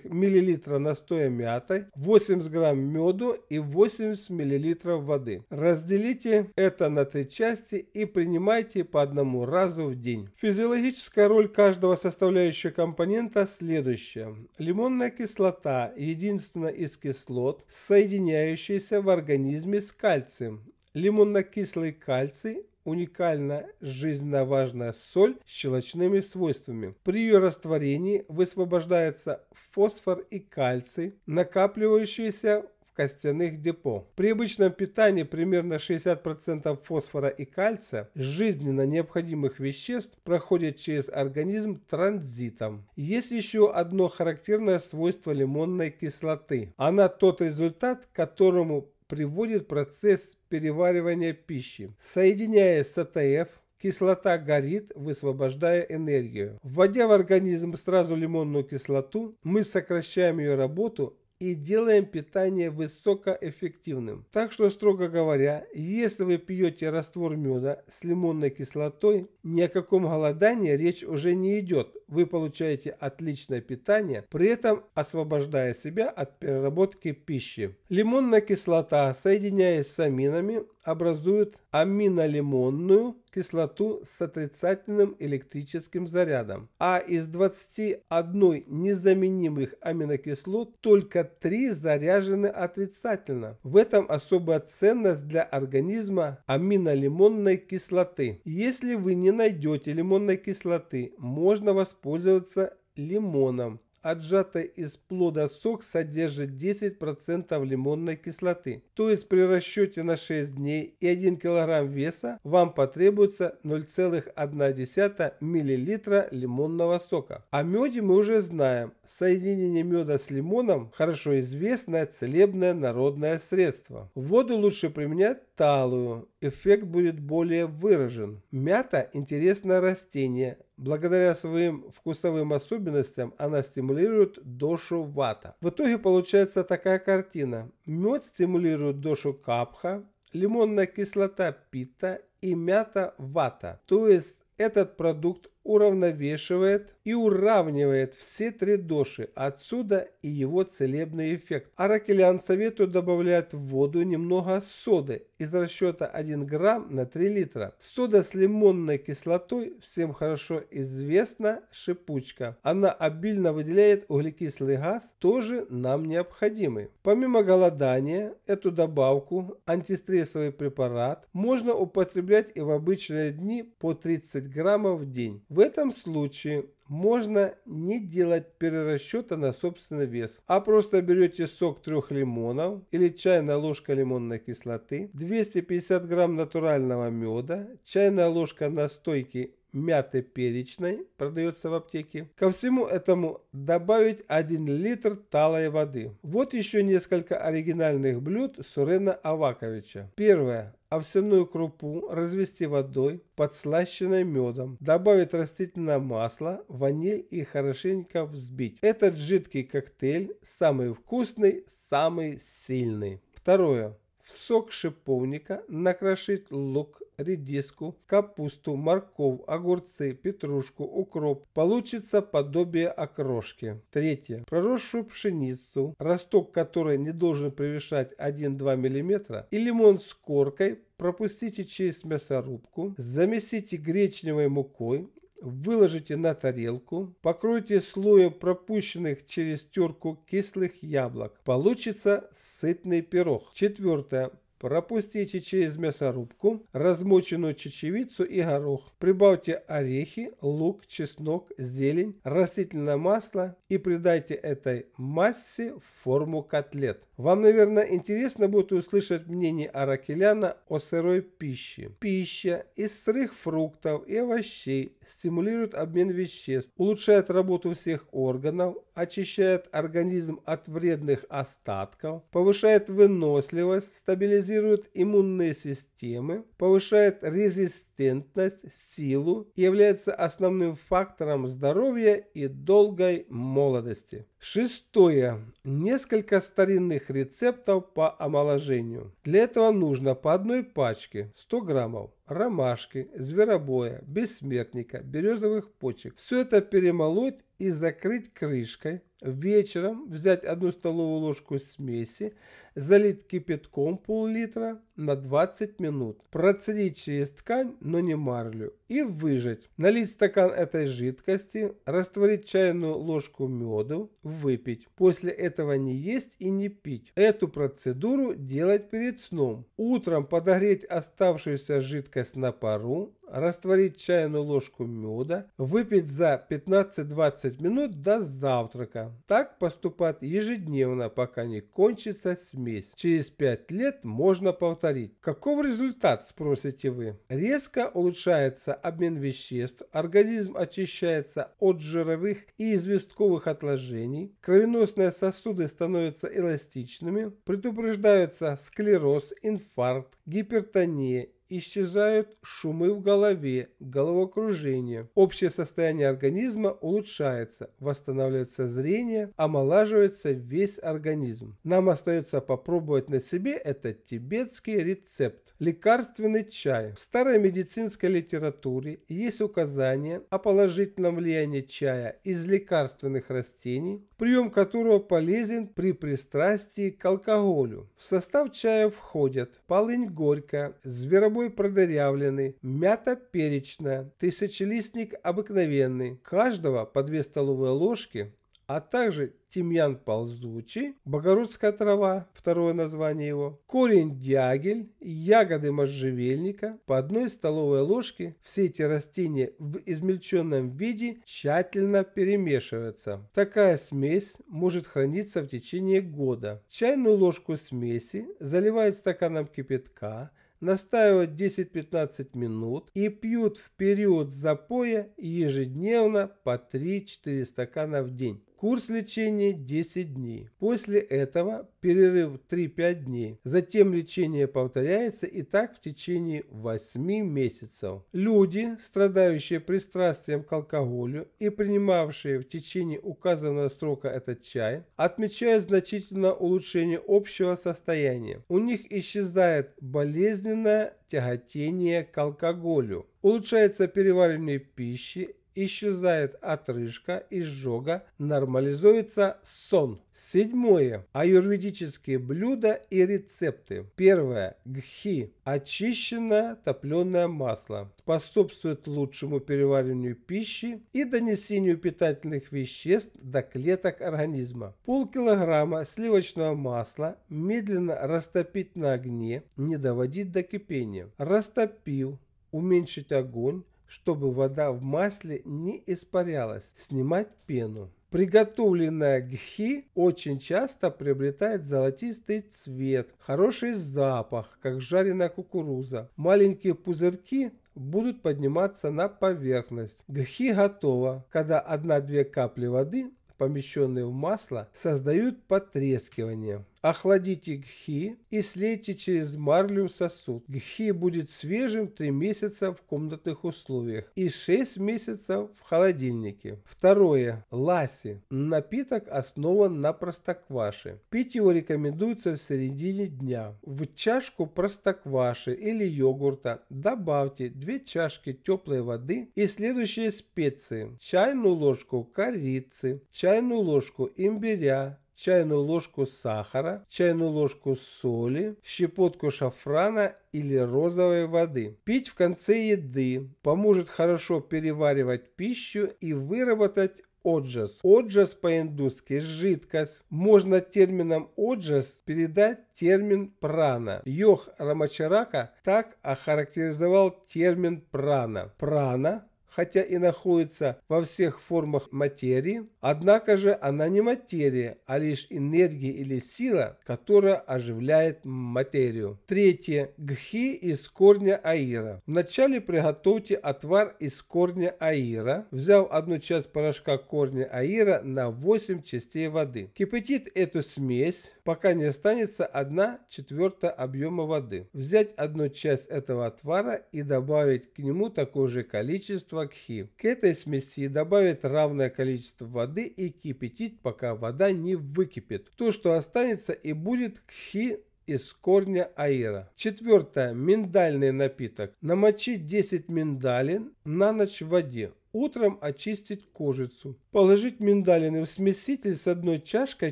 мл настоя мяты, 80 грамм меду и 80 мл воды. Разделите это на три части и принимайте по одному разу в день. Физиологическая роль каждого составляющего компонента следующая. Лимонная кислота, единственная из кислот, соединяющая имеющиеся в организме с кальцием. Лимонно-кислый кальций уникально жизненно важная соль с щелочными свойствами. При ее растворении высвобождается фосфор и кальций, накапливающиеся костяных депо. При обычном питании примерно 60% фосфора и кальция, жизненно необходимых веществ, проходят через организм транзитом. Есть еще одно характерное свойство лимонной кислоты. Она тот результат, к которому приводит процесс переваривания пищи. Соединяясь с АТФ, кислота горит, высвобождая энергию. Вводя в организм сразу лимонную кислоту, мы сокращаем ее работу и делаем питание высокоэффективным. Так что, строго говоря, если вы пьете раствор меда с лимонной кислотой, ни о каком голодании речь уже не идет. Вы получаете отличное питание, при этом освобождая себя от переработки пищи. Лимонная кислота, соединяясь с аминами, образуют аминолимонную кислоту с отрицательным электрическим зарядом, а из 21 незаменимых аминокислот только 3 заряжены отрицательно. В этом особая ценность для организма аминолимонной кислоты. Если вы не найдете лимонной кислоты, можно воспользоваться лимоном отжатый из плода сок содержит 10% лимонной кислоты. То есть при расчете на 6 дней и 1 кг веса вам потребуется 0,1 мл лимонного сока. О меде мы уже знаем. Соединение меда с лимоном хорошо известное целебное народное средство. Воду лучше применять талую, эффект будет более выражен. Мята – интересное растение. Благодаря своим вкусовым особенностям она стимулирует дошу вата. В итоге получается такая картина. Мед стимулирует дошу капха, лимонная кислота пита и мята вата. То есть этот продукт уравновешивает и уравнивает все три доши, отсюда и его целебный эффект. Аракелян советую добавлять в воду немного соды из расчета 1 грамм на 3 литра. Сода с лимонной кислотой всем хорошо известна шипучка. Она обильно выделяет углекислый газ, тоже нам необходимый. Помимо голодания, эту добавку, антистрессовый препарат, можно употреблять и в обычные дни по 30 граммов в день. В этом случае можно не делать перерасчета на собственный вес, а просто берете сок трех лимонов или чайная ложка лимонной кислоты, 250 грамм натурального меда, чайная ложка настойки мяты перечной, продается в аптеке. Ко всему этому добавить 1 литр талой воды. Вот еще несколько оригинальных блюд Сурена Аваковича. Первое овсяную крупу развести водой, подслащенной медом, добавить растительное масло, ваниль и хорошенько взбить. Этот жидкий коктейль самый вкусный, самый сильный. Второе в сок шиповника накрошить лук, редиску, капусту, морковь, огурцы, петрушку, укроп. Получится подобие окрошки. Третье. Проросшую пшеницу, росток которой не должен превышать 1-2 мм, и лимон с коркой пропустите через мясорубку, замесите гречневой мукой, выложите на тарелку, покройте слоем пропущенных через терку кислых яблок. Получится сытный пирог. Четвертое. Пропустите через мясорубку размоченную чечевицу и горох. Прибавьте орехи, лук, чеснок, зелень, растительное масло и придайте этой массе форму котлет. Вам, наверное, интересно будет услышать мнение Аракеляна о сырой пище. Пища из сырых фруктов и овощей стимулирует обмен веществ, улучшает работу всех органов, очищает организм от вредных остатков, повышает выносливость, стабилизирует стабилизирует иммунные системы, повышает резистентность, силу и является основным фактором здоровья и долгой молодости. Шестое. Несколько старинных рецептов по омоложению. Для этого нужно по одной пачке 100 граммов ромашки, зверобоя, бессмертника, березовых почек. Все это перемолоть и закрыть крышкой, Вечером взять одну столовую ложку смеси, залить кипятком пол-литра на 20 минут, процедить через ткань, но не марлю, и выжать. Налить стакан этой жидкости, растворить чайную ложку меда, выпить. После этого не есть и не пить. Эту процедуру делать перед сном. Утром подогреть оставшуюся жидкость на пару, растворить чайную ложку меда, выпить за 15-20 минут до завтрака. Так поступать ежедневно, пока не кончится смесь. Через 5 лет можно повторить повторить. Каков результат, спросите вы? Резко улучшается обмен веществ, организм очищается от жировых и известковых отложений, кровеносные сосуды становятся эластичными, предупреждаются склероз, инфаркт, гипертония исчезают шумы в голове, головокружение. Общее состояние организма улучшается, восстанавливается зрение, омолаживается весь организм. Нам остается попробовать на себе этот тибетский рецепт. Лекарственный чай. В старой медицинской литературе есть указания о положительном влиянии чая из лекарственных растений, прием которого полезен при пристрастии к алкоголю. В состав чая входят полынь горькая, зверобой первый продырявленный, мята перечная, тысячелистник обыкновенный, каждого по две столовые ложки, а также тимьян ползучий, богородская трава, второе название его, корень дягель, ягоды можжевельника, по одной столовой ложке все эти растения в измельченном виде тщательно перемешиваются. Такая смесь может храниться в течение года. Чайную ложку смеси заливают стаканом кипятка, настаивают 10-15 минут и пьют в период запоя ежедневно по 3-4 стакана в день. Курс лечения 10 дней. После этого перерыв 3-5 дней. Затем лечение повторяется и так в течение 8 месяцев. Люди, страдающие пристрастием к алкоголю и принимавшие в течение указанного срока этот чай, отмечают значительное улучшение общего состояния. У них исчезает болезненное тяготение к алкоголю. Улучшается переваривание пищи исчезает отрыжка, изжога, нормализуется сон. Седьмое. Аюрведические блюда и рецепты. Первое. Гхи. Очищенное топленое масло. Способствует лучшему перевариванию пищи и донесению питательных веществ до клеток организма. Полкилограмма сливочного масла медленно растопить на огне, не доводить до кипения. Растопил, уменьшить огонь, чтобы вода в масле не испарялась, снимать пену. Приготовленная гхи очень часто приобретает золотистый цвет, хороший запах, как жареная кукуруза. Маленькие пузырьки будут подниматься на поверхность. Гхи готова, когда 1-2 капли воды, помещенные в масло, создают потрескивание. Охладите гхи и слейте через марлю сосуд. Гхи будет свежим 3 месяца в комнатных условиях и 6 месяцев в холодильнике. Второе. Ласи. Напиток основан на простокваше. Пить его рекомендуется в середине дня. В чашку простокваши или йогурта добавьте 2 чашки теплой воды и следующие специи. Чайную ложку корицы, чайную ложку имбиря, чайную ложку сахара, чайную ложку соли, щепотку шафрана или розовой воды. Пить в конце еды поможет хорошо переваривать пищу и выработать Оджас. Оджас по-индусски жидкость. Можно термином оджас передать термин прана. Йох Рамачарака так охарактеризовал термин прана. Прана хотя и находится во всех формах материи, однако же она не материя, а лишь энергия или сила, которая оживляет материю. Третье. Гхи из корня аира. Вначале приготовьте отвар из корня аира, взяв одну часть порошка корня аира на 8 частей воды. Кипятит эту смесь, пока не останется 1 четвертая объема воды. Взять одну часть этого отвара и добавить к нему такое же количество вакхи. К этой смеси добавить равное количество воды и кипятить, пока вода не выкипит. То, что останется и будет кхи из корня аира. Четвертое. Миндальный напиток. Намочить 10 миндалин на ночь в воде. Утром очистить кожицу. Положить миндалины в смеситель с одной чашкой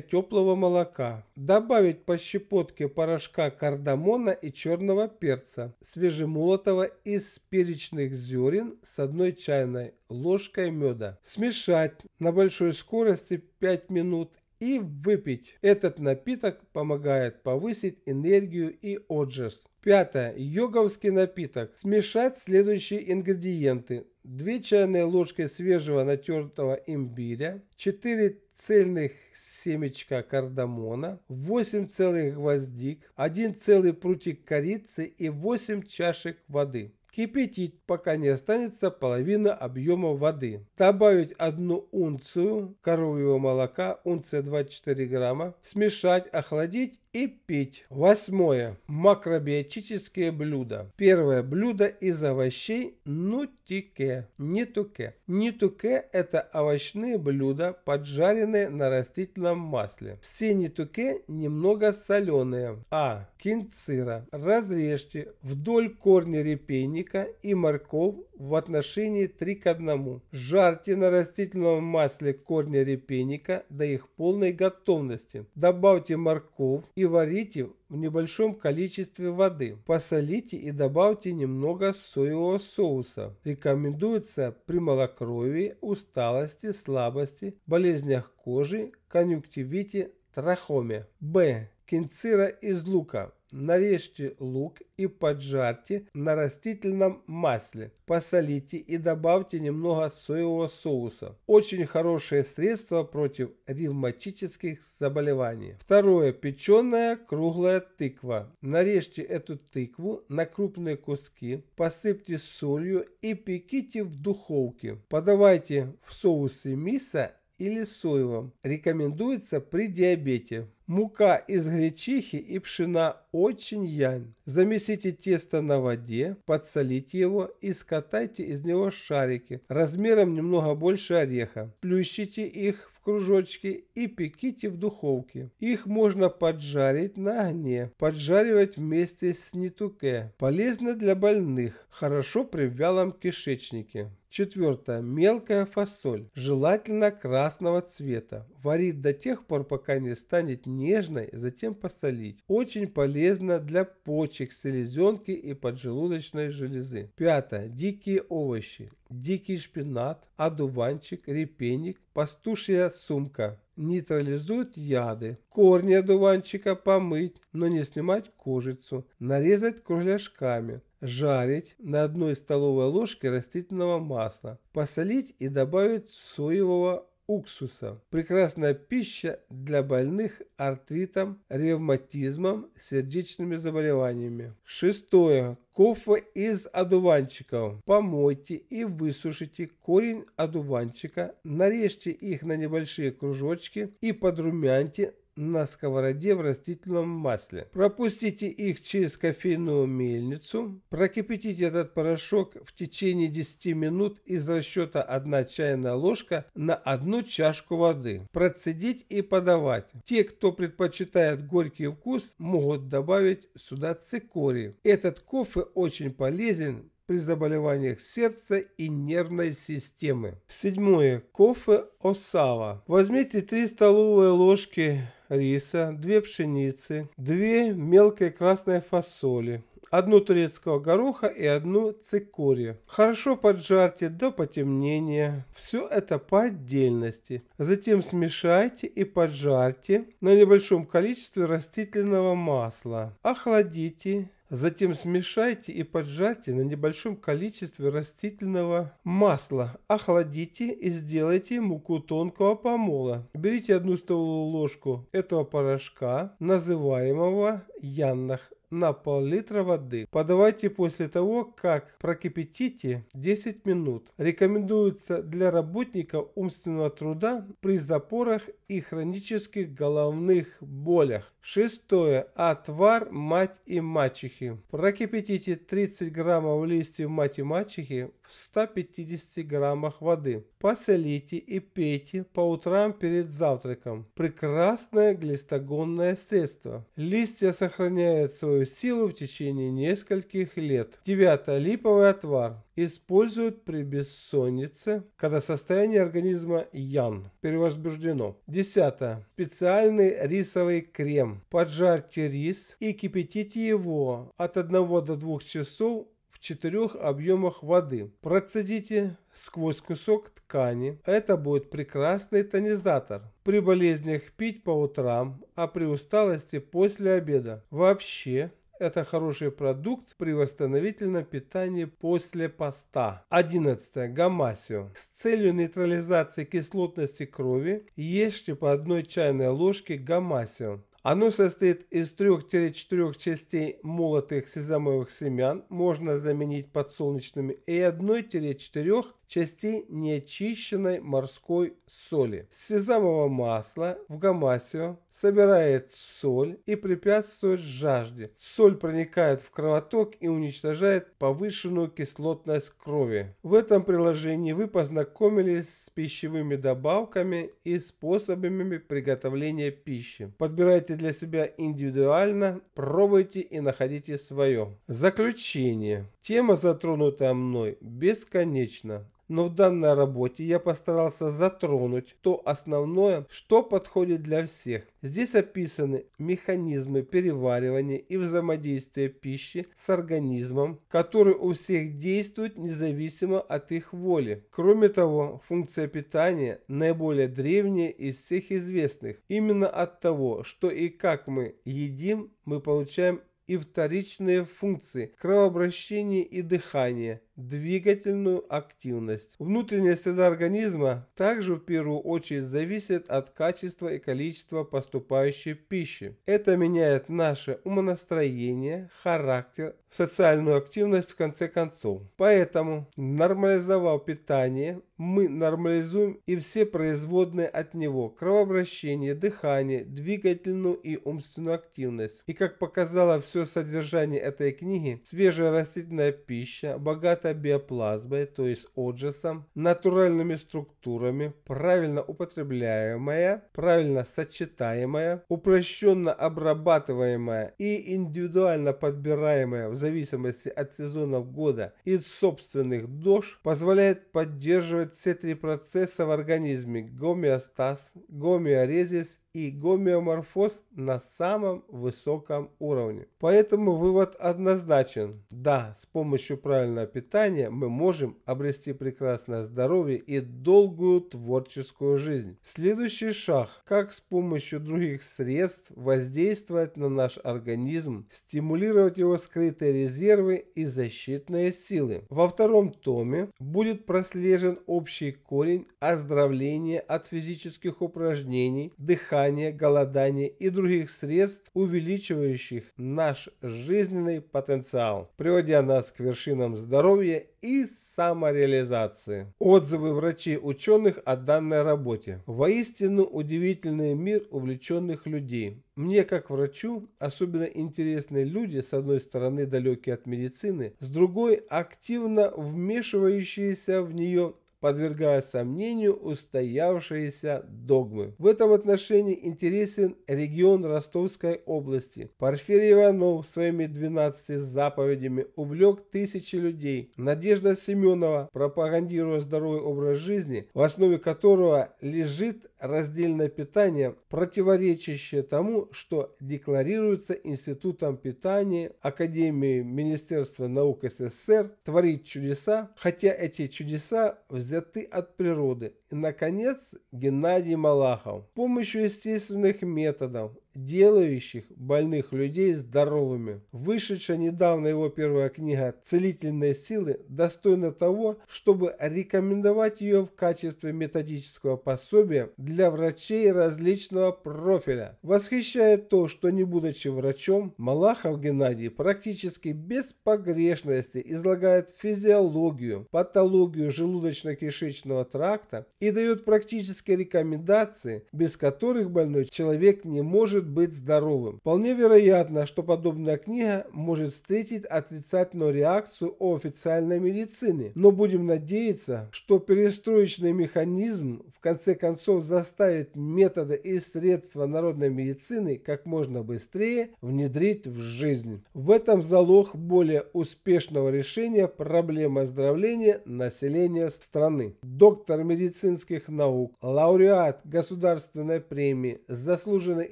теплого молока. Добавить по щепотке порошка кардамона и черного перца, свежемолотого из перечных зерен с одной чайной ложкой меда. Смешать на большой скорости 5 минут и выпить. Этот напиток помогает повысить энергию и отжас. Пятое. Йоговский напиток. Смешать следующие ингредиенты. 2 чайные ложки свежего натертого имбиря, 4 цельных семечка кардамона, 8 целых гвоздик, 1 целый прутик корицы и 8 чашек воды. Кипятить, пока не останется половина объема воды. Добавить одну унцию коровьего молока, унция 24 грамма, смешать, охладить и пить. Восьмое. Макробиотические блюда. Первое блюдо из овощей нутике, нитуке. Нитуке – это овощные блюда, поджаренные на растительном масле. Все нитуке немного соленые. А. Кинцира. Разрежьте вдоль корня репейника и морковь в отношении 3 к 1. Жарьте на растительном масле корни репейника до их полной готовности. Добавьте морковь и варите в небольшом количестве воды. Посолите и добавьте немного соевого соуса. Рекомендуется при малокровии, усталости, слабости, болезнях кожи, конъюнктивите, трахоме. Б. Кинцира из лука. Нарежьте лук и поджарьте на растительном масле. Посолите и добавьте немного соевого соуса. Очень хорошее средство против ревматических заболеваний. Второе. Печеная круглая тыква. Нарежьте эту тыкву на крупные куски, посыпьте солью и пеките в духовке. Подавайте в соусе миса или соевом. Рекомендуется при диабете. Мука из гречихи и пшена очень янь. Замесите тесто на воде, подсолите его и скатайте из него шарики размером немного больше ореха. Плющите их в кружочки и пеките в духовке. Их можно поджарить на огне, поджаривать вместе с нетуке. Полезно для больных, хорошо при вялом кишечнике. Четвертое. Мелкая фасоль, желательно красного цвета. Варить до тех пор, пока не станет нежной, затем посолить. Очень полезно для почек, селезенки и поджелудочной железы. Пятое. Дикие овощи. Дикий шпинат, одуванчик, репейник, пастушья сумка. Нейтрализуют яды. Корни одуванчика помыть, но не снимать кожицу. Нарезать кругляшками жарить на одной столовой ложке растительного масла, посолить и добавить соевого уксуса. Прекрасная пища для больных артритом, ревматизмом, сердечными заболеваниями. Шестое. Кофе из одуванчиков. Помойте и высушите корень одуванчика, нарежьте их на небольшие кружочки и подрумяньте на сковороде в растительном масле. Пропустите их через кофейную мельницу. Прокипятите этот порошок в течение 10 минут из расчета 1 чайная ложка на 1 чашку воды. Процедить и подавать. Те, кто предпочитает горький вкус, могут добавить сюда цикорий. Этот кофе очень полезен при заболеваниях сердца и нервной системы. Седьмое. Кофе Осава. Возьмите 3 столовые ложки риса, две пшеницы, две мелкой красной фасоли, одну турецкого гороха и одну цикорию. Хорошо поджарьте до потемнения. Все это по отдельности. Затем смешайте и поджарьте на небольшом количестве растительного масла. Охладите. Затем смешайте и поджарьте на небольшом количестве растительного масла. Охладите и сделайте муку тонкого помола. Берите одну столовую ложку этого порошка, называемого яннах на пол-литра воды. Подавайте после того, как прокипятите 10 минут. Рекомендуется для работников умственного труда при запорах и хронических головных болях. Шестое. Отвар мать и мачехи. Прокипятите 30 граммов листьев мать и мачехи 150 граммах воды. Посолите и пейте по утрам перед завтраком. Прекрасное глистогонное средство. Листья сохраняют свою силу в течение нескольких лет. 9. Липовый отвар. Используют при бессоннице, когда состояние организма ян, перевозбуждено. 10. Специальный рисовый крем. Поджарьте рис и кипятите его от 1 до 2 часов четырех объемах воды. Процедите сквозь кусок ткани. Это будет прекрасный тонизатор. При болезнях пить по утрам, а при усталости после обеда. Вообще, это хороший продукт при восстановительном питании после поста. 11. Гамасио. С целью нейтрализации кислотности крови ешьте по одной чайной ложке гамасио. Оно состоит из 3-4 частей молотых сезамовых семян, можно заменить подсолнечными, и 1-4 частей неочищенной морской соли. С сезамового масла в гамасио собирает соль и препятствует жажде. Соль проникает в кровоток и уничтожает повышенную кислотность крови. В этом приложении вы познакомились с пищевыми добавками и способами приготовления пищи. Подбирайте для себя индивидуально, пробуйте и находите свое. Заключение. Тема, затронутая мной, бесконечна. Но в данной работе я постарался затронуть то основное, что подходит для всех. Здесь описаны механизмы переваривания и взаимодействия пищи с организмом, которые у всех действуют независимо от их воли. Кроме того, функция питания наиболее древняя из всех известных. Именно от того, что и как мы едим, мы получаем и вторичные функции кровообращение и дыхание, двигательную активность. Внутренняя среда организма также в первую очередь зависит от качества и количества поступающей пищи. Это меняет наше умонастроение, характер, социальную активность в конце концов. Поэтому, нормализовав питание мы нормализуем и все производные от него – кровообращение, дыхание, двигательную и умственную активность. И как показало все содержание этой книги, свежая растительная пища богатая биоплазмой, то есть отжасом, натуральными структурами, правильно употребляемая, правильно сочетаемая, упрощенно обрабатываемая и индивидуально подбираемая в зависимости от сезонов года и собственных дож, позволяет поддерживать все три процесса в организме – гомеостаз, гомеорезис и гомеоморфоз на самом высоком уровне. Поэтому вывод однозначен. Да, с помощью правильного питания мы можем обрести прекрасное здоровье и долгую творческую жизнь. Следующий шаг – как с помощью других средств воздействовать на наш организм, стимулировать его скрытые резервы и защитные силы. Во втором томе будет прослежен общий корень оздоровления от физических упражнений, дыхания, голодания и других средств, увеличивающих наш жизненный потенциал, приводя нас к вершинам здоровья и самореализации. Отзывы врачей-ученых о данной работе. Воистину удивительный мир увлеченных людей. Мне, как врачу, особенно интересны люди, с одной стороны далекие от медицины, с другой активно вмешивающиеся в нее подвергая сомнению устоявшиеся догмы. В этом отношении интересен регион Ростовской области. Порфирий Иванов своими 12 заповедями увлек тысячи людей. Надежда Семенова, пропагандируя здоровый образ жизни, в основе которого лежит раздельное питание, противоречащее тому, что декларируется Институтом питания Академии Министерства наук СССР, творит чудеса, хотя эти чудеса взяты взяты от природы. И, наконец, Геннадий Малахов. С помощью естественных методов делающих больных людей здоровыми. Вышедшая недавно его первая книга «Целительные силы» достойна того, чтобы рекомендовать ее в качестве методического пособия для врачей различного профиля. Восхищает то, что не будучи врачом, Малахов Геннадий практически без погрешности излагает физиологию, патологию желудочно-кишечного тракта и дает практические рекомендации, без которых больной человек не может может быть здоровым. Вполне вероятно, что подобная книга может встретить отрицательную реакцию у официальной медицины, но будем надеяться, что перестроечный механизм в конце концов заставит методы и средства народной медицины как можно быстрее внедрить в жизнь. В этом залог более успешного решения проблемы оздоровления населения страны. Доктор медицинских наук, лауреат Государственной премии, заслуженный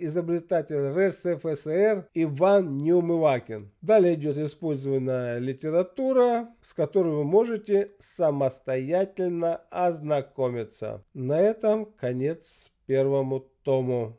изобретатель изобретатель РСФСР Иван Неумывакин. Далее идет использованная литература, с которой вы можете самостоятельно ознакомиться. На этом конец первому тому.